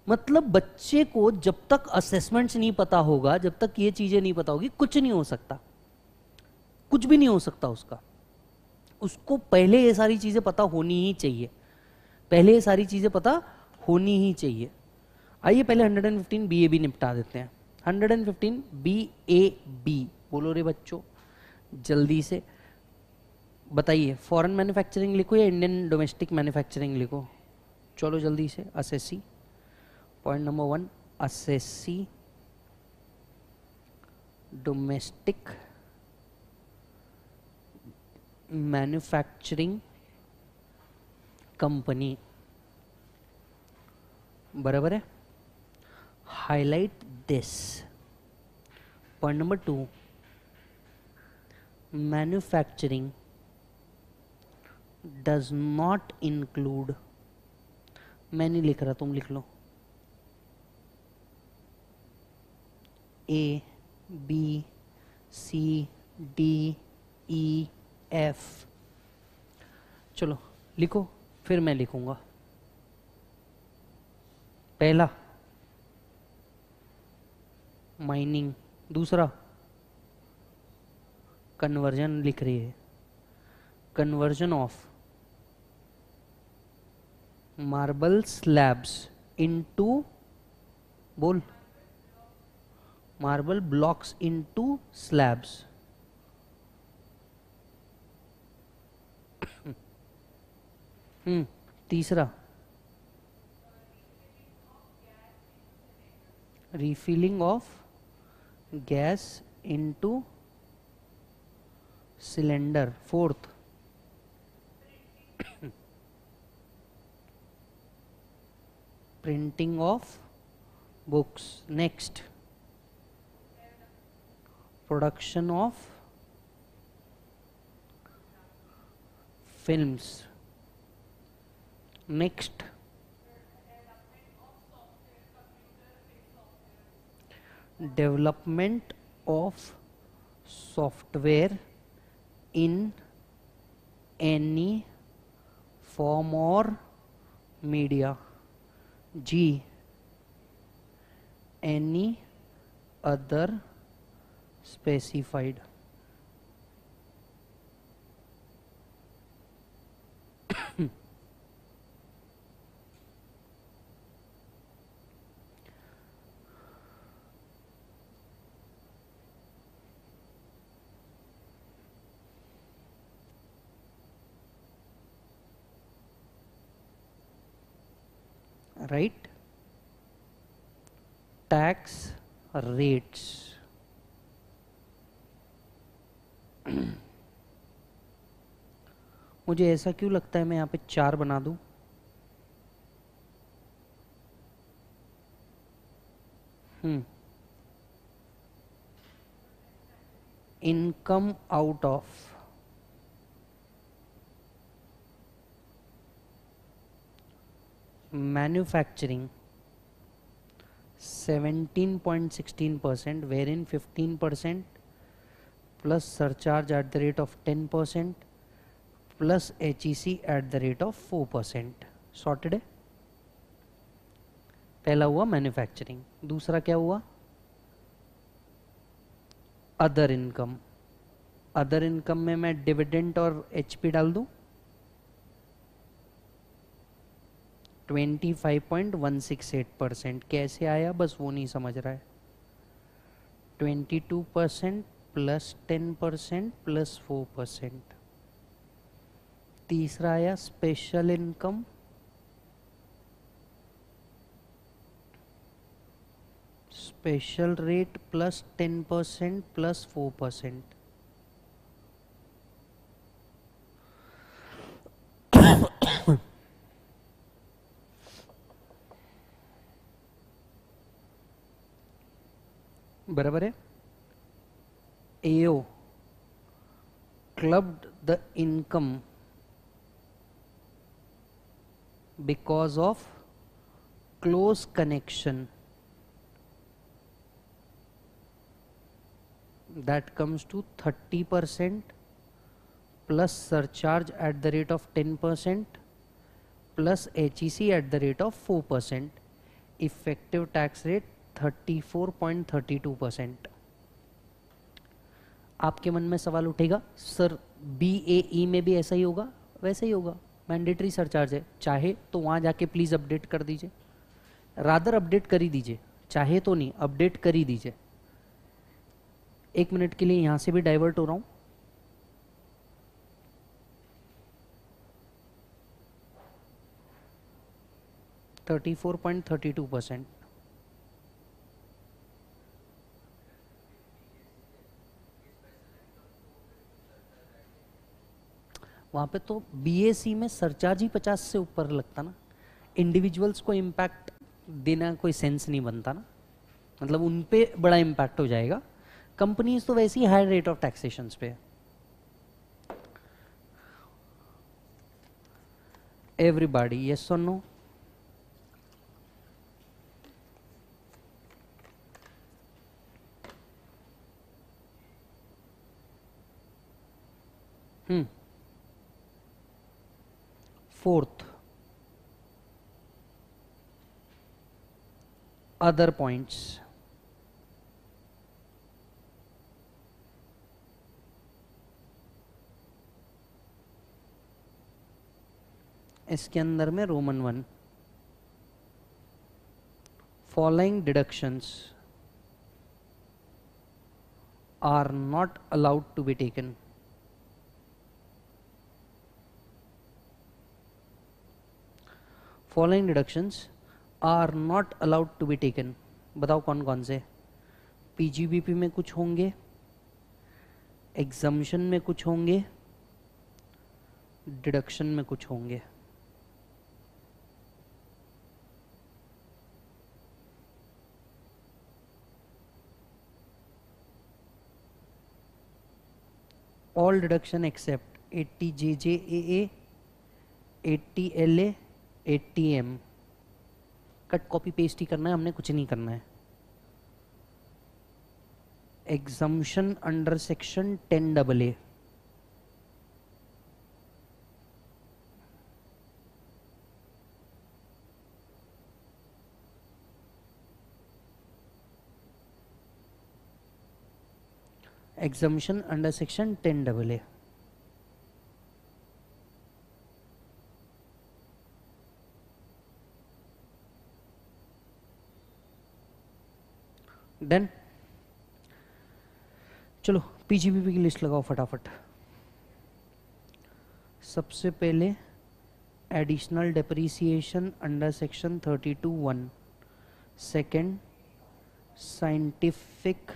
Speaker 1: मतलब बच्चे को जब तक असेसमेंट्स नहीं पता होगा जब तक ये चीजें नहीं पता होगी कुछ नहीं हो सकता कुछ भी नहीं हो सकता उसका उसको पहले ये सारी चीज़ें पता होनी ही चाहिए पहले ये सारी चीज़ें पता होनी ही चाहिए आइए पहले 115 बी ए बी निपटा देते हैं 115 बी ए बी बोलो रे बच्चों जल्दी से बताइए फॉरेन मैन्युफैक्चरिंग लिखो या इंडियन डोमेस्टिक मैन्युफैक्चरिंग लिखो चलो जल्दी से assessee point number one assessee domestic manufacturing company बराबर है highlight this point number two manufacturing does not include मैं नहीं लिख रहा तुम लिख लो A B C D E e, F चलो लिखो फिर मैं लिखूंगा पहला माइनिंग दूसरा कन्वर्जन लिख रही है conversion of marble slabs into बोल marble blocks into slabs hmm, तीसरा refilling of gas into cylinder fourth printing of books next production of films Next. Development of software in any form or media. G. Any other specified. right tax rates मुझे ऐसा क्यों लगता है मैं यहां पे चार बना दू income out of manufacturing 17.16 percent where in fifteen percent plus surcharge at the rate of 10 percent plus H E C at the rate of 4 percent sorted पहला हुआ मैन्युफैक्चरिंग दूसरा क्या हुआ अदर इनकम अदर इनकम में मैं dividend और HP डाल दूं 25.168 परसेंट कैसे आया बस वो नहीं समझ रहा है 22 percent plus 10 percent plus 4 percent तीसरा आया special income special rate plus 10 percent plus 4 percent बराबर है AO clubbed the income because of close connection that comes to thirty percent plus surcharge at the rate of ten percent plus H E C at the rate of four percent effective tax rate 34.32 percent आपके मन में सवाल उठेगा sir B A ई में भी ऐसा ही होगा वैसे ही होगा मैंडेटरी सरचार्ज है चाहे तो वहाँ जाके प्लीज़ अपडेट कर दीजिए रादर अपडेट कर ही दीजिए चाहे तो नहीं अपडेट कर ही दीजिए एक मिनट के लिए यहाँ से भी डाइवर्ट हो रहा हूँ thirty four point thirty two percent वहाँ पे तो बीएसी में सरचार्ज ही पचास से ऊपर लगता ना इंडिविजुअल्स को इम्पैक्ट देना कोई सेंस नहीं बनता ना मतलब उन पर बड़ा इम्पैक्ट हो जाएगा कंपनीज तो वैसे ही हाई रेट ऑफ टैक्सेशन पे है everybody yes or no fourth other points इसके अंदर में Roman one following deductions are not allowed to be taken following deductions are not allowed to be taken बताओ कौन कौन से पीजीबीपी में कुछ होंगे एग्जामिशन में कुछ होंगे डिडक्शन में कुछ होंगे all deduction except eighty J J A eighty L A eighty M cut copy paste ही करना है हमने कुछ नहीं करना है exemption under section ten double A exemption under section ten double A done चलो पीजीबीपी की लिस्ट लगाओ फटाफट सबसे पहले additional depreciation under section thirty two one second scientific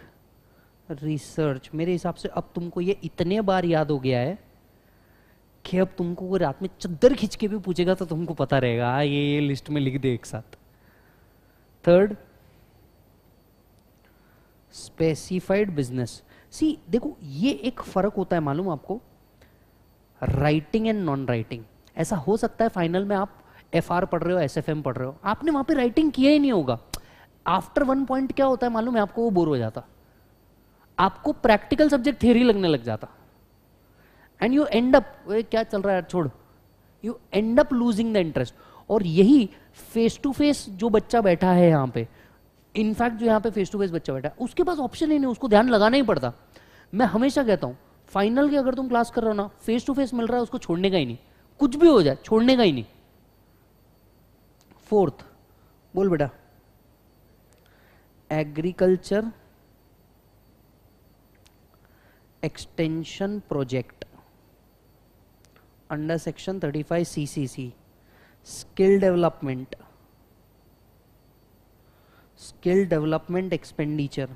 Speaker 1: research मेरे हिसाब से अब तुमको ये इतने बार याद हो गया है कि अब तुमको वो रात में चद्दर खींच के भी पूछेगा तो तुमको पता रहेगा हाँ, ये ये लिस्ट में लिख दे एक साथ थर्ड स्पेसिफाइड बिजनेस सी देखो ये एक फ़र्क होता है मालूम आपको राइटिंग एंड नॉन राइटिंग ऐसा हो सकता है फाइनल में आप एफ पढ़ रहे हो एस पढ़ रहे हो आपने वहां पे राइटिंग किया ही नहीं होगा आफ्टर वन पॉइंट क्या होता है मालूम है आपको वो बोर हो जाता आपको प्रैक्टिकल सब्जेक्ट थ्योरी लगने लग जाता एंड यू एंड अप क्या चल रहा है यार छोड़ you end up losing the interest और यही फेस टू फेस जो बच्चा बैठा है यहां पे इनफैक्ट जो यहाँ पे फेस टू फेस बच्चा बैठा है उसके पास ऑप्शन ही नहीं उसको ध्यान लगाना ही पड़ता मैं हमेशा कहता हूँ फाइनल की अगर तुम क्लास कर रहे हो ना फेस टू फेस मिल रहा है उसको छोड़ने का ही नहीं कुछ भी हो जाए छोड़ने का ही नहीं फोर्थ बोल बेटा agriculture extension project under section thirty five C C C skill development skill development expenditure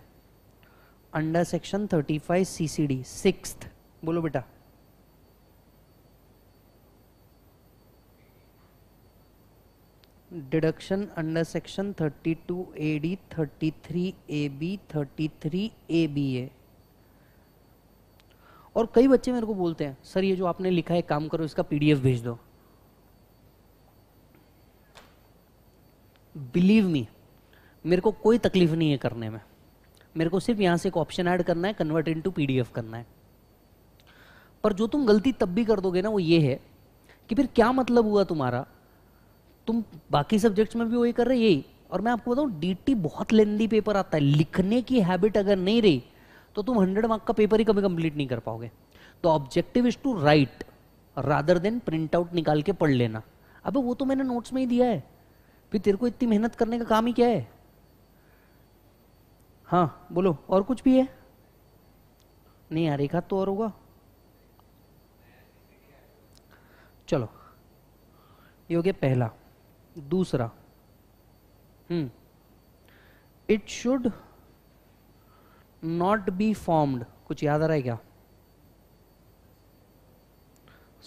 Speaker 1: under section 35 CCD six बोलो बेटा deduction under section 32 thirty three A B A और कई बच्चे मेरे को बोलते हैं सर ये जो आपने लिखा है काम करो इसका पीडीएफ भेज दो बिलीव मी मेरे को कोई तकलीफ नहीं है करने में मेरे को सिर्फ यहां से एक ऑप्शन ऐड करना है कन्वर्ट इन टू करना है पर जो तुम गलती तब भी कर दोगे ना वो ये है कि फिर क्या मतलब हुआ तुम्हारा तुम बाकी सब्जेक्ट्स में भी वही कर रहे यही और मैं आपको बताऊं डीटी बहुत लेंदी पेपर आता है लिखने की हैबिट अगर नहीं रही तो तुम हंड्रेड मार्क का पेपर ही कभी कंप्लीट नहीं कर पाओगे तो objective is to write rather than print out निकाल के पढ़ लेना अबे वो तो मैंने नोट्स में ही दिया है फिर तेरे को इतनी मेहनत करने का काम ही क्या है हाँ बोलो और कुछ भी है नहीं यार एक हाथ तो और होगा चलो ये हो गया पहला दूसरा hmm it should not be formed कुछ याद आ रहा है क्या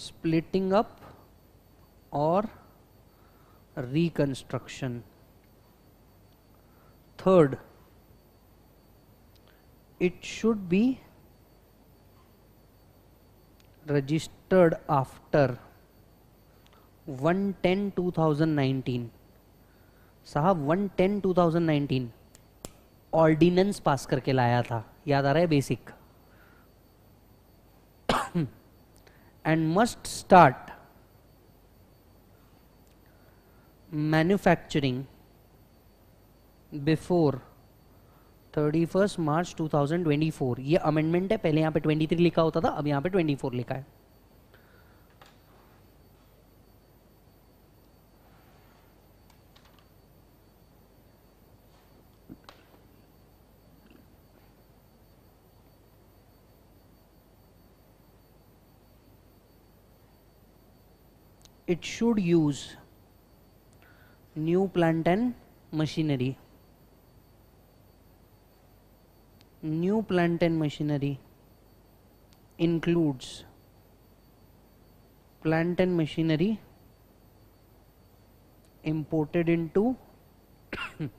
Speaker 1: स्प्लिटिंग अप और reconstruction third it should be registered after 110 2019 साहब 110 2019 ऑर्डिनेंस पास करके लाया था याद आ रहा है basic and must start manufacturing before thirty first March two thousand twenty four ये अमेंडमेंट है पहले यहाँ पे ट्वेंटी थ्री लिखा होता था अब यहाँ पे ट्वेंटी फोर लिखा है it should use new plant and machinery new plant and machinery includes plant and machinery imported into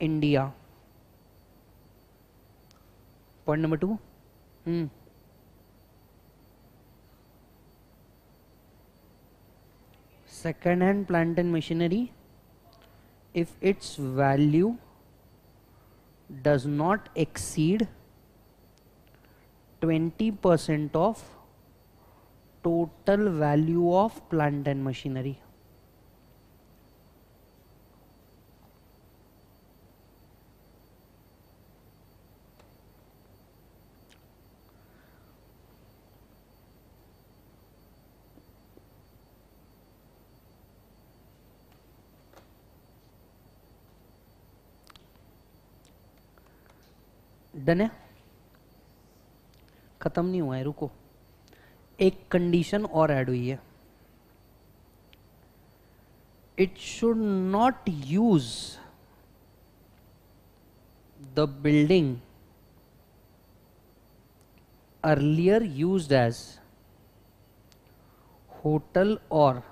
Speaker 1: India. Point number two. Hmm. Second hand plant and machinery, if its value does not exceed 20% of total value of plant and machinery. Done है ख़त्म नहीं हुआ है रुको एक condition और add हुई है it should not use the building earlier use as hotel और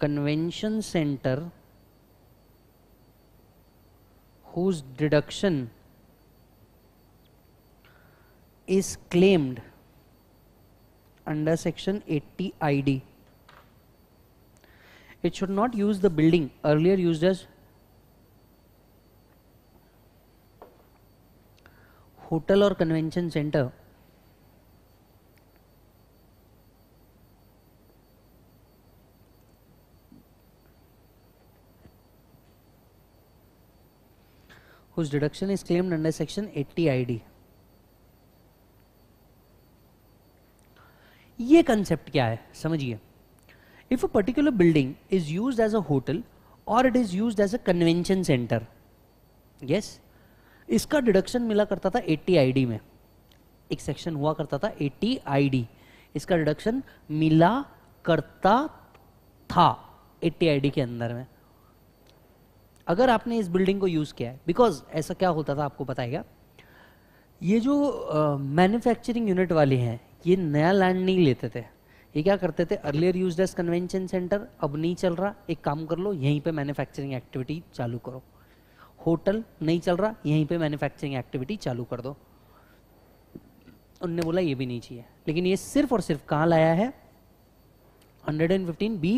Speaker 1: convention centre whose deduction is claimed under section 80 ID. It should not use the building earlier used as hotel or convention center whose deduction is claimed under section 80 id ये concept क्या है समझिए if a particular building is use as a hotel और it is use as a convention centre yes इसका deduction मिला करता था 80 ID में एक सेक्शन हुआ करता था 80 आईडी इसका डिडक्शन मिला करता था 80 आईडी के अंदर में अगर आपने इस बिल्डिंग को यूज़ किया है बिकॉज ऐसा क्या होता था आपको बताएगा ये जो मैन्युफैक्चरिंग यूनिट वाले हैं ये नया लैंड नहीं लेते थे ये क्या करते थे earlier use as convention centre अब नहीं चल रहा एक काम कर लो यहीं पे मैन्युफैक्चरिंग एक्टिविटी चालू करो होटल नहीं चल रहा यहीं पे मैन्युफैक्चरिंग एक्टिविटी चालू कर दो उनने बोला ये भी नहीं चाहिए लेकिन ये सिर्फ और सिर्फ कहाँ लाया है 115 बी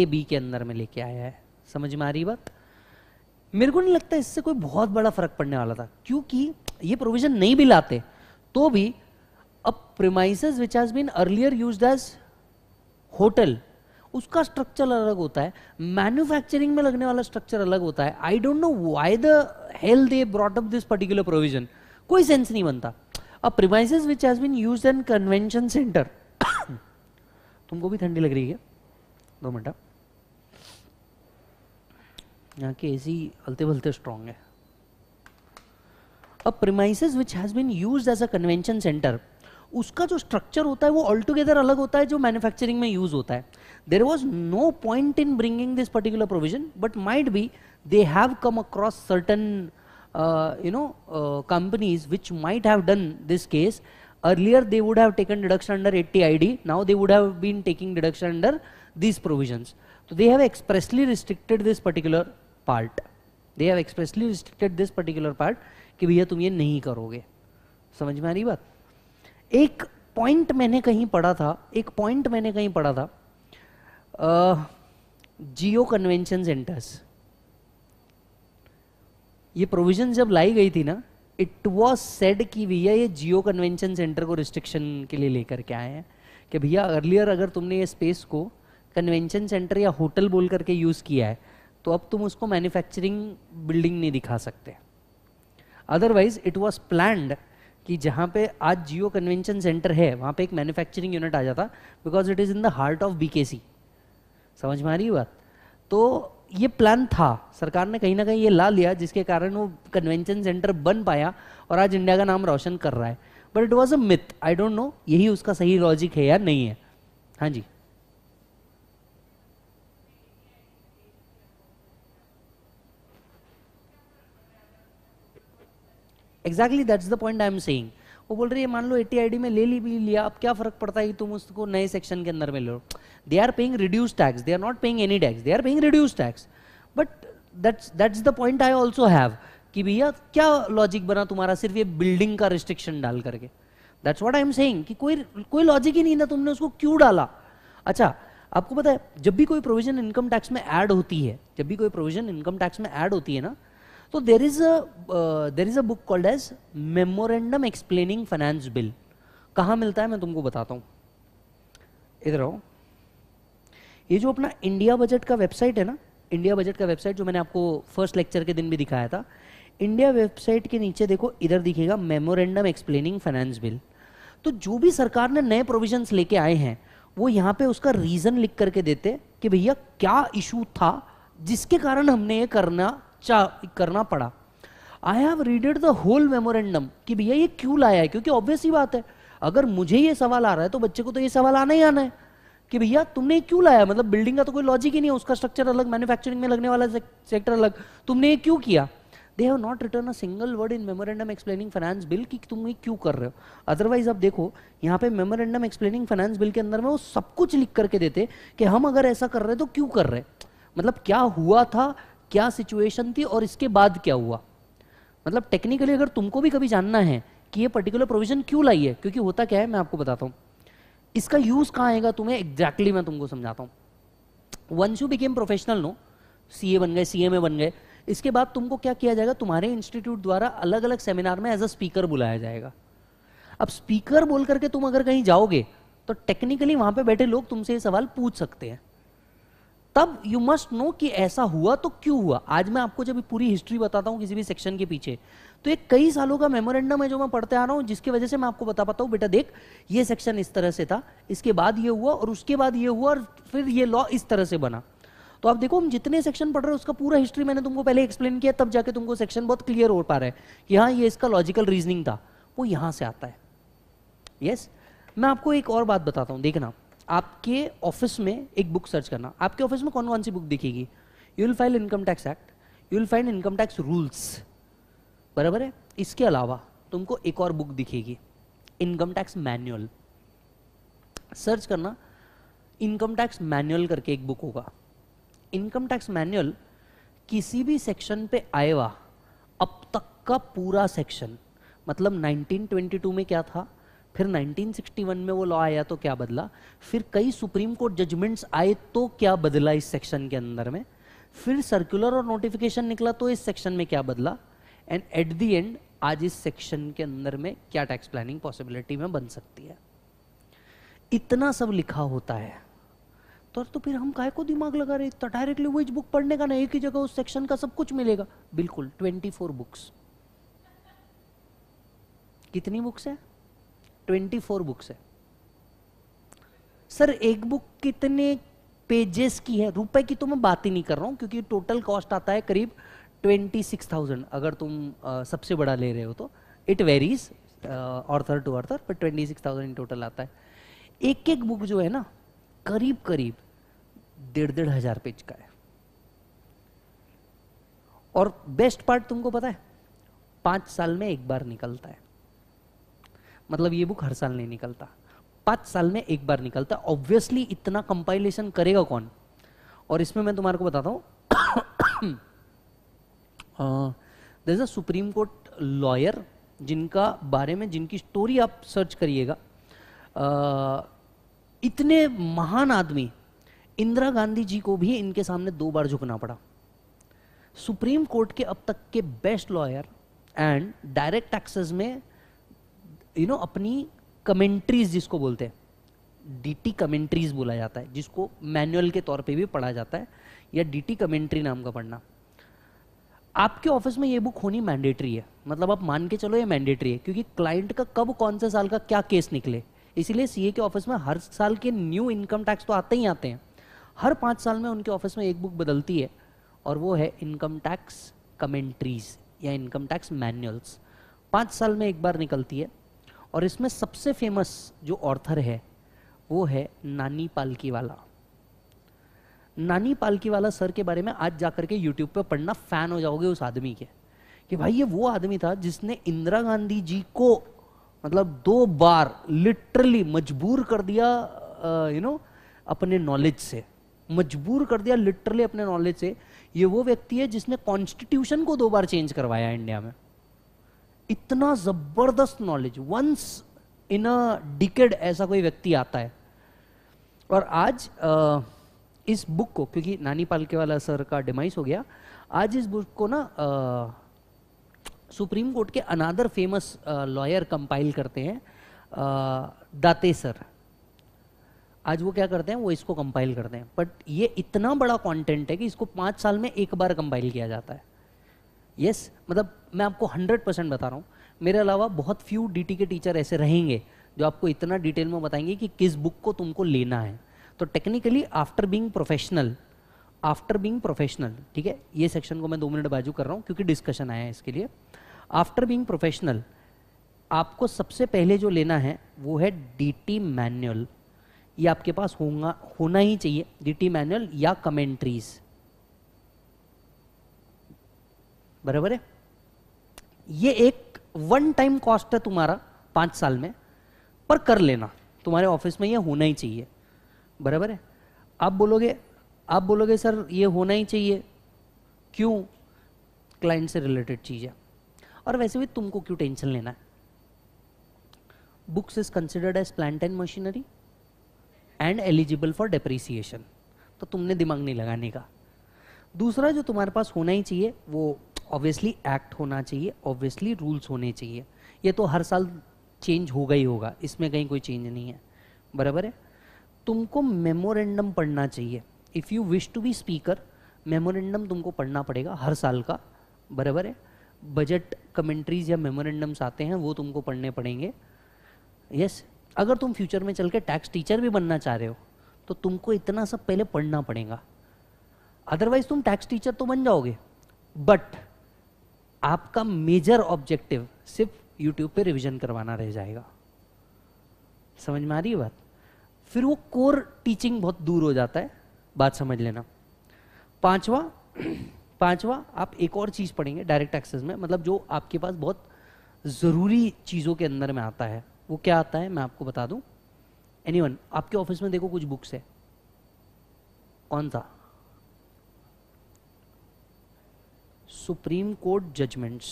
Speaker 1: ए बी के अंदर में लेके आया है समझ में आ रही बात मेरे को नहीं लगता इससे कोई बहुत बड़ा फर्क पड़ने वाला था क्योंकि ये प्रोविजन नहीं भी लाते तो भी अब premise which has been earlier use as hotel उसका स्ट्रक्चर अलग होता है मैन्युफैक्चरिंग में लगने वाला स्ट्रक्चर अलग होता है I don't know why the hell they brought up this particular provision कोई सेंस नहीं बनता अब premise which has been use an convention centre तुमको भी ठंडी लग रही है दो मिनट हाँ। यहाँ के एसी हलते बलते स्ट्रांग है अब premises which has been use as a convention centre उसका जो स्ट्रक्चर होता है वो ऑल टुगेदर अलग होता है जो मैन्युफैक्चरिंग में यूज होता है there was no point in bringing this particular provision but might be they have come across certain you know companies which might have done this case earlier earlier they would have taken deduction under I D now they would have been taking deduction under these provisions तो they have expressly restricted this particular part they have expressly restricted this particular part कि भैया तुम ये नहीं करोगे समझ में आ रही बात एक पॉइंट मैंने कहीं पढ़ा था एक पॉइंट मैंने कहीं पढ़ा था जियो कन्वेंशन सेंटर्स ये प्रोविजन जब लाई गई थी ना इट वॉज सेड कि भैया ये जियो कन्वेंशन सेंटर को रिस्ट्रिक्शन के लिए लेकर के आए हैं कि भैया अर्लियर अगर तुमने ये स्पेस को कन्वेंशन सेंटर या होटल बोल करके यूज़ किया है तो अब तुम उसको मैन्युफैक्चरिंग बिल्डिंग नहीं दिखा सकते अदरवाइज इट वॉज प्लान्ड कि जहाँ पे आज जियो कन्वेंशन सेंटर है वहाँ पे एक मैन्युफैक्चरिंग यूनिट आ जाता because it is in the heart of BKC समझ में आ रही बात तो ये प्लान था सरकार ने कहीं ना कहीं ये ला लिया जिसके कारण वो कन्वेंशन सेंटर बन पाया और आज इंडिया का नाम रोशन कर रहा है but it was a myth I don't know यही उसका सही लॉजिक है या नहीं है हाँ जी exactly that's the point I am saying वो बोल रही है मान लो ए टी में ले ली भी लिया अब क्या फर्क पड़ता है कि तुम उसको नए सेक्शन के अंदर में low they are paying reduce tax they are not paying any tax they are paying reduce tax but that's that's the point I also have कि भैया क्या लॉजिक बना तुम्हारा सिर्फ ये बिल्डिंग का रिस्ट्रिक्शन डाल करके that's what I am saying कि कोई कोई लॉजिक ही नहीं था तुमने उसको क्यों डाला अच्छा आपको पता है जब भी कोई प्रोविजन इनकम टैक्स में ऐड होती है जब भी कोई प्रोविजन इनकम टैक्स में ऐड होती है ना तो there is a uh, there is a book called as Memorandum Explaining Finance मिलता है मैं तुमको बताता हूं इधर आओ ये जो अपना इंडिया बजट का वेबसाइट है ना इंडिया बजट का वेबसाइट जो मैंने आपको फर्स्ट लेक्चर के दिन भी दिखाया था इंडिया वेबसाइट के नीचे देखो इधर दिखेगा मेमोरेंडम एक्सप्लेनिंग फाइनेंस बिल तो जो भी सरकार ने नए प्रोविजंस लेके आए हैं वो यहां पे उसका रीज़न लिख करके देते कि भैया क्या इशू था जिसके कारण हमने ये करना चा करना पड़ा I have readed the whole memorandum कि भैया ये क्यों लाया है क्योंकि ऑब्वियसली बात है अगर मुझे ये सवाल आ रहा है तो बच्चे को तो ये सवाल आना ही आना है कि भैया तुमने ये क्यों लाया मतलब बिल्डिंग का तो कोई लॉजिक ही नहीं है उसका स्ट्रक्चर अलग मैन्युफैक्चरिंग में लगने वाला सेक्टर अलग तुमने ये क्यों किया they have not written a single word in memorandum explaining finance bill कि तुम ये क्यों कर रहे हो अदरवाइज आप देखो यहाँ पे मेमोरेंडम एक्सप्लेनिंग फाइनेंस बिल के अंदर में वो सब कुछ लिख करके देते कि हम अगर ऐसा कर रहे तो क्यों कर रहे मतलब क्या हुआ था क्या सिचुएशन थी और इसके बाद क्या हुआ मतलब टेक्निकली अगर तुमको भी कभी जानना है कि ये पर्टिकुलर प्रोविजन क्यों लाई है क्योंकि होता क्या है मैं आपको बताता हूँ इसका यूज़ कहाँ आएगा तुम्हें एग्जैक्टली exactly मैं तुमको समझाता हूँ वंस यू बिकेम प्रोफेशनल नो सी बन गए सी बन गए इसके बाद तुमको क्या किया जाएगा तुम्हारे इंस्टीट्यूट द्वारा अलग अलग सेमिनार में एज अ स्पीकर बुलाया जाएगा अब स्पीकर बोल करके तुम अगर कहीं जाओगे तो टेक्निकली वहां पे बैठे लोग तुमसे ये सवाल पूछ सकते हैं तब यू मस्ट नो कि ऐसा हुआ तो क्यों हुआ आज मैं आपको जब पूरी हिस्ट्री बताता हूँ किसी भी सेक्शन के पीछे तो एक कई सालों का मेमोरेंडम है जो मैं पढ़ते आ रहा हूँ जिसकी वजह से मैं आपको बता पाता हूँ बेटा देख ये सेक्शन इस तरह से था इसके बाद ये हुआ और उसके बाद ये हुआ और फिर ये लॉ इस तरह से बना तो आप देखो हम जितने सेक्शन पढ़ रहे हैं उसका पूरा हिस्ट्री मैंने तुमको पहले एक्सप्लेन किया तब जाके तुमको सेक्शन बहुत क्लियर हो पा रहा है यहाँ ये इसका लॉजिकल रीजनिंग था वो यहाँ से आता है यस yes? मैं आपको एक और बात बताता हूँ देखना आपके ऑफिस में एक बुक सर्च करना आपके ऑफिस में कौन कौन सी बुक दिखेगी you will file income tax act you will find income tax rules बराबर है इसके अलावा तुमको एक और बुक दिखेगी इनकम टैक्स मैनुअल सर्च करना इनकम टैक्स मैनुअल करके एक बुक होगा इनकम टैक्स मैनुअल किसी भी सेक्शन पे आएगा अब तक का पूरा सेक्शन मतलब 1922 में क्या था फिर 1961 में वो लॉ आया तो क्या बदला फिर कई सुप्रीम कोर्ट जजमेंट्स आए तो क्या बदला इस सेक्शन के अंदर में फिर सर्कुलर और नोटिफिकेशन निकला तो इस सेक्शन में क्या बदला एंड एट दी एंड आज इस सेक्शन के अंदर में क्या टैक्स प्लानिंग पॉसिबिलिटी में बन सकती है इतना सब लिखा होता है तो तो फिर हम काय को दिमाग लगा रहे इतना डायरेक्टली वो इस बुक पढ़ने का ना एक ही जगह उस सेक्शन का सब कुछ मिलेगा बिल्कुल 24 बुक्स कितनी बुक्स है ट्वेंटी फोर बुक्स है सर एक बुक कितने पेजेस की है रुपए की तो मैं बात ही नहीं कर रहा हूं क्योंकि टोटल कॉस्ट आता है करीब ट्वेंटी सिक्स थाउजेंड अगर तुम आ, सबसे बड़ा ले रहे हो तो it varies author to author पर ट्वेंटी सिक्स थाउजेंड टोटल आता है एक एक बुक जो है ना करीब करीब डेढ़ डेढ़ हजार पेज का है और बेस्ट पार्ट तुमको पता है पांच साल में एक बार निकलता है मतलब ये बुक हर साल नहीं निकलता पाँच साल में एक बार निकलता ऑब्वियसली इतना कंपाइलेशन करेगा कौन और इसमें मैं तुम्हारे को बताता हूँ अ सुप्रीम कोर्ट लॉयर जिनका बारे में जिनकी स्टोरी आप सर्च करिएगा इतने महान आदमी इंदिरा गांधी जी को भी इनके सामने दो बार झुकना पड़ा सुप्रीम कोर्ट के अब तक के best lawyer and direct taxes में यू नो अपनी कमेंट्रीज जिसको बोलते हैं डीटी कमेंट्रीज बोला जाता है जिसको मैनुअल के तौर पे भी पढ़ा जाता है या डीटी कमेंट्री नाम का पढ़ना आपके ऑफिस में ये बुक होनी मैंडेटरी है मतलब आप मान के चलो ये मैंडेटरी है क्योंकि क्लाइंट का कब कौन से साल का क्या केस निकले इसीलिए सीए के ऑफिस में हर साल के न्यू इनकम टैक्स तो आते ही आते हैं हर पाँच साल में उनके ऑफिस में एक बुक बदलती है और वो है इनकम टैक्स कमेंट्रीज या इनकम टैक्स मैनुअल्स पाँच साल में एक बार निकलती है और इसमें सबसे फेमस जो ऑर्थर है वो है नानी पालकी वाला नानी पालकी वाला सर के बारे में आज जाकर के यूट्यूब पर पढ़ना फैन हो जाओगे उस आदमी के कि भाई ये वो आदमी था जिसने इंदिरा गांधी जी को मतलब दो बार लिटरली मजबूर कर दिया यू नो अपने नॉलेज से मजबूर कर दिया लिटरली अपने नॉलेज से ये वो व्यक्ति है जिसने कॉन्स्टिट्यूशन को दो बार चेंज करवाया इंडिया में इतना जबरदस्त knowledge once in a decade ऐसा कोई व्यक्ति आता है और आज आ, इस बुक को क्योंकि नानी पालके वाला सर का डिमाइस हो गया आज इस बुक को ना सुप्रीम कोर्ट के अनादर फेमस लॉयर कंपाइल करते हैं दाते सर आज वो क्या करते हैं वो इसको कंपाइल करते हैं बट ये इतना बड़ा कंटेंट है कि इसको पाँच साल में एक बार कंपाइल किया जाता है यस yes, मतलब मैं आपको हंड्रेड परसेंट बता रहा हूँ मेरे अलावा बहुत फ्यू डीटी के टीचर ऐसे रहेंगे जो आपको इतना डिटेल में बताएंगे कि किस बुक को तुमको लेना है तो technically after being professional after being professional ठीक है ये सेक्शन को मैं दो मिनट बाजू कर रहा हूँ क्योंकि डिस्कशन आया है इसके लिए आफ्टर बींग प्रोफेशनल आपको सबसे पहले जो लेना है वो है टी मैनुअल ये आपके पास होगा होना ही चाहिए टी मैनुअल या कमेंट्रीज़ बराबर है ये एक वन टाइम कॉस्ट है तुम्हारा पांच साल में पर कर लेना तुम्हारे ऑफिस में ये होना ही चाहिए बराबर है आप बोलोगे आप बोलोगे सर ये होना ही चाहिए क्यों क्लाइंट से रिलेटेड चीज़ है और वैसे भी तुमको क्यों टेंशन लेना है books is considered as plant and machinery and eligible for depreciation तो तुमने दिमाग नहीं लगाने का दूसरा जो तुम्हारे पास होना ही चाहिए वो ऑब्वियसली एक्ट होना चाहिए ऑब्वियसली रूल्स होने चाहिए ये तो हर साल चेंज होगा ही होगा इसमें कहीं कोई चेंज नहीं है बराबर है तुमको मेमोरेंडम पढ़ना चाहिए if you wish to be speaker memorandum तुमको पढ़ना पड़ेगा हर साल का बराबर है बजट कमेंट्रीज या मेमोरेंडम्स आते हैं वो तुमको पढ़ने पड़ेंगे यस yes, अगर तुम फ्यूचर में चल के टैक्स टीचर भी बनना चाह रहे हो तो तुमको इतना सब पहले पढ़ना पड़ेगा अदरवाइज तुम टैक्स टीचर तो बन जाओगे बट आपका मेजर ऑब्जेक्टिव सिर्फ यूट्यूब पे रिवीजन करवाना रह जाएगा समझ में आ रही है बात फिर वो कोर टीचिंग बहुत दूर हो जाता है बात समझ लेना पांचवा पांचवा आप एक और चीज़ पढ़ेंगे डायरेक्ट एक्सेस में मतलब जो आपके पास बहुत ज़रूरी चीज़ों के अंदर में आता है वो क्या आता है मैं आपको बता दूं एनीवन आपके ऑफिस में देखो कुछ बुक्स है कौन सा सुप्रीम कोर्ट जजमेंट्स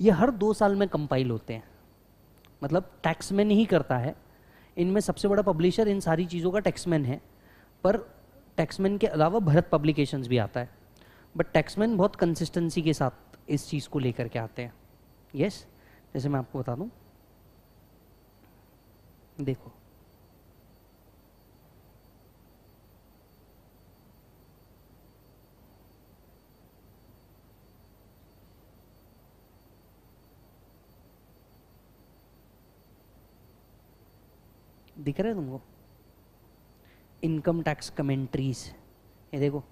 Speaker 1: ये हर दो साल में कंपाइल होते हैं मतलब टैक्समैन ही करता है इनमें सबसे बड़ा पब्लिशर इन सारी चीज़ों का टैक्समैन है पर टैक्समैन के अलावा भरत पब्लिकेशंस भी आता है बट टैक्समैन बहुत कंसिस्टेंसी के साथ इस चीज़ को लेकर के आते हैं यस yes? जैसे मैं आपको बता दूँ देखो दिख रहा है तुमको इनकम टैक्स कमेंट्रीज ये देखो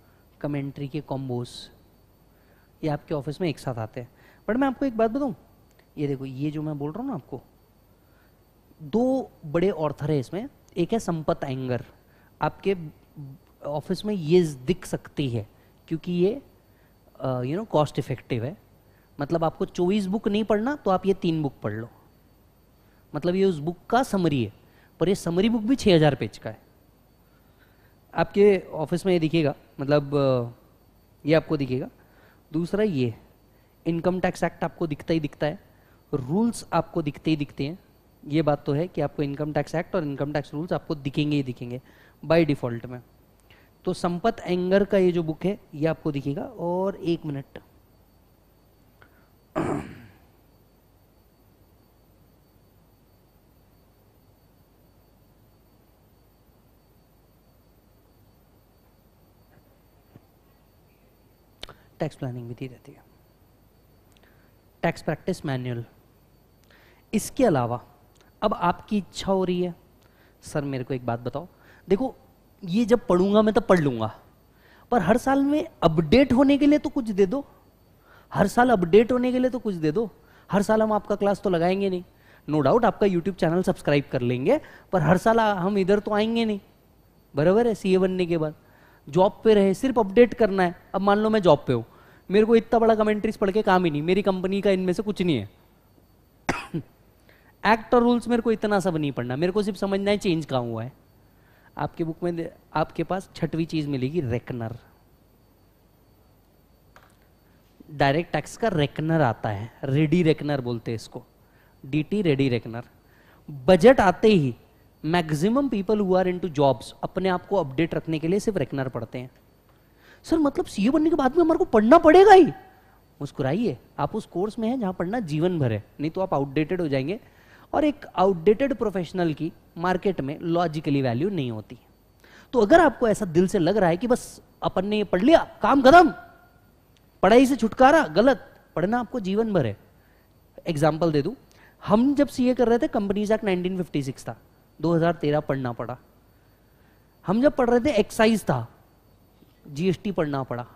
Speaker 1: कमेंट्री के कॉम्बोस ये आपके ऑफिस में एक साथ आते हैं बट मैं आपको एक बात बताऊं ये देखो ये जो मैं बोल रहा हूँ ना आपको दो बड़े ऑर्थर है इसमें एक है संपत एंगर आपके ऑफिस में ये दिख सकती है क्योंकि ये यू नो कॉस्ट इफेक्टिव है मतलब आपको 24 बुक नहीं पढ़ना तो आप ये तीन बुक पढ़ लो मतलब ये उस बुक का समरी है पर ये समरी बुक भी 6000 पेज का है आपके ऑफिस में ये दिखेगा मतलब ये आपको दिखेगा दूसरा ये इनकम टैक्स एक्ट आपको दिखता ही दिखता है रूल्स आपको दिखते ही दिखते हैं ये बात तो है कि आपको इनकम टैक्स एक्ट और इनकम टैक्स रूल्स आपको दिखेंगे ही दिखेंगे बाई डिफ़ॉल्ट में तो संपत एंगर का ये जो बुक है ये आपको दिखेगा और एक मिनट टैक्स प्लानिंग भी दी रहती है टैक्स प्रैक्टिस मैनुअल इसके अलावा अब आपकी इच्छा हो रही है सर मेरे को एक बात बताओ देखो ये जब पढ़ूंगा मैं तो पढ़ लूंगा पर हर साल में अपडेट होने के लिए तो कुछ दे दो हर साल अपडेट होने के लिए तो कुछ दे दो हर साल हम आपका क्लास तो लगाएंगे नहीं नो no डाउट आपका यूट्यूब चैनल सब्सक्राइब कर लेंगे पर हर साल हम इधर तो आएंगे नहीं बराबर है सी बनने के बाद जॉब पे रहे सिर्फ अपडेट करना है अब मान लो मैं जॉब पे हूँ मेरे को इतना बड़ा कमेंट्रीज पढ़ के काम ही नहीं मेरी कंपनी का इनमें से कुछ नहीं है एक्ट और रूल्स मेरे को इतना सब नहीं पढ़ना मेरे को सिर्फ समझना है चेंज कहाँ हुआ है आपके बुक में आपके पास छठवीं चीज मिलेगी रेकनर डायरेक्ट टैक्स का रेकनर आता है रेडी रेकनर बोलते हैं इसको डीटी रेडी रेकनर बजट आते ही maximum people who are into jobs अपने आप को अपडेट रखने के लिए सिर्फ रेकनर पढ़ते हैं सर मतलब सीए बनने के बाद में हमारे को पढ़ना पड़ेगा ही मुस्कुराइए आप उस कोर्स में हैं जहां पढ़ना जीवन भर है नहीं तो आप आउटडेटेड हो जाएंगे और एक आउटडेटेड प्रोफेशनल की मार्केट में लॉजिकली वैल्यू नहीं होती तो अगर आपको ऐसा दिल से लग रहा है कि बस अपन ने ये पढ़ लिया काम कदम पढ़ाई से छुटकारा गलत पढ़ना आपको जीवन भर है एग्जाम्पल दे दू हम जब सीए कर रहे थे कंपनीज एक्ट 1956 था 2013 पढ़ना पड़ा हम जब पढ़ रहे थे एक्साइज था जीएसटी पढ़ना पड़ा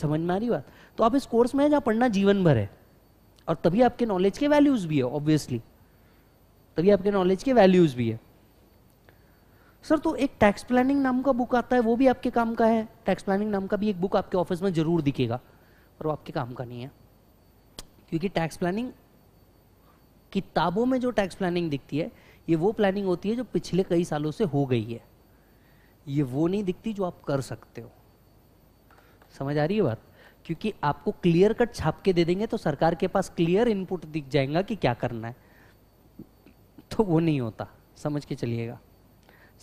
Speaker 1: समझ में आ रही बात तो आप इस कोर्स में जहां पढ़ना जीवन भर है और तभी आपके नॉलेज के वैल्यूज भी है ऑब्वियसली तभी आपके नॉलेज के वैल्यूज भी है सर तो एक टैक्स प्लानिंग नाम का बुक आता है वो भी आपके काम का है टैक्स प्लानिंग नाम का भी एक बुक आपके ऑफिस में जरूर दिखेगा पर वो आपके काम का नहीं है क्योंकि टैक्स प्लानिंग किताबों में जो टैक्स प्लानिंग दिखती है ये वो प्लानिंग होती है जो पिछले कई सालों से हो गई है ये वो नहीं दिखती जो आप कर सकते हो समझ आ रही है बात क्योंकि आपको क्लियर कट छाप के दे देंगे तो सरकार के पास क्लियर इनपुट दिख जाएगा कि क्या करना है तो वो नहीं होता समझ के चलिएगा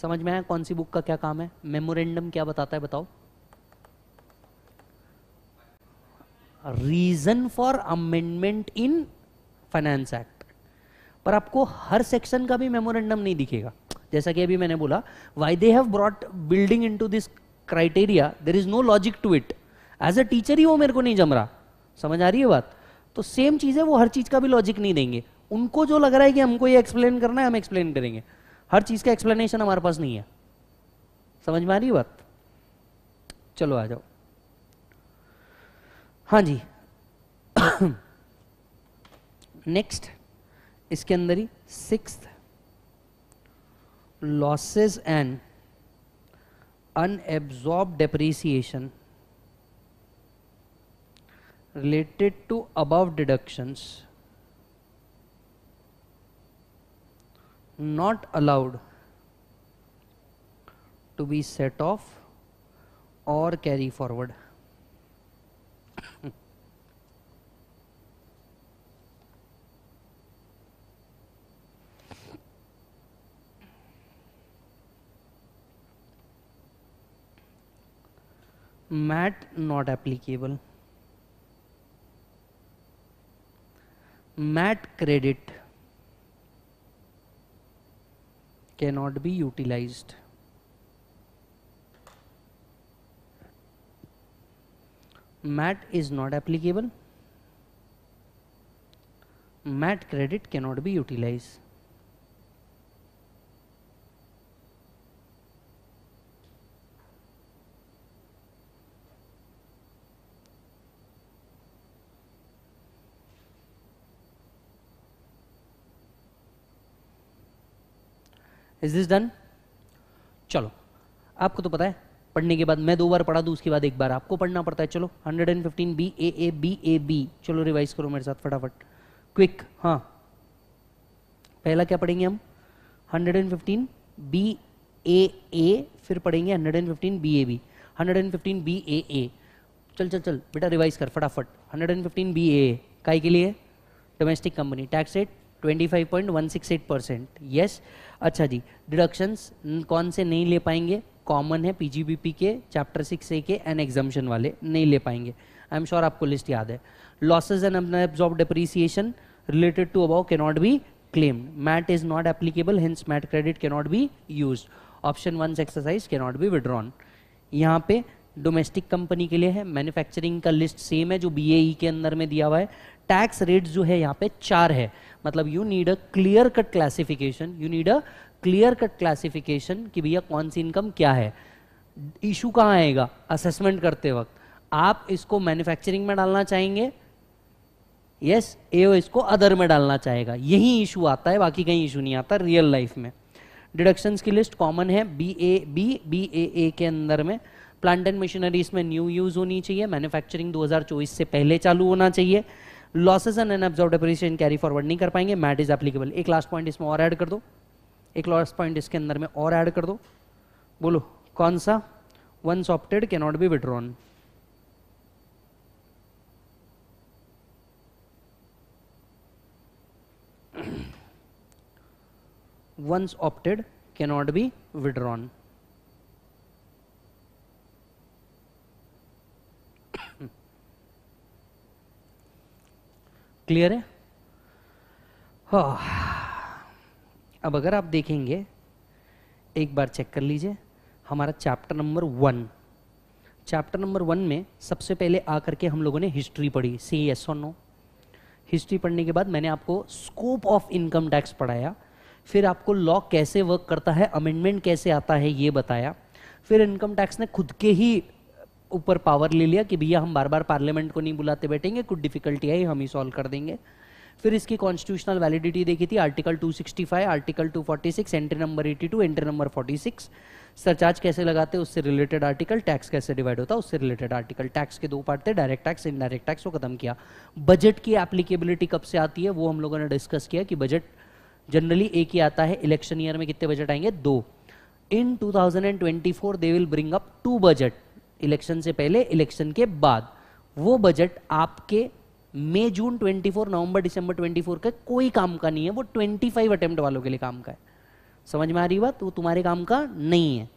Speaker 1: समझ में आया कौन सी बुक का क्या काम है मेमोरेंडम क्या बताता है बताओ reason for amendment in finance act और आपको हर सेक्शन का भी मेमोरेंडम नहीं दिखेगा जैसा कि अभी मैंने बोला why they have brought building in this criteria there is no logic to it as a teacher ही वो मेरे को नहीं जम रहा समझ आ रही है बात तो सेम चीज़ है वो हर चीज़ का भी लॉजिक नहीं देंगे उनको जो लग रहा है कि हमको ये एक्सप्लेन करना है हम एक्सप्लेन करेंगे हर चीज़ का एक्सप्लेनेशन हमारे पास नहीं है समझ में आ रही बात चलो आ जाओ हाँ जी नेक्स्ट इसके अंदर ही six losses and unabsorb depreciation related to above deductions not allowed to be set off और carry forward mat not applicable mat credit cannot be utilized mat is not applicable mat credit cannot be utilized is this done चलो आपको तो पता है पढ़ने के बाद मैं दो बार पढ़ा दू उसके बाद एक बार आपको पढ़ना पड़ता है चलो 115 B A A B A B चलो रिवाइज करो मेरे साथ फटाफट क्विक हाँ पहला क्या पढ़ेंगे हम 115 बी ए ए फिर पढ़ेंगे 115 B A B 115 B A A चल चल चल बेटा रिवाइज कर फटाफट 115 बी ए काई के लिए domestic company tax rate 25.168 percent yes अच्छा जी डिडक्शंस कौन से नहीं ले पाएंगे कॉमन है पीजीबीपी के चैप्टर सिक्स ए के एंड एग्जामेशन वाले नहीं ले पाएंगे आई एम श्योर आपको लिस्ट याद है losses and absorb depreciation related to above cannot be is not applicable not MAT credit can not be use option one exercise can not be withdrawn यहाँ पे domestic company के लिए है manufacturing का list same है जो BAE e के अंदर में दिया हुआ है टैक्स रेट जो है यहाँ पे चार है मतलब you need a clear cut classification you need a clear cut classification कि भैया कौन सी इनकम क्या है इशू कहाँ आएगा असेसमेंट करते वक्त आप इसको मैन्युफैक्चरिंग में डालना चाहेंगे यस yes, एओ इसको अदर में डालना चाहेगा यही इशू आता है बाकी कहीं इशू नहीं आता रियल लाइफ में डिडक्शंस की लिस्ट कॉमन है B A B B A A के अंदर में प्लांट एंड मशीनरीज में न्यू यूज होनी चाहिए मैन्युफैक्चरिंग 2024 से पहले चालू होना चाहिए losses and unabsorb depreciation carry forward नहीं कर पाएंगे मैट इज एप्लीकेबल एक लास्ट पॉइंट इसमें और ऐड कर दो एक लास्ट पॉइंट इसके अंदर में और ऐड कर दो बोलो कौन सा once opted cannot be withdrawn opted can not be withdrawn clear है हाँ। अब अगर आप देखेंगे एक बार चेक कर लीजिए हमारा chapter number one chapter number one में सबसे पहले आकर के हम लोगों ने हिस्ट्री पढ़ी सी एस ऑन नो हिस्ट्री पढ़ने के बाद मैंने आपको स्कोप ऑफ इनकम टैक्स पढ़ाया फिर आपको लॉ कैसे वर्क करता है अमेंडमेंट कैसे आता है ये बताया फिर इनकम टैक्स ने खुद के ही ऊपर पावर ले लिया कि भैया हम बार बार पार्लियामेंट को नहीं बुलाते बैठेंगे कुछ डिफिकल्टी आई हम ही सॉल्व कर देंगे फिर इसकी कॉन्स्टिट्यूशनल वैलिडिटी देखी थी article 265, article 246, entry number 82, entry number 46, surcharge कैसे लगाते हैं उससे रिलेटेड आर्टिकल टैक्स कैसे डिवाइड होता है उससे रिलेटेड आर्टिकल टैक्स के दो पार्ट थे डायरेक्ट टैक्स इनडायरेक्ट टैक्स को खत्म किया बजट की एप्लीकेबिलिटी कब से आती है वो हम लोगों ने डिस्कस किया कि बजट जनरली एक ही आता है इलेक्शन ईयर में कितने बजट आएंगे two in 2024 they will bring up two budget election से पहले इलेक्शन के बाद वो बजट आपके मई जून 24 नवंबर दिसंबर 24 का कोई काम का नहीं है वो 25 अटेम्प्ट वालों के लिए काम का है समझ में आ रही बात वो तुम्हारे काम का नहीं है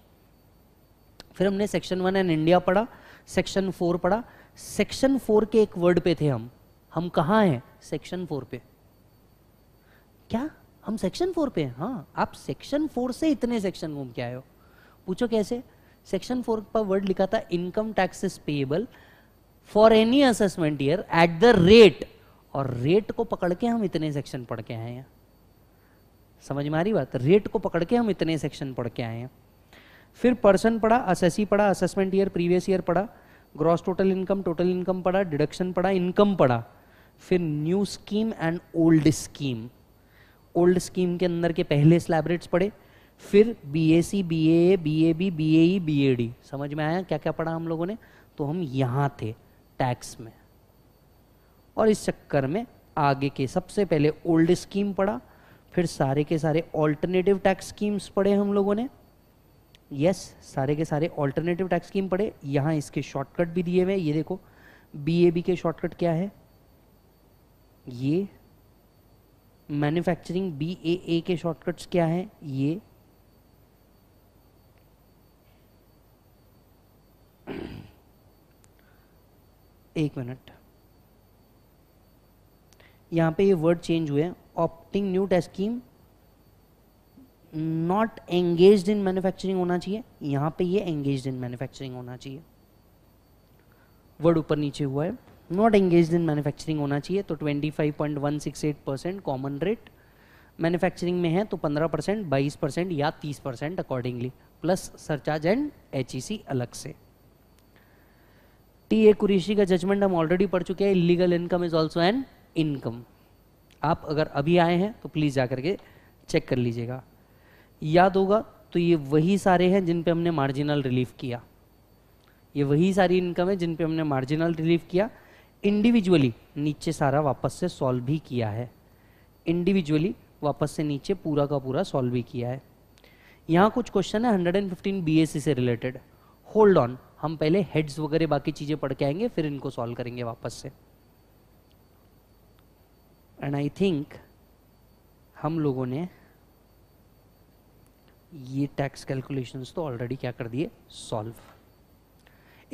Speaker 1: फिर हमने सेक्शन वन एंड इंडिया पढ़ा सेक्शन फोर पढ़ा सेक्शन फोर के एक वर्ड पे थे हम हम कहाँ हैं सेक्शन फोर पे क्या हम सेक्शन फोर पे हैं हाँ आप सेक्शन फोर से इतने सेक्शन घूम के आए हो पूछो कैसे सेक्शन फोर का वर्ड लिखा था income taxes payable for any assessment year at the rate और रेट को पकड़ के हम इतने सेक्शन पढ़ के आए हैं समझ में आ रही बात रेट को पकड़ के हम इतने सेक्शन पढ़ के आए हैं फिर पर्सन पढ़ा असेसी पढ़ा असेसमेंट ईयर प्रीवियस ईयर पढ़ा gross total income total income पढ़ा डिडक्शन पढ़ा इनकम पढ़ा फिर new scheme and old scheme old scheme के अंदर के पहले स्लैब रेट्स पढ़े फिर B A C B A B A B B A B A D समझ में आया क्या क्या पढ़ा हम लोगों ने तो हम यहां थे टैक्स में और इस चक्कर में आगे के सबसे पहले ओल्ड स्कीम पढ़ा फिर सारे के सारे ऑल्टरनेटिव टैक्स स्कीम्स पढ़े हम लोगों ने यस yes, सारे के सारे ऑल्टरनेटिव टैक्स स्कीम पढ़े यहां इसके शॉर्टकट भी दिए हुए ये देखो बी ए बी के शॉर्टकट क्या है ये मैन्युफैक्चरिंग बी ए ए के शॉर्टकट्स क्या है ये एक मिनट यहां पे ये वर्ड चेंज हुए opting new test scheme not engage in manufacturing होना चाहिए यहाँ पे ये एंगेज इन मैन्युफैक्चरिंग होना चाहिए वर्ड ऊपर नीचे हुआ है नॉट एंगेज इन मैन्युफैक्चरिंग होना चाहिए तो 25.168 परसेंट कॉमन रेट मैन्युफैक्चरिंग में है तो 15 परसेंट बाईस परसेंट या 30 percent accordingly plus surcharge and H अलग से टी ए कुरेशी का जजमेंट हम ऑलरेडी पढ़ चुके हैं illegal income is also an income आप अगर अभी आए हैं तो प्लीज़ जाकर के चेक कर लीजिएगा याद होगा तो ये वही सारे हैं जिन पे हमने मार्जिनल रिलीफ किया ये वही सारी इनकम है जिन पे हमने मार्जिनल रिलीफ किया इंडिविजुअली नीचे सारा वापस से सॉल्व भी किया है इंडिविजुअली वापस से नीचे पूरा का पूरा सॉल्व भी किया है यहाँ कुछ क्वेश्चन है 115 बीएससी से रिलेटेड होल्ड ऑन हम पहले हेड्स वगैरह बाकी चीज़ें पढ़ के आएंगे फिर इनको सॉल्व करेंगे वापस से एंड आई थिंक हम लोगों ने ये टैक्स कैलकुलेशंस तो ऑलरेडी क्या कर दिए सॉल्व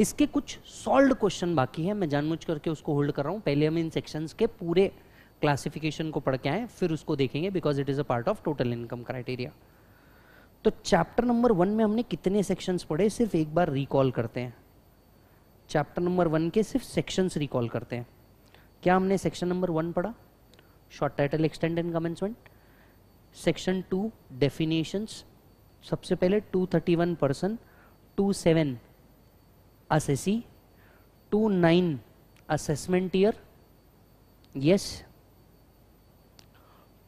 Speaker 1: इसके कुछ सॉल्व क्वेश्चन बाकी है मैं जानबूझ करके उसको होल्ड कर रहा हूं पहले हम इन सेक्शंस के पूरे क्लासिफिकेशन को पढ़ के आए फिर उसको देखेंगे because it is a part of total income criteria तो चैप्टर नंबर वन में हमने कितने सेक्शंस पढ़े सिर्फ एक बार रिकॉल करते हैं चैप्टर नंबर वन के सिर्फ सेक्शंस रिकॉल करते हैं क्या हमने सेक्शन नंबर वन पढ़ा short title extend and commencement section two definitions सबसे पहले two thirty one person 27 assessee nine assessment year yes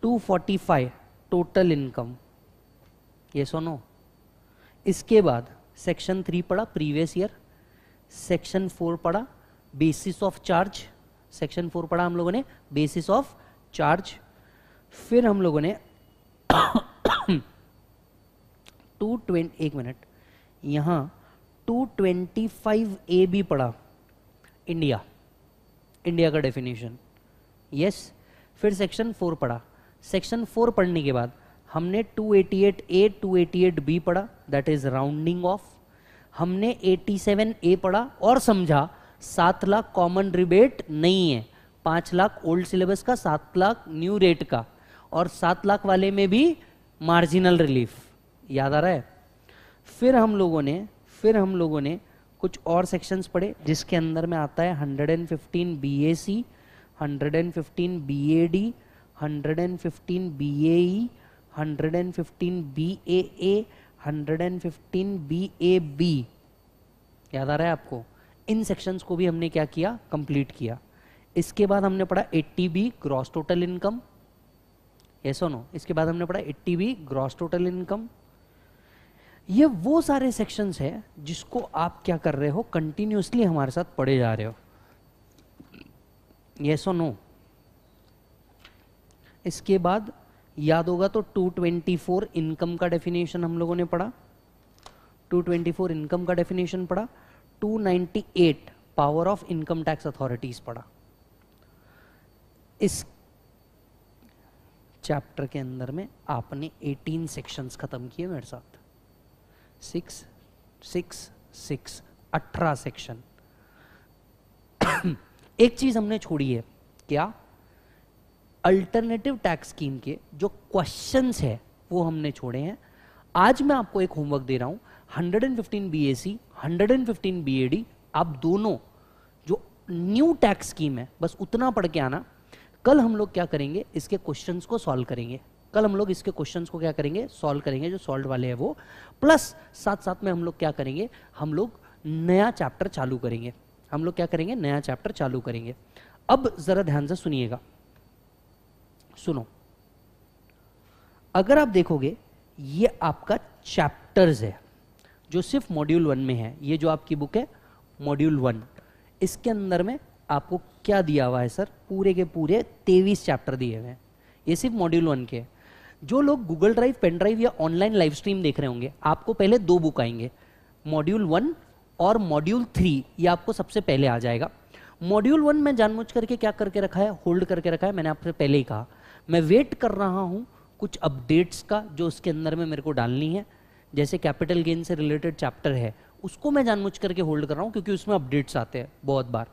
Speaker 1: two forty five total income ये सुनो इसके बाद सेक्शन थ्री पढ़ा प्रीवियस ईयर सेक्शन फोर पढ़ा basis of charge section four पढ़ा हम लोगों ने बेसिस ऑफ चार्ज फिर हम लोगों ने टू ट्वेंटी एक मिनट यहाँ टू ट्वेंटी फाइव ए भी पढ़ा इंडिया इंडिया का डेफिनेशन यस yes. फिर सेक्शन फोर पढ़ा सेक्शन फोर पढ़ने के बाद हमने 288 ए 288 बी पढ़ा दैट इज राउंडिंग ऑफ हमने 87 ए पढ़ा और समझा सात लाख कॉमन रिबेट नहीं है पाँच लाख ओल्ड सिलेबस का सात लाख न्यू रेट का और सात लाख वाले में भी मार्जिनल रिलीफ याद आ रहा है फिर हम लोगों ने फिर हम लोगों ने कुछ और सेक्शंस पढ़े जिसके अंदर में आता है 115 BAC 115 BAD 115 BAE hundred and fifteen B A A hundred and fifteen B A B याद आ रहा है आपको इन सेक्शंस को भी हमने क्या किया कंप्लीट किया इसके बाद हमने पढ़ा 80 बी ग्रॉस टोटल इनकम ये सो नो इसके बाद हमने पढ़ा 80 बी ग्रॉस टोटल इनकम ये वो सारे सेक्शंस हैं जिसको आप क्या कर रहे हो कंटिन्यूसली हमारे साथ पढ़े जा रहे हो यस नो इसके बाद याद होगा तो 224 इनकम का डेफिनेशन हम लोगों ने पढ़ा 224 इनकम का डेफिनेशन पढ़ा 298 power of income tax authorities पढ़ा इस चैप्टर के अंदर में आपने 18 सेक्शंस खत्म किए मेरे साथ सिक्स सिक्स सिक्स अठारह सेक्शन एक चीज हमने छोड़ी है क्या अल्टरनेटिव टैक्स स्कीम के जो क्वेश्चंस है वो हमने छोड़े हैं आज मैं आपको एक होमवर्क दे रहा हूं 115 बीएसी 115 बीएडी आप दोनों जो न्यू टैक्स स्कीम है बस उतना पढ़ के आना कल हम लोग क्या करेंगे इसके क्वेश्चंस को सॉल्व करेंगे कल हम लोग इसके क्वेश्चंस को क्या करेंगे सॉल्व करेंगे जो सॉल्व वाले हैं वो प्लस साथ साथ में हम लोग क्या करेंगे हम लोग नया चैप्टर चालू करेंगे हम लोग क्या करेंगे नया चैप्टर चालू करेंगे अब ज़रा ध्यान से सुनिएगा सुनो अगर आप देखोगे ये आपका चैप्टर्स है जो सिर्फ मॉड्यूल वन में है ये जो आपकी बुक है मॉड्यूल वन इसके अंदर में आपको क्या दिया हुआ है सर पूरे के पूरे तेवीस चैप्टर दिए हुए हैं ये सिर्फ मॉड्यूल वन के जो लोग गूगल ड्राइव पेन ड्राइव या ऑनलाइन लाइव स्ट्रीम देख रहे होंगे आपको पहले दो बुक आएंगे मॉड्यूल वन और मॉड्यूल थ्री ये आपको सबसे पहले आ जाएगा मॉड्यूल वन में जानबूझ करके क्या करके रखा है होल्ड करके रखा है मैंने आपसे पहले ही कहा मैं वेट कर रहा हूँ कुछ अपडेट्स का जो उसके अंदर में मेरे को डालनी है जैसे कैपिटल गेन से रिलेटेड चैप्टर है उसको मैं जानबूझ करके होल्ड कर रहा हूँ क्योंकि उसमें अपडेट्स आते हैं बहुत बार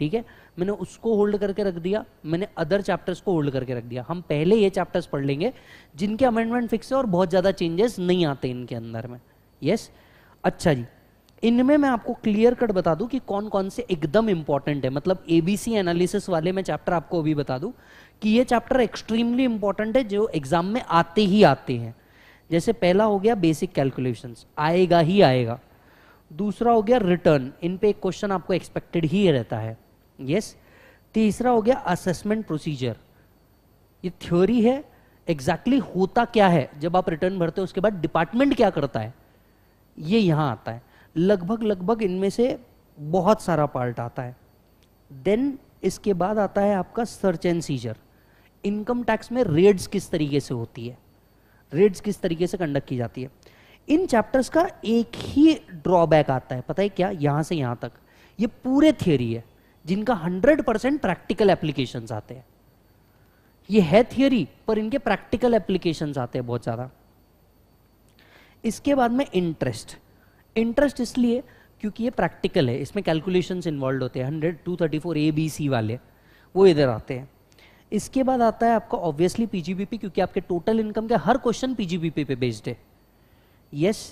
Speaker 1: ठीक है मैंने उसको होल्ड करके रख दिया मैंने अदर चैप्टर्स को होल्ड करके रख दिया हम पहले ये चैप्टर्स पढ़ लेंगे जिनके अमेंडमेंट फिक्स है और बहुत ज़्यादा चेंजेस नहीं आते इनके अंदर में यस अच्छा जी इनमें मैं आपको क्लियर कट बता दूं कि कौन कौन से एकदम इंपॉर्टेंट है मतलब एबीसी एनालिसिस वाले मैं चैप्टर आपको अभी बता दूं कि ये चैप्टर एक्सट्रीमली इंपॉर्टेंट है जो एग्जाम में आते ही आते हैं जैसे पहला हो गया बेसिक कैलकुलेशन आएगा ही आएगा दूसरा हो गया रिटर्न इन पे एक क्वेश्चन आपको एक्सपेक्टेड ही रहता है यस yes. तीसरा हो गया असेसमेंट प्रोसीजर ये थ्योरी है एग्जैक्टली exactly होता क्या है जब आप रिटर्न भरते हो उसके बाद डिपार्टमेंट क्या करता है ये यहां आता है लगभग लगभग इनमें से बहुत सारा पार्ट आता है देन इसके बाद आता है आपका search and seizure income tax में रेड्स किस तरीके से होती है रेड्स किस तरीके से कंडक्ट की जाती है इन चैप्टर्स का एक ही ड्रॉबैक आता है पता है क्या यहां से यहां तक ये पूरे थियोरी है जिनका 100 परसेंट प्रैक्टिकल एप्लीकेशन आते हैं ये है थियोरी पर इनके प्रैक्टिकल एप्लीकेशन आते हैं बहुत ज़्यादा इसके बाद में इंटरेस्ट इंटरेस्ट इसलिए क्योंकि ये प्रैक्टिकल है इसमें कैलकुलेशंस इन्वॉल्व होते हैं hundred two thirty four A B C वाले वो इधर आते हैं इसके बाद आता है आपका ऑब्वियसली पीजीबीपी क्योंकि आपके टोटल इनकम के हर क्वेश्चन पीजीबीपी पे बेस्ड है यस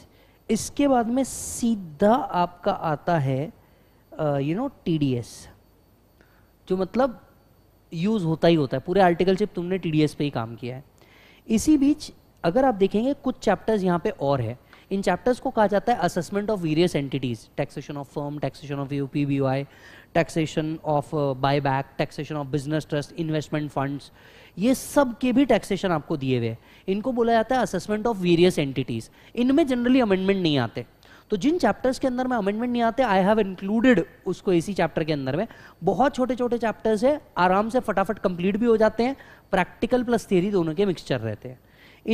Speaker 1: इसके बाद में सीधा आपका आता है यू नो टीडीएस जो मतलब यूज़ होता ही होता है पूरे आर्टिकल आर्टिकलशिप तुमने टीडीएस पे ही काम किया है इसी बीच अगर आप देखेंगे कुछ चैप्टर्स यहाँ पे और है इन चैप्टर्स को कहा जाता है assessment of various entities taxation of firm taxation of U P B Y taxation of back taxation of business trust investment funds ये सब के भी टैक्सेशन आपको दिए हुए हैं इनको बोला जाता है असेसमेंट ऑफ वेरियस एंटिटीज इनमें जनरली अमेंडमेंट नहीं आते तो जिन चैप्टर्स के अंदर में अमेंडमेंट नहीं आते आई हैव इंक्लूडेड उसको इसी चैप्टर के अंदर में बहुत छोटे छोटे चैप्टर्स है आराम से फटाफट कंप्लीट भी हो जाते हैं प्रैक्टिकल प्लस थ्योरी दोनों के मिक्सचर रहते हैं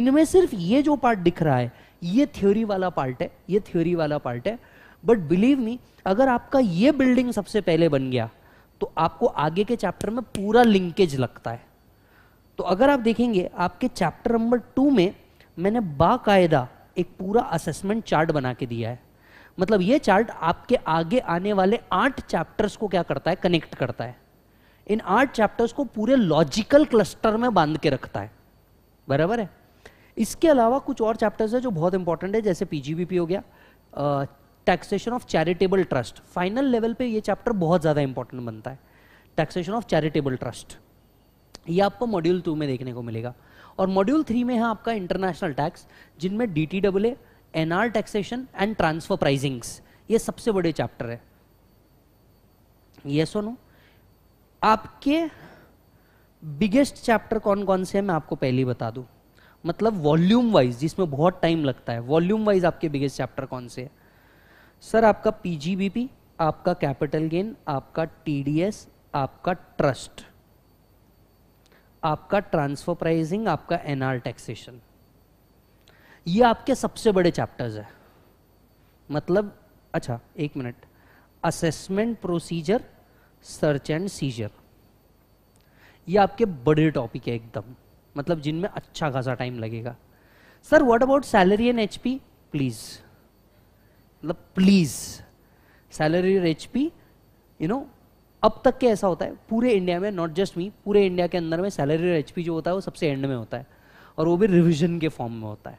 Speaker 1: इनमें सिर्फ ये जो पार्ट दिख रहा है ये थ्योरी वाला पार्ट है ये थ्योरी वाला पार्ट है बट बिलीव मी अगर आपका ये बिल्डिंग सबसे पहले बन गया तो आपको आगे के चैप्टर में पूरा लिंकेज लगता है तो अगर आप देखेंगे आपके चैप्टर नंबर टू में मैंने बाकायदा एक पूरा असेसमेंट चार्ट बना के दिया है मतलब ये चार्ट आपके आगे आने वाले आठ चैप्टर्स को क्या करता है कनेक्ट करता है इन आठ चैप्टर्स को पूरे लॉजिकल क्लस्टर में बांध के रखता है बराबर है इसके अलावा कुछ और चैप्टर्स है जो बहुत इंपॉर्टेंट है जैसे पीजीबीपी हो गया taxation of charitable trust final level पे ये चैप्टर बहुत ज़्यादा इंपॉर्टेंट बनता है टैक्सेशन ऑफ चैरिटेबल ट्रस्ट ये आपको मॉड्यूल टू में देखने को मिलेगा और मॉड्यूल थ्री में है आपका इंटरनेशनल टैक्स जिनमें D T W N R taxation and transfer pricings ये सबसे बड़े चैप्टर है ये सुनो आपके बिगेस्ट चैप्टर कौन कौन से हैं मैं आपको पहले ही बता दूं मतलब वॉल्यूम वाइज जिसमें बहुत टाइम लगता है वॉल्यूम वाइज आपके बिगेस्ट चैप्टर कौन से हैं सर आपका पीजीबीपी आपका कैपिटल गेन आपका टीडीएस आपका ट्रस्ट आपका ट्रांसफर प्राइसिंग आपका एनआर टैक्सेशन ये आपके सबसे बड़े चैप्टर्स है मतलब अच्छा एक minute assessment procedure search and seizure ये आपके बड़े टॉपिक है एकदम मतलब जिनमें अच्छा खासा टाइम लगेगा sir what about salary and HP please मतलब please salary reach P you know अब तक के ऐसा होता है पूरे इंडिया में नॉट जस्ट मी पूरे इंडिया के अंदर में सैलरी एच जो होता है वो सबसे एंड में होता है और वो भी रिविजन के फॉर्म में होता है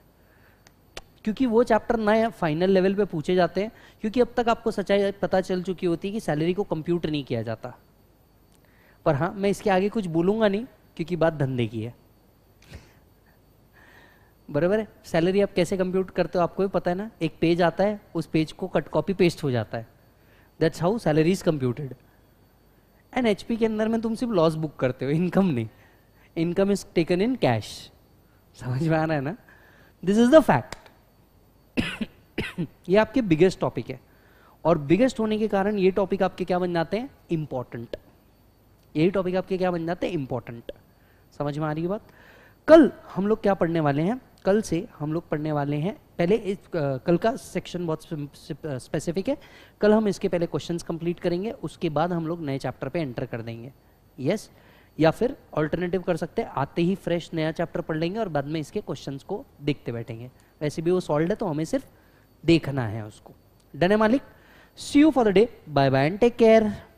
Speaker 1: क्योंकि वो चैप्टर ना फाइनल लेवल पे पूछे जाते हैं क्योंकि अब तक आपको सच्चाई पता चल चुकी होती है कि सैलरी को कंप्यूट नहीं किया जाता पर हाँ मैं इसके आगे कुछ बोलूंगा नहीं क्योंकि बात धंधे की है बराबर है सैलरी आप कैसे कंप्यूट करते हो आपको भी पता है ना एक पेज आता है उस पेज को कट कॉपी पेस्ट हो जाता है that's how salary is computed and H के अंदर में तुम सिर्फ लॉस बुक करते हो इनकम नहीं income is taken in cash समझ में आ रहा है ना दिस इज द फैक्ट ये आपके बिगेस्ट टॉपिक है और बिगेस्ट होने के कारण ये टॉपिक आपके क्या बन जाते हैं इंपॉर्टेंट यही टॉपिक आपके क्या बन जाते हैं इंपॉर्टेंट समझ में आ रही है बात कल हम लोग क्या पढ़ने वाले हैं कल से हम लोग पढ़ने वाले हैं पहले इस कल का सेक्शन बहुत स्पेसिफिक है कल हम इसके पहले क्वेश्चंस कंप्लीट करेंगे उसके बाद हम लोग नए चैप्टर पे एंटर कर देंगे यस yes? या फिर ऑल्टरनेटिव कर सकते हैं आते ही फ्रेश नया चैप्टर पढ़ लेंगे और बाद में इसके क्वेश्चंस को देखते बैठेंगे वैसे भी वो सॉल्व है तो हमें सिर्फ देखना है उसको डन मालिक see you for the day bye bye and take care